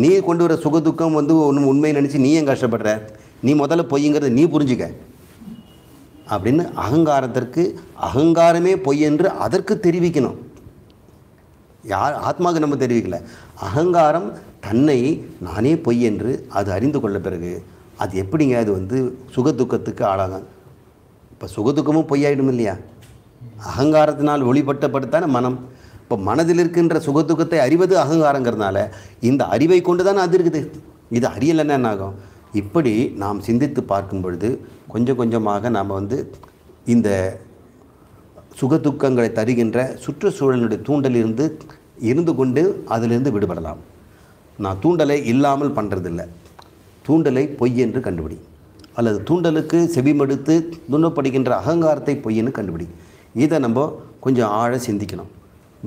நீ கொண்டு வர சுகதுக்கம் வந்து ஒன்று உண்மையை நினச்சி நீ ஏன் கஷ்டப்படுற நீ முதல்ல பொய்ங்கிறத நீ புரிஞ்சுக்க அப்படின்னு அகங்காரத்திற்கு அகங்காரமே பொய் என்று அதற்கு தெரிவிக்கணும் யார் ஆத்மாவுக்கு நம்ம தெரிவிக்கல அகங்காரம் தன்னை நானே பொய் என்று அது அறிந்து கொள்ள பிறகு அது எப்படிங்க அது வந்து சுக துக்கத்துக்கு ஆளாகும் இப்போ சுகதுக்கமும் பொய்யாயிடும் இல்லையா அகங்காரத்தினால் ஒளிப்பட்டப்படுத்தான மனம் இப்போ மனதில் இருக்கின்ற சுகதுக்கத்தை அறிவது அகங்காரங்கிறதுனால இந்த அறிவை கொண்டு தானே அது இருக்குது இது அறியலைன்னா என்ன ஆகும் இப்படி நாம் சிந்தித்து பார்க்கும் பொழுது கொஞ்சம் கொஞ்சமாக நாம் வந்து இந்த சுகதுக்கங்களை தருகின்ற சுற்றுச்சூழலினுடைய தூண்டலிருந்து இருந்து கொண்டு அதிலிருந்து விடுபடலாம் நான் தூண்டலை இல்லாமல் பண்ணுறதில்லை தூண்டலை பொய் என்று கண்டுபிடி அல்லது தூண்டலுக்கு செவிமடுத்து துன்பப்படுகின்ற அகங்காரத்தை பொய்ன்னு கண்டுபிடி இதை நம்ம கொஞ்சம் ஆழ சிந்திக்கணும்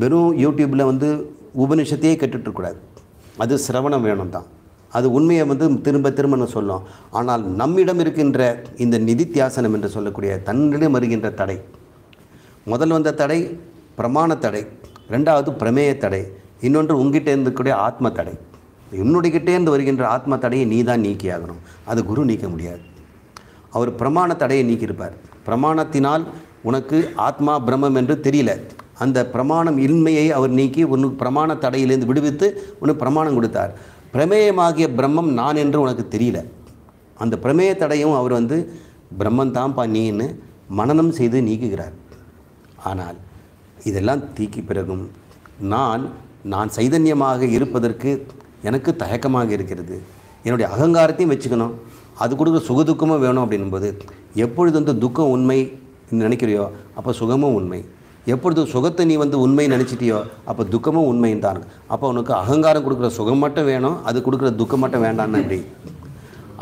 வெறும் யூடியூப்பில் வந்து உபநிஷத்தையே கேட்டுட்ருக்கூடாது அது சிரவணம் வேணும் தான் அது உண்மையை வந்து திரும்ப திரும்ப சொல்லும் ஆனால் நம்மிடம் இருக்கின்ற இந்த நிதித்தியாசனம் என்று சொல்லக்கூடிய தன்னிடம் வருகின்ற தடை முதல் வந்த தடை பிரமாண தடை ரெண்டாவது பிரமேய தடை இன்னொன்று உங்ககிட்ட இருந்துக்கூடிய ஆத்ம தடை என்னுடையகிட்டே இருந்து வருகின்ற ஆத்ம தடையை நீ தான் நீக்கியாகணும் அது குரு நீக்க முடியாது அவர் பிரமாண தடையை நீக்கியிருப்பார் பிரமாணத்தினால் உனக்கு ஆத்மா பிரம்மம் என்று தெரியல அந்த பிரமாணம் இன்மையை அவர் நீக்கி உனக்கு பிரமாண தடையிலேருந்து விடுவித்து உனக்கு பிரமாணம் கொடுத்தார் பிரமேயமாகிய பிரம்மம் நான் என்று உனக்கு தெரியல அந்த பிரமேய தடையும் அவர் வந்து பிரம்மன் தான்ப்பா நீன்னு மனநம் செய்து நீக்குகிறார் ஆனால் இதெல்லாம் தீக்கி பிறகும் நான் நான் சைதன்யமாக இருப்பதற்கு எனக்கு தயக்கமாக இருக்கிறது என்னுடைய அகங்காரத்தையும் வச்சுக்கணும் அது கொடுக்குற சுகதுக்கமும் வேணும் அப்படின்போது எப்பொழுது வந்து துக்கம் உண்மை நினைக்கிறியோ அப்போ சுகமும் உண்மை எப்பொழுது சுகத்தை நீ வந்து உண்மை நினச்சிட்டியோ அப்போ துக்கமும் உண்மைன்னு தான் அப்போ உனக்கு அகங்காரம் கொடுக்குற சுகம் மட்டும் வேணும் அது கொடுக்குற துக்கம் மட்டும் வேண்டான்னு அப்படி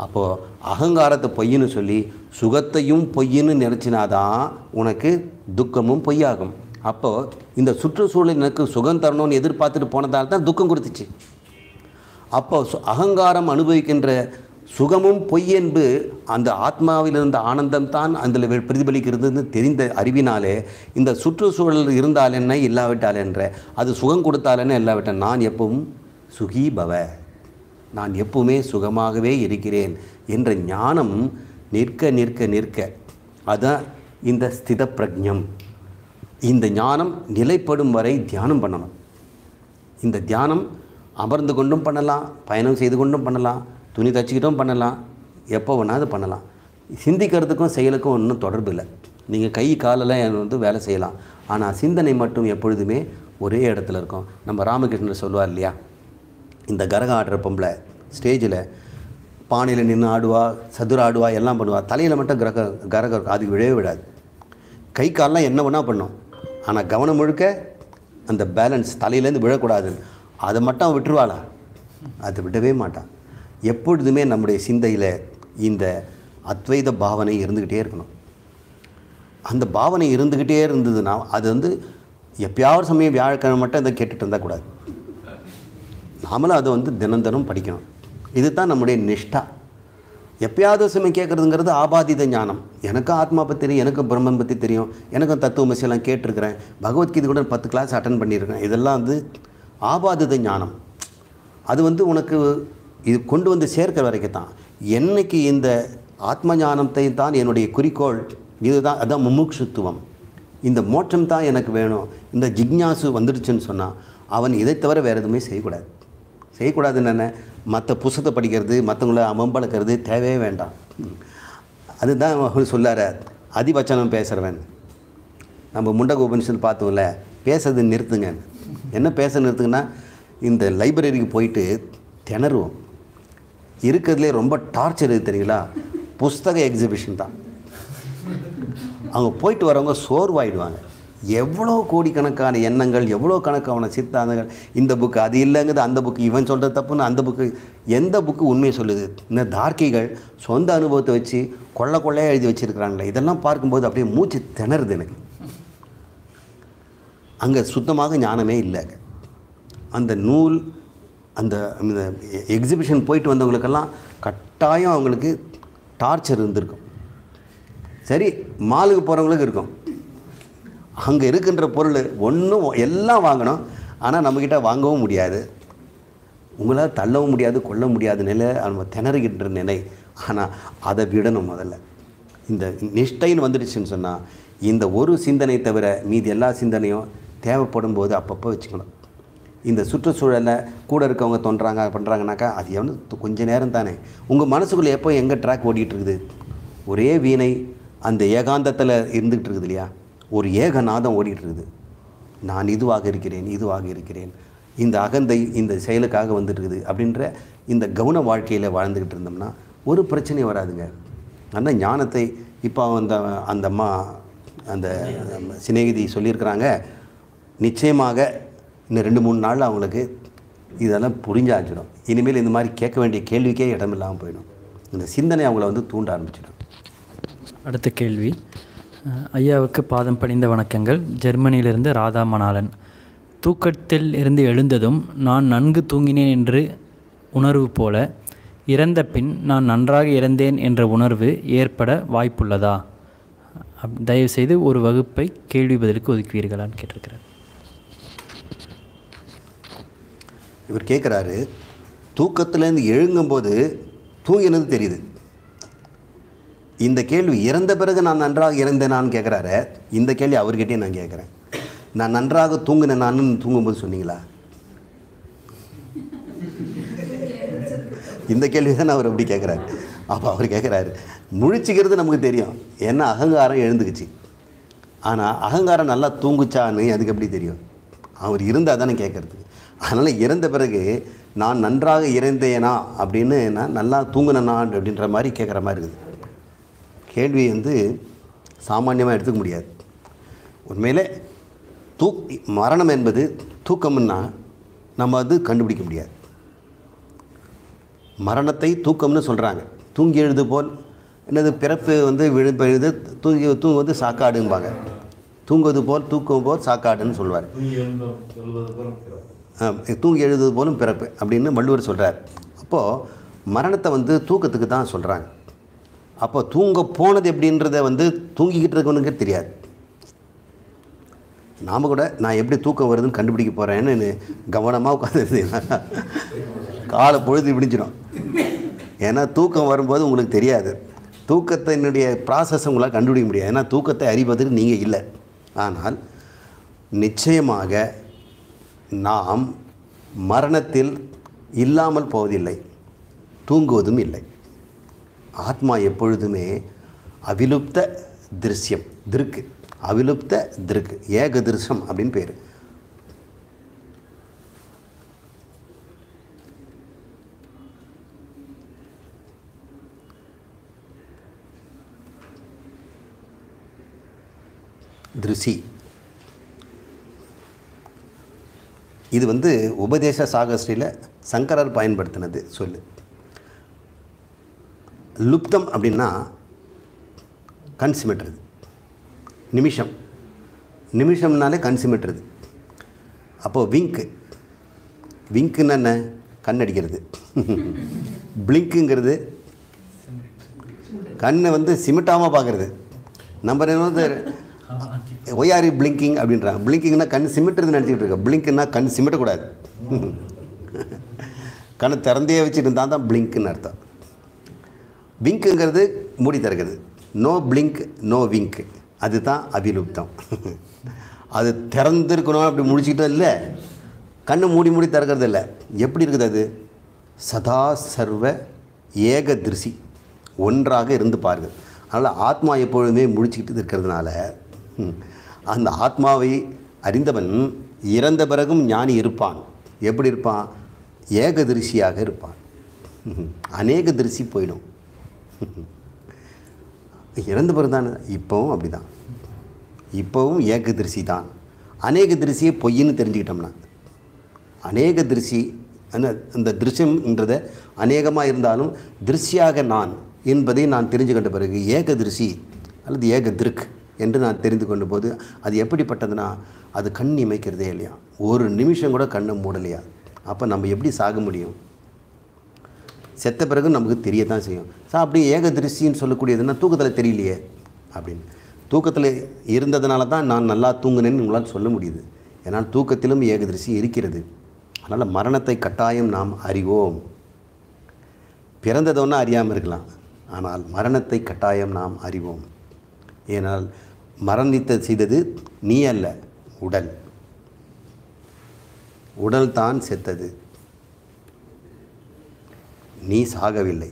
அப்போது அகங்காரத்தை பொய்ன்னு சொல்லி சுகத்தையும் பொய்ன்னு நினச்சினாதான் உனக்கு துக்கமும் பொய்யாகும் அப்போது இந்த சுற்றுச்சூழல் எனக்கு சுகம் தரணும்னு எதிர்பார்த்துட்டு போனதால் தான் துக்கம் கொடுத்துச்சு அப்போ அகங்காரம் அனுபவிக்கின்ற சுகமும் பொய்யென்பு அந்த ஆத்மாவில் இருந்த ஆனந்தம் தான் அதில் பிரதிபலிக்கிறதுன்னு தெரிந்த அறிவினாலே இந்த சுற்றுச்சூழல் இருந்தால் என்ன இல்லாவிட்டால் என்ற அது சுகம் கொடுத்தாலன்னு இல்லாவிட்டால் நான் எப்பவும் சுகீபவ நான் எப்பவுமே சுகமாகவே இருக்கிறேன் என்ற ஞானம் நிற்க நிற்க நிற்க அதுதான் இந்த ஸ்தித பிரஜம் இந்த ஞானம் நிலைப்படும் வரை தியானம் பண்ணணும் இந்த தியானம் அமர்ந்து கொண்டும் பண்ணலாம் பயணம் செய்து கொண்டும் பண்ணலாம் துணி தச்சுக்கிட்டும் பண்ணலாம் எப்போ வேணாலும் பண்ணலாம் சிந்திக்கிறதுக்கும் செயலுக்கும் ஒன்றும் தொடர்பு இல்லை நீங்கள் கை காலெல்லாம் வந்து வேலை செய்யலாம் ஆனால் சிந்தனை மட்டும் எப்பொழுதுமே ஒரே இடத்துல இருக்கும் நம்ம ராமகிருஷ்ணர் சொல்லுவார் இல்லையா இந்த கரகம் ஆடுற பொம்பளை ஸ்டேஜில் பானையில் நின்று ஆடுவா சதுர ஆடுவா எல்லாம் பண்ணுவாள் தலையில் மட்டும் கிரக கரகம் அதுக்கு விழவே விடாது கை காலெலாம் என்ன வேணால் பண்ணும் ஆனால் கவனம் முழுக்க அந்த பேலன்ஸ் தலையிலேருந்து விழக்கூடாது அதை மட்டும் விட்டுருவாளா அதை விடவே மாட்டான் எப்பொழுதுமே நம்முடைய சிந்தையில் இந்த அத்வைத பாவனை இருந்துக்கிட்டே இருக்கணும் அந்த பாவனை இருந்துக்கிட்டே இருந்ததுன்னா அது வந்து எப்பயாவது சமயம் வியாழக்கிழமை மட்டும் இதை கேட்டுட்டு இருந்தால் கூடாது நாமளும் அதை வந்து தினம் தினம் படிக்கணும் இது தான் நம்முடைய நிஷ்டா எப்பயாவது சமயம் கேட்குறதுங்கிறது ஆபாதித ஞானம் எனக்கு ஆத்மா பற்றி தெரியும் எனக்கு பிரம்மன் பற்றி தெரியும் எனக்கும் மசியெல்லாம் கேட்டிருக்கிறேன் பகவத்கீதை கூட பத்து கிளாஸ் அட்டன் பண்ணியிருக்கேன் இதெல்லாம் வந்து ஆபாதித ஞானம் அது வந்து உனக்கு இது கொண்டு வந்து சேர்க்கிற வரைக்கும் தான் என்னைக்கு இந்த ஆத்ம ஞானத்தை தான் என்னுடைய குறிக்கோள் இதுதான் அதுதான் முமுட்சுத்துவம் இந்த மோட்சம் தான் எனக்கு வேணும் இந்த ஜிக்னாசு வந்துடுச்சுன்னு சொன்னால் அவன் இதை தவிர வேறு எதுவுமே செய்யக்கூடாது செய்யக்கூடாது என்னென்ன மற்ற புசத்தை படிக்கிறது மற்றவங்கள அமம்பளக்கிறது தேவையே வேண்டாம் அதுதான் அவர் சொல்லார அதிபட்சணம் பேசுகிறவன் நம்ம முண்டக உபனிஷத்தில் பார்த்தோம்ல பேசுறது நிறுத்துங்க என்ன பேச நிறுத்துங்கன்னா இந்த லைப்ரரிக்கு போயிட்டு திணறுவோம் இருக்கிறதுலே ரொம்ப டார்ச்சர் இது தெரியுங்களா புஸ்தக எக்ஸிபிஷன் தான் அவங்க போயிட்டு வரவங்க சோர்வாயிடுவாங்க எவ்வளோ கோடிக்கணக்கான எண்ணங்கள் எவ்வளோ கணக்கான சித்தாந்தங்கள் இந்த புக்கு அது இல்லைங்கிறது அந்த புக்கு இவன் சொல்கிற தப்புன்னு அந்த புக்கு எந்த புக்கு உண்மையை சொல்லுது இந்த தார்க்கிகள் சொந்த அனுபவத்தை வச்சு கொள்ள கொள்ளையாக எழுதி வச்சுருக்கிறாங்களே இதெல்லாம் பார்க்கும்போது அப்படியே மூச்சு திணறுது எனக்கு அங்கே சுத்தமாக ஞானமே இல்லை அந்த நூல் அந்த இந்த எக்ஸிபிஷன் போயிட்டு வந்தவங்களுக்கெல்லாம் கட்டாயம் அவங்களுக்கு டார்ச்சர் இருந்திருக்கும் சரி மாலுக்கு போகிறவங்களுக்கு இருக்கும் அங்கே இருக்கின்ற பொருள் ஒன்றும் எல்லாம் வாங்கணும் ஆனால் நம்மக்கிட்ட வாங்கவும் முடியாது உங்களால் தள்ளவும் முடியாது கொல்ல முடியாத நிலை நம்ம திணறுகின்ற நிலை ஆனால் அதை விடணும் முதல்ல இந்த நிஷ்டைன்னு வந்துடுச்சுன்னு சொன்னால் இந்த ஒரு சிந்தனை தவிர மீதி எல்லா சிந்தனையும் தேவைப்படும் போது அப்பப்போ வச்சுக்கணும் இந்த சுற்றுச்சூழலை கூட இருக்கவங்க தோன்றாங்க பண்ணுறாங்கனாக்கா அது எவ்வளோ கொஞ்சம் நேரம் தானே உங்கள் மனசுக்குள்ளே எப்போ எங்கே ட்ராக் ஓடிக்கிட்டு இருக்குது ஒரே வீணை அந்த ஏகாந்தத்தில் இருந்துக்கிட்டு இருக்குது இல்லையா ஒரு ஏகநாதம் ஓடிட்டுருது நான் இதுவாக இருக்கிறேன் இதுவாக இருக்கிறேன் இந்த அகந்தை இந்த செயலுக்காக வந்துட்டுருக்குது அப்படின்ற இந்த கவன வாழ்க்கையில் வாழ்ந்துக்கிட்டு இருந்தோம்னா ஒரு பிரச்சனையும் வராதுங்க அந்த ஞானத்தை இப்போ அந்த அந்த அம்மா அந்த சிநேகிதி சொல்லியிருக்கிறாங்க நிச்சயமாக இந்த ரெண்டு மூணு நாளில் அவங்களுக்கு இதெல்லாம் புரிஞ்சாச்சிடும் இனிமேல் இந்த மாதிரி கேட்க வேண்டிய கேள்விக்கே இடமில்லாமல் போயிடும் இந்த சிந்தனை அவங்கள வந்து தூண்ட ஆரம்பிச்சிடும் அடுத்த கேள்வி ஐயாவுக்கு பாதம் பணிந்த வணக்கங்கள் ஜெர்மனியிலிருந்து ராதா மணாலன் தூக்கத்தில் இருந்து எழுந்ததும் நான் நன்கு தூங்கினேன் என்று உணர்வு போல இறந்த பின் நான் நன்றாக இறந்தேன் என்ற உணர்வு ஏற்பட வாய்ப்புள்ளதா தயவுசெய்து ஒரு வகுப்பை கேள்வி பதிலுக்கு ஒதுக்குவீர்களான்னு கேட்டிருக்கிறார் இவர் கேட்குறாரு தூக்கத்திலேருந்து எழுங்கும்போது தூங்கினது தெரியுது இந்த கேள்வி இறந்த பிறகு நான் நன்றாக இறந்தேனான்னு கேட்குறாரு இந்த கேள்வி அவர்கிட்டே நான் கேட்குறேன் நான் நன்றாக தூங்கினேன் நான் தூங்கும்போது சொன்னீங்களா இந்த கேள்வி தான் அவர் அப்படி கேட்குறாரு அப்போ அவர் கேட்குறாரு முழிச்சிக்கிறது நமக்கு தெரியும் ஏன்னா அகங்காரம் எழுந்துக்குச்சு ஆனால் அகங்காரம் நல்லா தூங்குச்சான்னு அதுக்கு எப்படி தெரியும் அவர் இருந்தால் தானே கேட்குறது அதனால் இறந்த பிறகு நான் நன்றாக இறந்தேனா அப்படின்னு நான் நல்லா தூங்கினேனா அப்படின்ற மாதிரி கேட்குற மாதிரி இருக்குது கேள்வியை வந்து சாமானியமாக எடுத்துக்க முடியாது உண்மையில் தூ மரணம் என்பது தூக்கம்னா நம்ம வந்து கண்டுபிடிக்க முடியாது மரணத்தை தூக்கம்னு சொல்கிறாங்க தூங்கி எழுது போல் என்னது பிறப்பு வந்து விழு எழுது தூங்கி தூங்கு வந்து சாக்காடும்பாங்க தூங்குவது போல் தூக்கம் போல் சாக்காடுன்னு சொல்லுவார் தூங்கி எழுதுவது போலும் பிறப்பு அப்படின்னு வள்ளுவர் சொல்கிறார் அப்போது மரணத்தை வந்து தூக்கத்துக்கு தான் சொல்கிறாங்க அப்போ தூங்க போனது எப்படின்றத வந்து தூங்கிக்கிட்டு இருக்கவனுக்கு தெரியாது நாம் கூட நான் எப்படி தூக்கம் வருதுன்னு கண்டுபிடிக்க போகிறேன்னு கவனமாக உட்காந்துருந்தீங்கன்னா <laughs> காலை பொழுது விடிஞ்சிடும் ஏன்னா தூக்கம் வரும்போது உங்களுக்கு தெரியாது தூக்கத்தினுடைய ப்ராசஸ் உங்களால் கண்டுபிடிக்க முடியாது ஏன்னா தூக்கத்தை அறிவதற்கு நீங்கள் இல்லை ஆனால் நிச்சயமாக நாம் மரணத்தில் இல்லாமல் போவதில்லை தூங்குவதும் இல்லை ஆத்மா எப்பொழுதுமே அவிலுப்த திருஷ்யம் திருக்கு அவிலுப்த திருக்கு ஏக திருஷம் அப்படின்னு பேர் திருஷி இது வந்து உபதேச சாகஸ்டியில் சங்கரர் பயன்படுத்தினது சொல்லு லுப்தம் அப்படின்னா கண் நிமிஷம் நிமிஷம்னாலே கண் அப்போது விங்க்கு விங்க்குன்னு என்ன கண் அடிக்கிறது <laughs> பிளிங்க்குங்கிறது கண்ணை வந்து சிமிட்டாமல் பார்க்குறது நம்ம வந்து ஒய்ஆர் பிளிங்கிங் அப்படின்றாங்க பிளிங்கிங்னா கண் சிமிட்டுறது நினச்சிக்கிட்டு இருக்கோம் பிளிங்க்னா கண் சிமிட்டக்கூடாது <laughs> கண்ணை திறந்தே வச்சுட்டு இருந்தால் தான் பிளிங்க்குன்னு அர்த்தம் விங்க்குங்கிறது மூடி திறக்குது நோ பிளிங்க் நோ விங்க் அது தான் அபிலுப்தம் அது திறந்துருக்கணும் அப்படி முடிச்சுக்கிட்டோம் இல்லை கண்ணு மூடி மூடி திறக்கிறது இல்லை எப்படி இருக்குது அது சதா சர்வ ஏக திருஷி ஒன்றாக இருந்து பாருங்கள் அதனால் ஆத்மா எப்பொழுதுமே முடிச்சுக்கிட்டு இருக்கிறதுனால அந்த ஆத்மாவை அறிந்தவன் இறந்த பிறகும் ஞானி இருப்பான் எப்படி இருப்பான் ஏகதிருசியாக இருப்பான் <laughs> அநேக திருஷி போயிடும் <laughs> இறந்து பிறகு தான் இப்போவும் அப்படி தான் இப்போவும் ஏக்க திருசி தான் அநேக திருசியை பொய்ன்னு தெரிஞ்சுக்கிட்டோம்னா அநேக திருசி அந்த திருஷ்யம்ன்றத அநேகமாக இருந்தாலும் திருஷ்யாக நான் என்பதை நான் தெரிஞ்சு கொண்ட பிறகு ஏக திருசி அல்லது ஏக திருக் என்று நான் தெரிந்து கொண்ட போது அது எப்படிப்பட்டதுன்னா அது கண் இமைக்கிறதே இல்லையா ஒரு நிமிஷம் கூட கண்ணை மூடலையா அப்போ நம்ம எப்படி சாக முடியும் செத்த பிறகு நமக்கு தெரிய தான் செய்யும் ஸோ அப்படி ஏக திருஷ்டின்னு சொல்லக்கூடியதுன்னா தூக்கத்தில் தெரியலையே அப்படின்னு தூக்கத்தில் இருந்ததுனால தான் நான் நல்லா தூங்கினேன்னு உங்களால் சொல்ல முடியுது ஏன்னால் தூக்கத்திலும் ஏகதிருஷ்டி இருக்கிறது அதனால் மரணத்தை கட்டாயம் நாம் அறிவோம் பிறந்ததொன்னா அறியாமல் இருக்கலாம் ஆனால் மரணத்தை கட்டாயம் நாம் அறிவோம் ஏனால் மரணித்த செய்தது நீ அல்ல உடல் உடல் தான் செத்தது நீ சாகவில்லை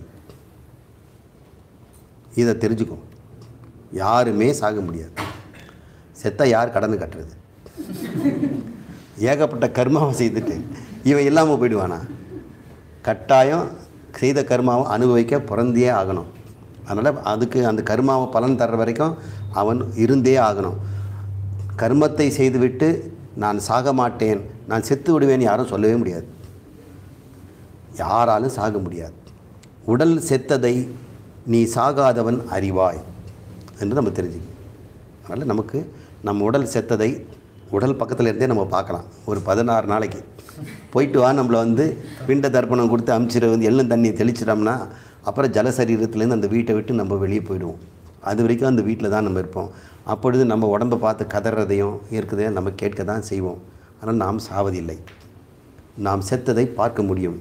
இதை தெரிஞ்சுக்கும் யாருமே சாக முடியாது செத்த யார் கடந்து கட்டுறது ஏகப்பட்ட கர்மாவை செய்துட்டு இவன் இல்லாமல் போயிடுவானா கட்டாயம் செய்த கர்மாவை அனுபவிக்க பிறந்தே ஆகணும் அதனால் அதுக்கு அந்த கர்மாவை பலன் தர்ற வரைக்கும் அவன் இருந்தே ஆகணும் கர்மத்தை செய்துவிட்டு நான் சாக மாட்டேன் நான் செத்து விடுவேன் யாரும் சொல்லவே முடியாது யாராலும் சாக முடியாது உடல் செத்ததை நீ சாகாதவன் அறிவாய் என்று நம்ம தெரிஞ்சுக்க அதனால் நமக்கு நம்ம உடல் செத்ததை உடல் பக்கத்தில் இருந்தே நம்ம பார்க்கலாம் ஒரு பதினாறு நாளைக்கு போயிட்டு வா நம்மளை வந்து பிண்ட தர்ப்பணம் கொடுத்து அமுச்சிட வந்து எள்ளும் தண்ணியை தெளிச்சிட்டோம்னா அப்புறம் ஜலசரீரத்துலேருந்து அந்த வீட்டை விட்டு நம்ம வெளியே போயிடுவோம் அது வரைக்கும் அந்த வீட்டில் தான் நம்ம இருப்போம் அப்பொழுது நம்ம உடம்பை பார்த்து கதறதையும் இருக்கிறதையும் நம்ம கேட்க தான் செய்வோம் ஆனால் நாம் சாவதில்லை நாம் செத்ததை பார்க்க முடியும்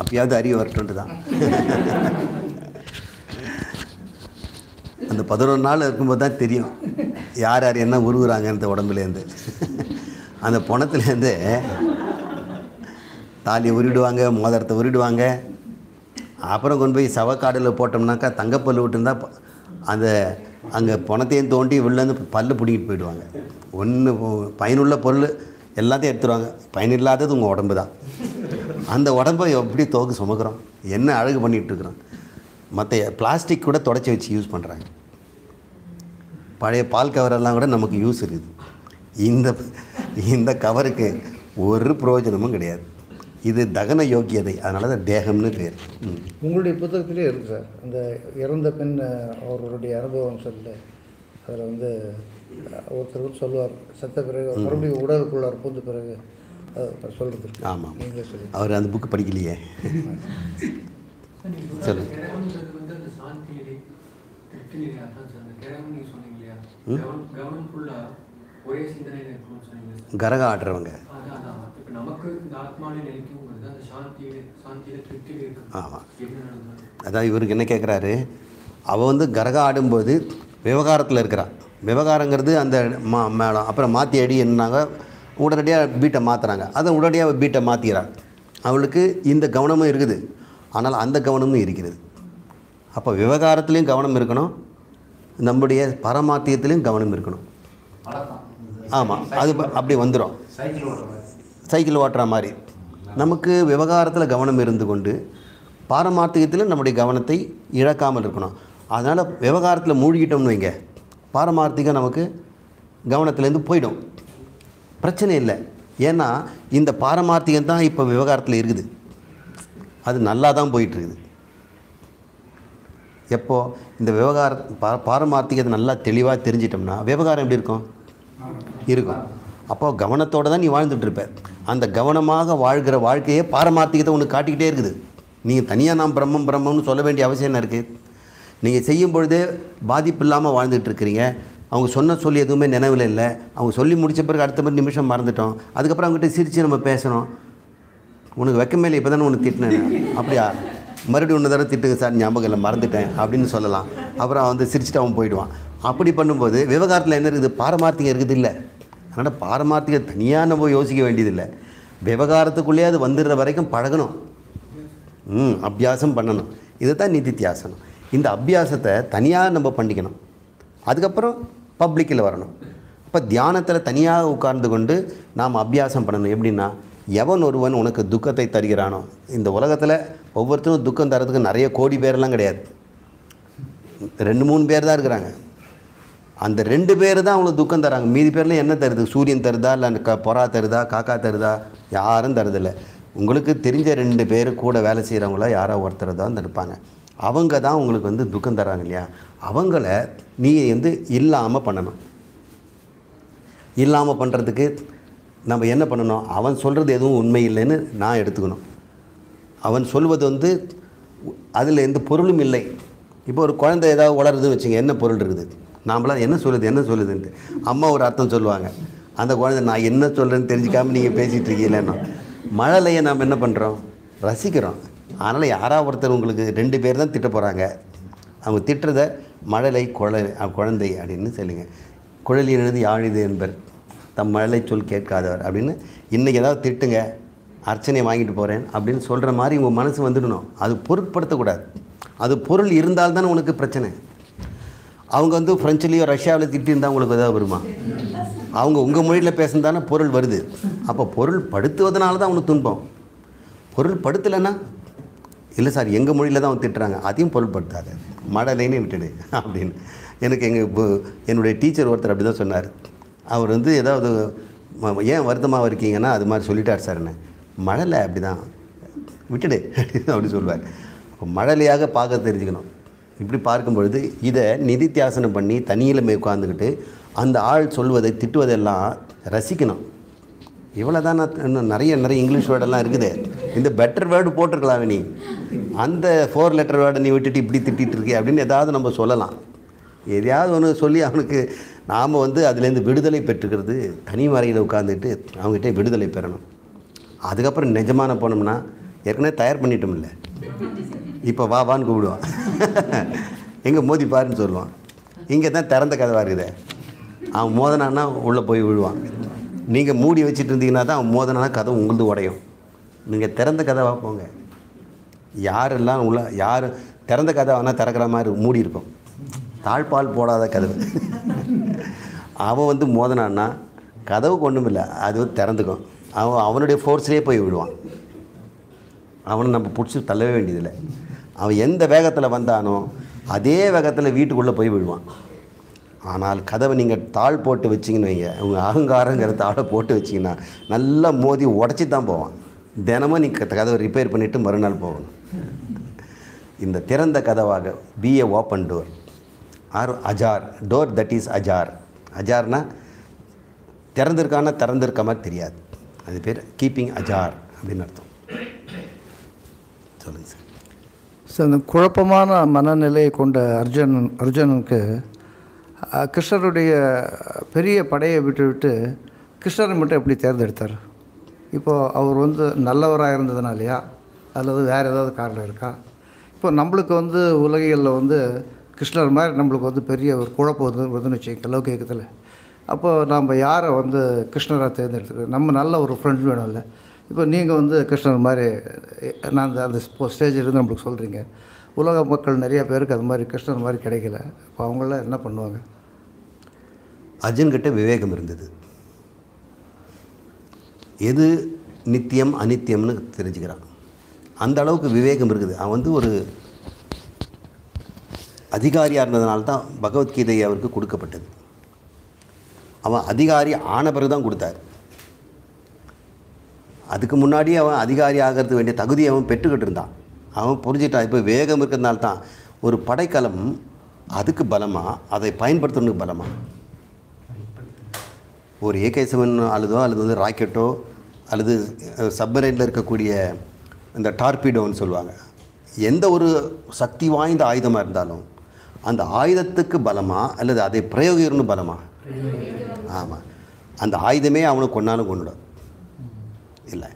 அப்பயாவது அறிய வரட்டும்னு தான் அந்த பதினொரு நாள் இருக்கும்போது தான் தெரியும் யார் யார் என்ன உருவுறாங்க இந்த உடம்புலேருந்து அந்த பணத்துலேருந்து தாலியை உருவிடுவாங்க மோதிரத்தை உருவிடுவாங்க அப்புறம் கொண்டு போய் சவக்காடில் போட்டோம்னாக்கா தங்கப்பல் விட்டுருந்தா அந்த அங்கே பணத்தையும் தோண்டி வெளிலேருந்து பல்லு பிடிக்கிட்டு போயிடுவாங்க ஒன்று பயனுள்ள பொருள் எல்லாத்தையும் எடுத்துருவாங்க பயனில்லாதது உங்கள் உடம்பு தான் அந்த உடம்பை எப்படி தோக்கு சுமக்கிறோம் என்ன அழகு பண்ணிகிட்ருக்குறோம் மற்ற பிளாஸ்டிக் கூட தொடச்சி வச்சு யூஸ் பண்ணுறாங்க பழைய பால் கவரெல்லாம் கூட நமக்கு யூஸ் இருக்குது இந்த இந்த கவருக்கு ஒரு பிரயோஜனமும் கிடையாது இது தகன யோக்கியதை அதனால தான் தேகம்னு பேர் உங்களுடைய புத்தகத்திலே இருக்கு சார் அந்த இறந்த பின் அவர்களுடைய அனுபவம் சொல்ல அதில் வந்து ஒருத்தர் சொல்லுவார் செத்த பிறகு மறுபடியும் உடலுக்குள்ளார் புகுந்த பிறகு சொல்கிறது ஆமாம் அவர் அந்த புக்கு படிக்கலையே கரக கரகம் ஆடுறவங்க ஆமாம் அதான் இவருக்கு என்ன கேட்குறாரு அவள் வந்து கரகம் ஆடும்போது விவகாரத்தில் இருக்கிறான் விவகாரங்கிறது அந்த மா மேடம் அப்புறம் மாற்றி அடி என்னாங்க உடனடியாக பீட்டை மாற்றுறாங்க அதை உடனடியாக பீட்டை மாற்றிறாள் அவளுக்கு இந்த கவனமும் இருக்குது ஆனால் அந்த கவனமும் இருக்கிறது அப்போ விவகாரத்துலேயும் கவனம் இருக்கணும் நம்முடைய பரமாத்தியத்துலேயும் கவனம் இருக்கணும் ஆமாம் அது அப்படி வந்துடும் சைக்கிள் ஓட்டுற மாதிரி நமக்கு விவகாரத்தில் கவனம் இருந்து கொண்டு பாரமார்த்திகத்தில் நம்முடைய கவனத்தை இழக்காமல் இருக்கணும் அதனால் விவகாரத்தில் மூழ்கிட்டோம்னு வைங்க பாரமார்த்திகம் நமக்கு கவனத்துலேருந்து போயிடும் பிரச்சனை இல்லை ஏன்னா இந்த பாரமார்த்திகம் தான் இப்போ விவகாரத்தில் இருக்குது அது நல்லா தான் போயிட்டுருக்குது எப்போது இந்த விவகார பா பாரமார்த்திகத்தை நல்லா தெளிவாக தெரிஞ்சிட்டோம்னா விவகாரம் எப்படி இருக்கும் இருக்கும் அப்போ கவனத்தோடு தான் நீ வாழ்ந்துட்டுருப்ப அந்த கவனமாக வாழ்கிற வாழ்க்கையே பாரமார்த்திகத்தை ஒன்று காட்டிக்கிட்டே இருக்குது நீங்கள் தனியாக நான் பிரம்மம் பிரம்மம்னு சொல்ல வேண்டிய அவசியம் என்ன இருக்குது நீங்கள் செய்யும் பொழுதே பாதிப்பு இல்லாமல் இருக்கிறீங்க அவங்க சொன்ன சொல்லி எதுவுமே நினைவில் இல்லை அவங்க சொல்லி முடித்த பிறகு அடுத்த மாதிரி நிமிஷம் மறந்துட்டோம் அதுக்கப்புறம் அவங்ககிட்ட சிரித்து நம்ம பேசணும் உனக்கு மேலே இப்போ தானே உனக்கு திட்டினேன் அப்படியா மறுபடியும் ஒன்று தடவை திட்டுங்க சார் ஞாபகம் இல்லை மறந்துட்டேன் அப்படின்னு சொல்லலாம் அப்புறம் வந்து சிரிச்சுட்டு அவன் போயிடுவான் அப்படி பண்ணும்போது விவகாரத்தில் என்ன இருக்குது பாரமார்த்திகம் இருக்குது இல்லை அதனால் பாரமாத்திக தனியாக நம்ம யோசிக்க வேண்டியதில்லை விவகாரத்துக்குள்ளே அது வந்துடுற வரைக்கும் பழகணும் ம் அபியாசம் பண்ணணும் இது தான் நிதித்தியாசனம் இந்த அபியாசத்தை தனியாக நம்ம பண்ணிக்கணும் அதுக்கப்புறம் பப்ளிக்கில் வரணும் இப்போ தியானத்தில் தனியாக உட்கார்ந்து கொண்டு நாம் அபியாசம் பண்ணணும் எப்படின்னா எவன் ஒருவன் உனக்கு துக்கத்தை தருகிறானோ இந்த உலகத்தில் ஒவ்வொருத்தரும் துக்கம் தரத்துக்கு நிறைய கோடி பேர்லாம் கிடையாது ரெண்டு மூணு பேர் தான் இருக்கிறாங்க அந்த ரெண்டு பேர் தான் அவங்களுக்கு துக்கம் தராங்க மீதி பேரில் என்ன தருது சூரியன் தருதா இல்லை க பொறா தருதா காக்கா தருதா யாரும் தருதில்லை உங்களுக்கு தெரிஞ்ச ரெண்டு பேர் கூட வேலை செய்கிறவங்களா யாரோ ஒருத்தர் தான் இருப்பாங்க அவங்க தான் உங்களுக்கு வந்து துக்கம் தராங்க இல்லையா அவங்கள நீ வந்து இல்லாமல் பண்ணணும் இல்லாமல் பண்ணுறதுக்கு நம்ம என்ன பண்ணணும் அவன் சொல்கிறது எதுவும் உண்மை இல்லைன்னு நான் எடுத்துக்கணும் அவன் சொல்வது வந்து அதில் எந்த பொருளும் இல்லை இப்போ ஒரு குழந்தை ஏதாவது வளருதுன்னு வச்சுங்க என்ன பொருள் இருக்குது நாம்பளாம் என்ன சொல்லுது என்ன சொல்லுதுன்ட்டு அம்மா ஒரு அர்த்தம் சொல்லுவாங்க அந்த குழந்தை நான் என்ன சொல்கிறேன்னு தெரிஞ்சுக்காமல் நீங்கள் பேசிகிட்டு இருக்கீங்களேன்னா மழலையை நாம் என்ன பண்ணுறோம் ரசிக்கிறோம் அதனால் யாராவது ஒருத்தர் உங்களுக்கு ரெண்டு பேர் தான் திட்ட போகிறாங்க அவங்க திட்டுறத மழலை குழ குழந்தை அப்படின்னு சொல்லுங்க குழலியினது யாழிது என்பர் தம் மழலை சொல் கேட்காதவர் அப்படின்னு இன்றைக்கி ஏதாவது திட்டுங்க அர்ச்சனை வாங்கிட்டு போகிறேன் அப்படின்னு சொல்கிற மாதிரி உங்கள் மனசு வந்துடணும் அது பொருட்படுத்தக்கூடாது அது பொருள் இருந்தால்தான் உனக்கு பிரச்சனை அவங்க வந்து ஃப்ரெஞ்சுலேயோ ரஷ்யாவிலையோ திட்டியிருந்தால் உங்களுக்கு எதாவது வருமா அவங்க உங்கள் மொழியில் பேசுந்தானே பொருள் வருது அப்போ பொருள் படுத்துவதனால தான் அவனுக்கு துன்பம் பொருள் படுத்தலைன்னா இல்லை சார் எங்கள் மொழியில் தான் அவன் திட்டுறாங்க அதையும் பொருள்படுத்தாது மடலைன்னு விட்டுடு அப்படின்னு எனக்கு எங்கள் என்னுடைய டீச்சர் ஒருத்தர் அப்படி தான் சொன்னார் அவர் வந்து ஏதாவது ஏன் வருத்தமாக இருக்கீங்கன்னா அது மாதிரி சொல்லிட்டார் சார் என்ன மழலை அப்படி தான் விட்டுடு அப்படின்னு சொல்லுவார் மழலையாக பார்க்க தெரிஞ்சுக்கணும் இப்படி பார்க்கும் பொழுது இதை நிதித்தியாசனம் பண்ணி தனியிலமே உட்காந்துக்கிட்டு அந்த ஆள் சொல்வதை திட்டுவதெல்லாம் ரசிக்கணும் இவ்வளோ தான் இன்னும் நிறைய நிறைய இங்கிலீஷ் வேர்டெல்லாம் இருக்குது இந்த பெட்டர் வேர்டு போட்டிருக்கலாம் நீ அந்த ஃபோர் லெட்டர் வேர்டை நீ விட்டுட்டு இப்படி திட்டிகிட்டு இருக்கே அப்படின்னு ஏதாவது நம்ம சொல்லலாம் எதையாவது ஒன்று சொல்லி அவனுக்கு நாம் வந்து அதுலேருந்து விடுதலை பெற்றுக்கிறது தனி மறையில் உட்காந்துட்டு அவங்ககிட்ட விடுதலை பெறணும் அதுக்கப்புறம் நிஜமான போனோம்னா ஏற்கனவே தயார் பண்ணிட்டோம்ல இப்போ வா வான்னு கூப்பிடுவான் எங்கே மோதி பாருன்னு சொல்லுவான் இங்கே தான் திறந்த கதவாக இருக்குது அவன் மோதனான்னா உள்ளே போய் விழுவான் நீங்கள் மூடி வச்சுட்டு இருந்தீங்கன்னா தான் அவன் மோதனானா கதவு உங்களுது உடையும் நீங்கள் திறந்த கதவாக போங்க யாரெல்லாம் உள்ள யார் திறந்த கதவை ஆனால் திறக்கிற மாதிரி மூடி இருக்கும் தாழ்பால் போடாத கதவு அவன் வந்து மோதனான்னா கதவு ஒன்றும் இல்லை அது வந்து திறந்துக்கும் அவன் அவனுடைய ஃபோர்ஸ்லேயே போய் விடுவான் அவனை நம்ம பிடிச்சி தள்ளவே வேண்டியதில்லை அவன் எந்த வேகத்தில் வந்தானோ அதே வேகத்தில் வீட்டுக்குள்ளே போய் விழுவான் ஆனால் கதவை நீங்கள் தாள் போட்டு வச்சிங்கன்னு வைங்க உங்கள் அகங்காரங்கிற தாளை போட்டு வச்சிங்கன்னா நல்லா மோதி உடச்சி தான் போவான் தினமும் நீ கதவை ரிப்பேர் பண்ணிவிட்டு மறுநாள் போகணும் இந்த திறந்த கதவாக be a open door or ajar door that is ajar அஜார்னா திறந்திருக்கானா திறந்திருக்க மாதிரி தெரியாது அது பேர் கீப்பிங் அஜார் அப்படின்னு அர்த்தம் சொல்லுங்கள் சார் ஸோ அந்த குழப்பமான மனநிலையை கொண்ட அர்ஜுன் அர்ஜுனனுக்கு கிருஷ்ணருடைய பெரிய படையை விட்டுவிட்டு கிருஷ்ணரை மட்டும் எப்படி தேர்ந்தெடுத்தார் இப்போது அவர் வந்து நல்லவராக இருந்ததுனாலையா அல்லது வேறு ஏதாவது காரணம் இருக்கா இப்போ நம்மளுக்கு வந்து உலகிகளில் வந்து கிருஷ்ணர் மாதிரி நம்மளுக்கு வந்து பெரிய ஒரு குழப்பம் வந்து வருதுன்னு வச்சுக்கோங்க லௌகியத்தில் அப்போது நம்ம யாரை வந்து கிருஷ்ணராக தேர்ந்தெடுத்துக்கிறோம் நம்ம நல்ல ஒரு ஃப்ரெண்ட் இல்லை இப்போ நீங்கள் வந்து கிருஷ்ணர் மாதிரி நான் அந்த அந்த ஸ்டேஜில் இருந்து நம்மளுக்கு சொல்கிறீங்க உலக மக்கள் நிறைய பேருக்கு அது மாதிரி கிருஷ்ணர் மாதிரி கிடைக்கல இப்போ அவங்களாம் என்ன பண்ணுவாங்க அஜன்கிட்ட விவேகம் இருந்தது எது நித்தியம் அனித்தியம்னு தெரிஞ்சுக்கிறான் அந்த அளவுக்கு விவேகம் இருக்குது அவன் வந்து ஒரு அதிகாரியாக இருந்ததுனால தான் பகவத்கீதை அவருக்கு கொடுக்கப்பட்டது அவன் அதிகாரி ஆன பிறகு தான் கொடுத்தாரு அதுக்கு முன்னாடி அவன் அதிகாரி ஆகிறது வேண்டிய தகுதியை அவன் பெற்றுக்கிட்டு இருந்தான் அவன் புரிஞ்சிட்டான் இப்போ வேகம் இருக்கிறதுனால தான் ஒரு படைக்கலம் அதுக்கு பலமாக அதை பயன்படுத்துறதுக்கு பலமாக ஒரு ஏகே செவன் அல்லதோ அல்லது வந்து ராக்கெட்டோ அல்லது சப்மரைனில் இருக்கக்கூடிய இந்த டார்பீடோன்னு சொல்லுவாங்க எந்த ஒரு சக்தி வாய்ந்த ஆயுதமாக இருந்தாலும் அந்த ஆயுதத்துக்கு பலமாக அல்லது அதை பிரயோகிக்கணும்னு பலமாக ஆமாம் அந்த ஆயுதமே அவனை கொண்டாலும் கொண்டுடும் இல்லை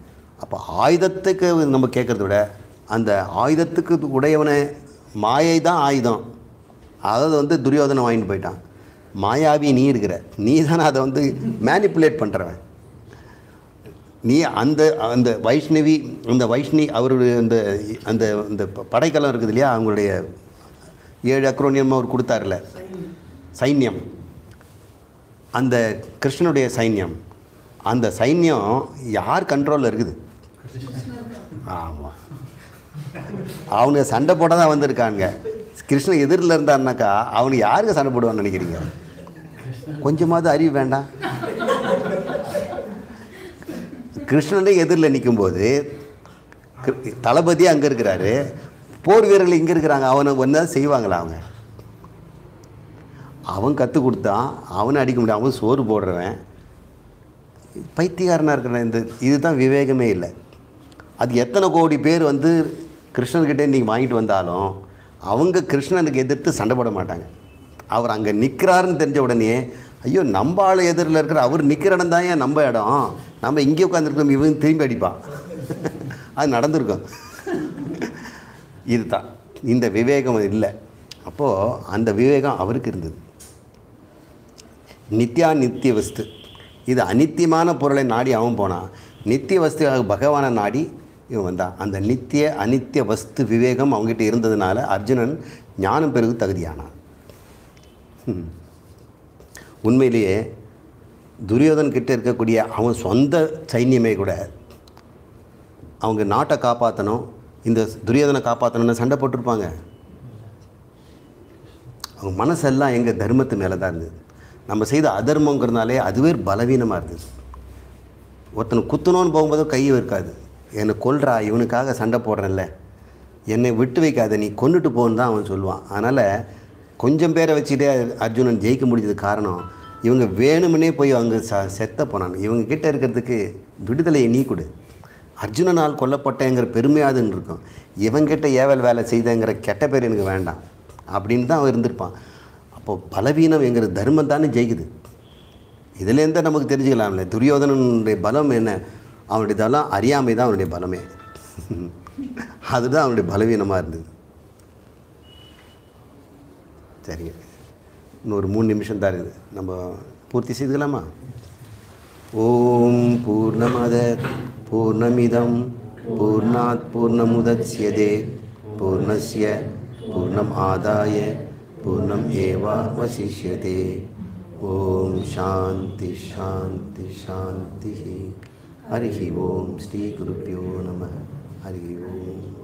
அப்போ ஆயுதத்துக்கு நம்ம கேட்குறத விட அந்த ஆயுதத்துக்கு உடையவனை மாயை தான் ஆயுதம் அதாவது வந்து துரியோதனை வாங்கிட்டு போயிட்டான் மாயாவி நீ இருக்கிற நீ தானே அதை வந்து மேனிப்புலேட் பண்ணுறவன் நீ அந்த அந்த வைஷ்ணவி அந்த வைஷ்ணி அவருடைய அந்த அந்த அந்த படைக்கலம் இருக்குது இல்லையா அவங்களுடைய ஏழு அக்ரோனியம் அவர் கொடுத்தாருல சைன்யம் அந்த கிருஷ்ணனுடைய சைன்யம் அந்த சைன்யம் யார் கண்ட்ரோலில் இருக்குது ஆமாம் அவனுக்கு சண்டை போட தான் வந்திருக்கானுங்க கிருஷ்ணன் எதிரில் இருந்தாருனாக்கா அவனுக்கு யாருக்கு சண்டை போடுவான்னு நினைக்கிறீங்க கொஞ்சமாவது அறிவு வேண்டாம் கிருஷ்ணனே எதிரில் நிற்கும்போது தளபதியே அங்கே இருக்கிறாரு போர் வீரர்கள் இங்கே இருக்கிறாங்க அவனை ஒன்றா செய்வாங்களா அவங்க அவன் கற்றுக் கொடுத்தான் அவனை அடிக்க முடியும் அவன் சோறு போடுறவன் பைத்தியகாரனாக இருக்கிற இந்த இதுதான் விவேகமே இல்லை அது எத்தனை கோடி பேர் வந்து கிருஷ்ணன்கிட்டே இன்றைக்கி வாங்கிட்டு வந்தாலும் அவங்க கிருஷ்ணனுக்கு எதிர்த்து சண்டை போட மாட்டாங்க அவர் அங்கே நிற்கிறாருன்னு தெரிஞ்ச உடனே ஐயோ நம்ம ஆள் எதிரில் இருக்கிற அவர் நிற்கிற இடம் தான் ஏன் நம்ம இடம் நம்ம இங்கே உட்காந்துருக்கோம் இவன் திரும்பி அடிப்பான் <laughs> அது நடந்திருக்கும் <laughs> இதுதான் இந்த விவேகம் இல்லை அப்போது அந்த விவேகம் அவருக்கு இருந்தது நித்யா நித்திய வஸ்து இது அனித்தியமான பொருளை நாடி அவன் போனான் நித்திய வஸ்துவாக பகவானை நாடி இவன் வந்தான் அந்த நித்திய அனித்திய வஸ்து விவேகம் அவங்ககிட்ட இருந்ததுனால அர்ஜுனன் ஞானம் பெருகு தகுதியானான் உண்மையிலேயே துரியோதன் கிட்டே இருக்கக்கூடிய அவன் சொந்த சைன்யமே கூட அவங்க நாட்டை காப்பாற்றணும் இந்த துரியோதனை காப்பாற்றணும்னு சண்டை போட்டிருப்பாங்க அவங்க மனசெல்லாம் எங்கள் தர்மத்து மேலே தான் இருந்தது நம்ம செய்த அதர்மங்கிறதுனாலே அதுவே பலவீனமாக இருக்குது ஒருத்தனை குத்துனோன்னு போகும்போது கையும் இருக்காது என்னை கொல்றா இவனுக்காக சண்டை போடுறேன்ல என்னை விட்டு வைக்காத நீ கொண்டுட்டு போன்னு தான் அவன் சொல்லுவான் அதனால் கொஞ்சம் பேரை வச்சுட்டே அர்ஜுனன் ஜெயிக்க முடிஞ்சது காரணம் இவங்க வேணும்னே போய் அவங்க ச செத்த போனான் இவங்க கிட்டே இருக்கிறதுக்கு விடுதலையை நீ கொடு அர்ஜுனனால் கொல்லப்பட்டேங்கிற பெருமையாதுன்னு இருக்கும் இவங்கிட்ட ஏவல் வேலை செய்தேங்கிற கெட்ட பேர் எனக்கு வேண்டாம் அப்படின்னு தான் அவன் இருந்திருப்பான் அப்போ பலவீனம் எங்கிற தர்மம் தானே ஜெயிக்குது இதுலேருந்தே நமக்கு தெரிஞ்சுக்கலாம்ல துரியோதனனுடைய பலம் என்ன அவனுடைய தலம் அறியாமை தான் அவனுடைய பலமே <laughs> அதுதான் அவனுடைய பலவீனமாக இருந்தது சரிங்க இன்னொரு மூணு நிமிஷம் தான் இருக்குது நம்ம பூர்த்தி செய்துக்கலாமா ஓம் பூர்ணமத பூர்ணமிதம் பூர்ணாத் பூர்ணமுதே பூர்ணஸ்ய பூர்ணம் ஆதாய पूर्णम एवावशिष्यते ओम शांति शांति शांति हरि ओम श्री गुरुभ्यो नमः हरि ओम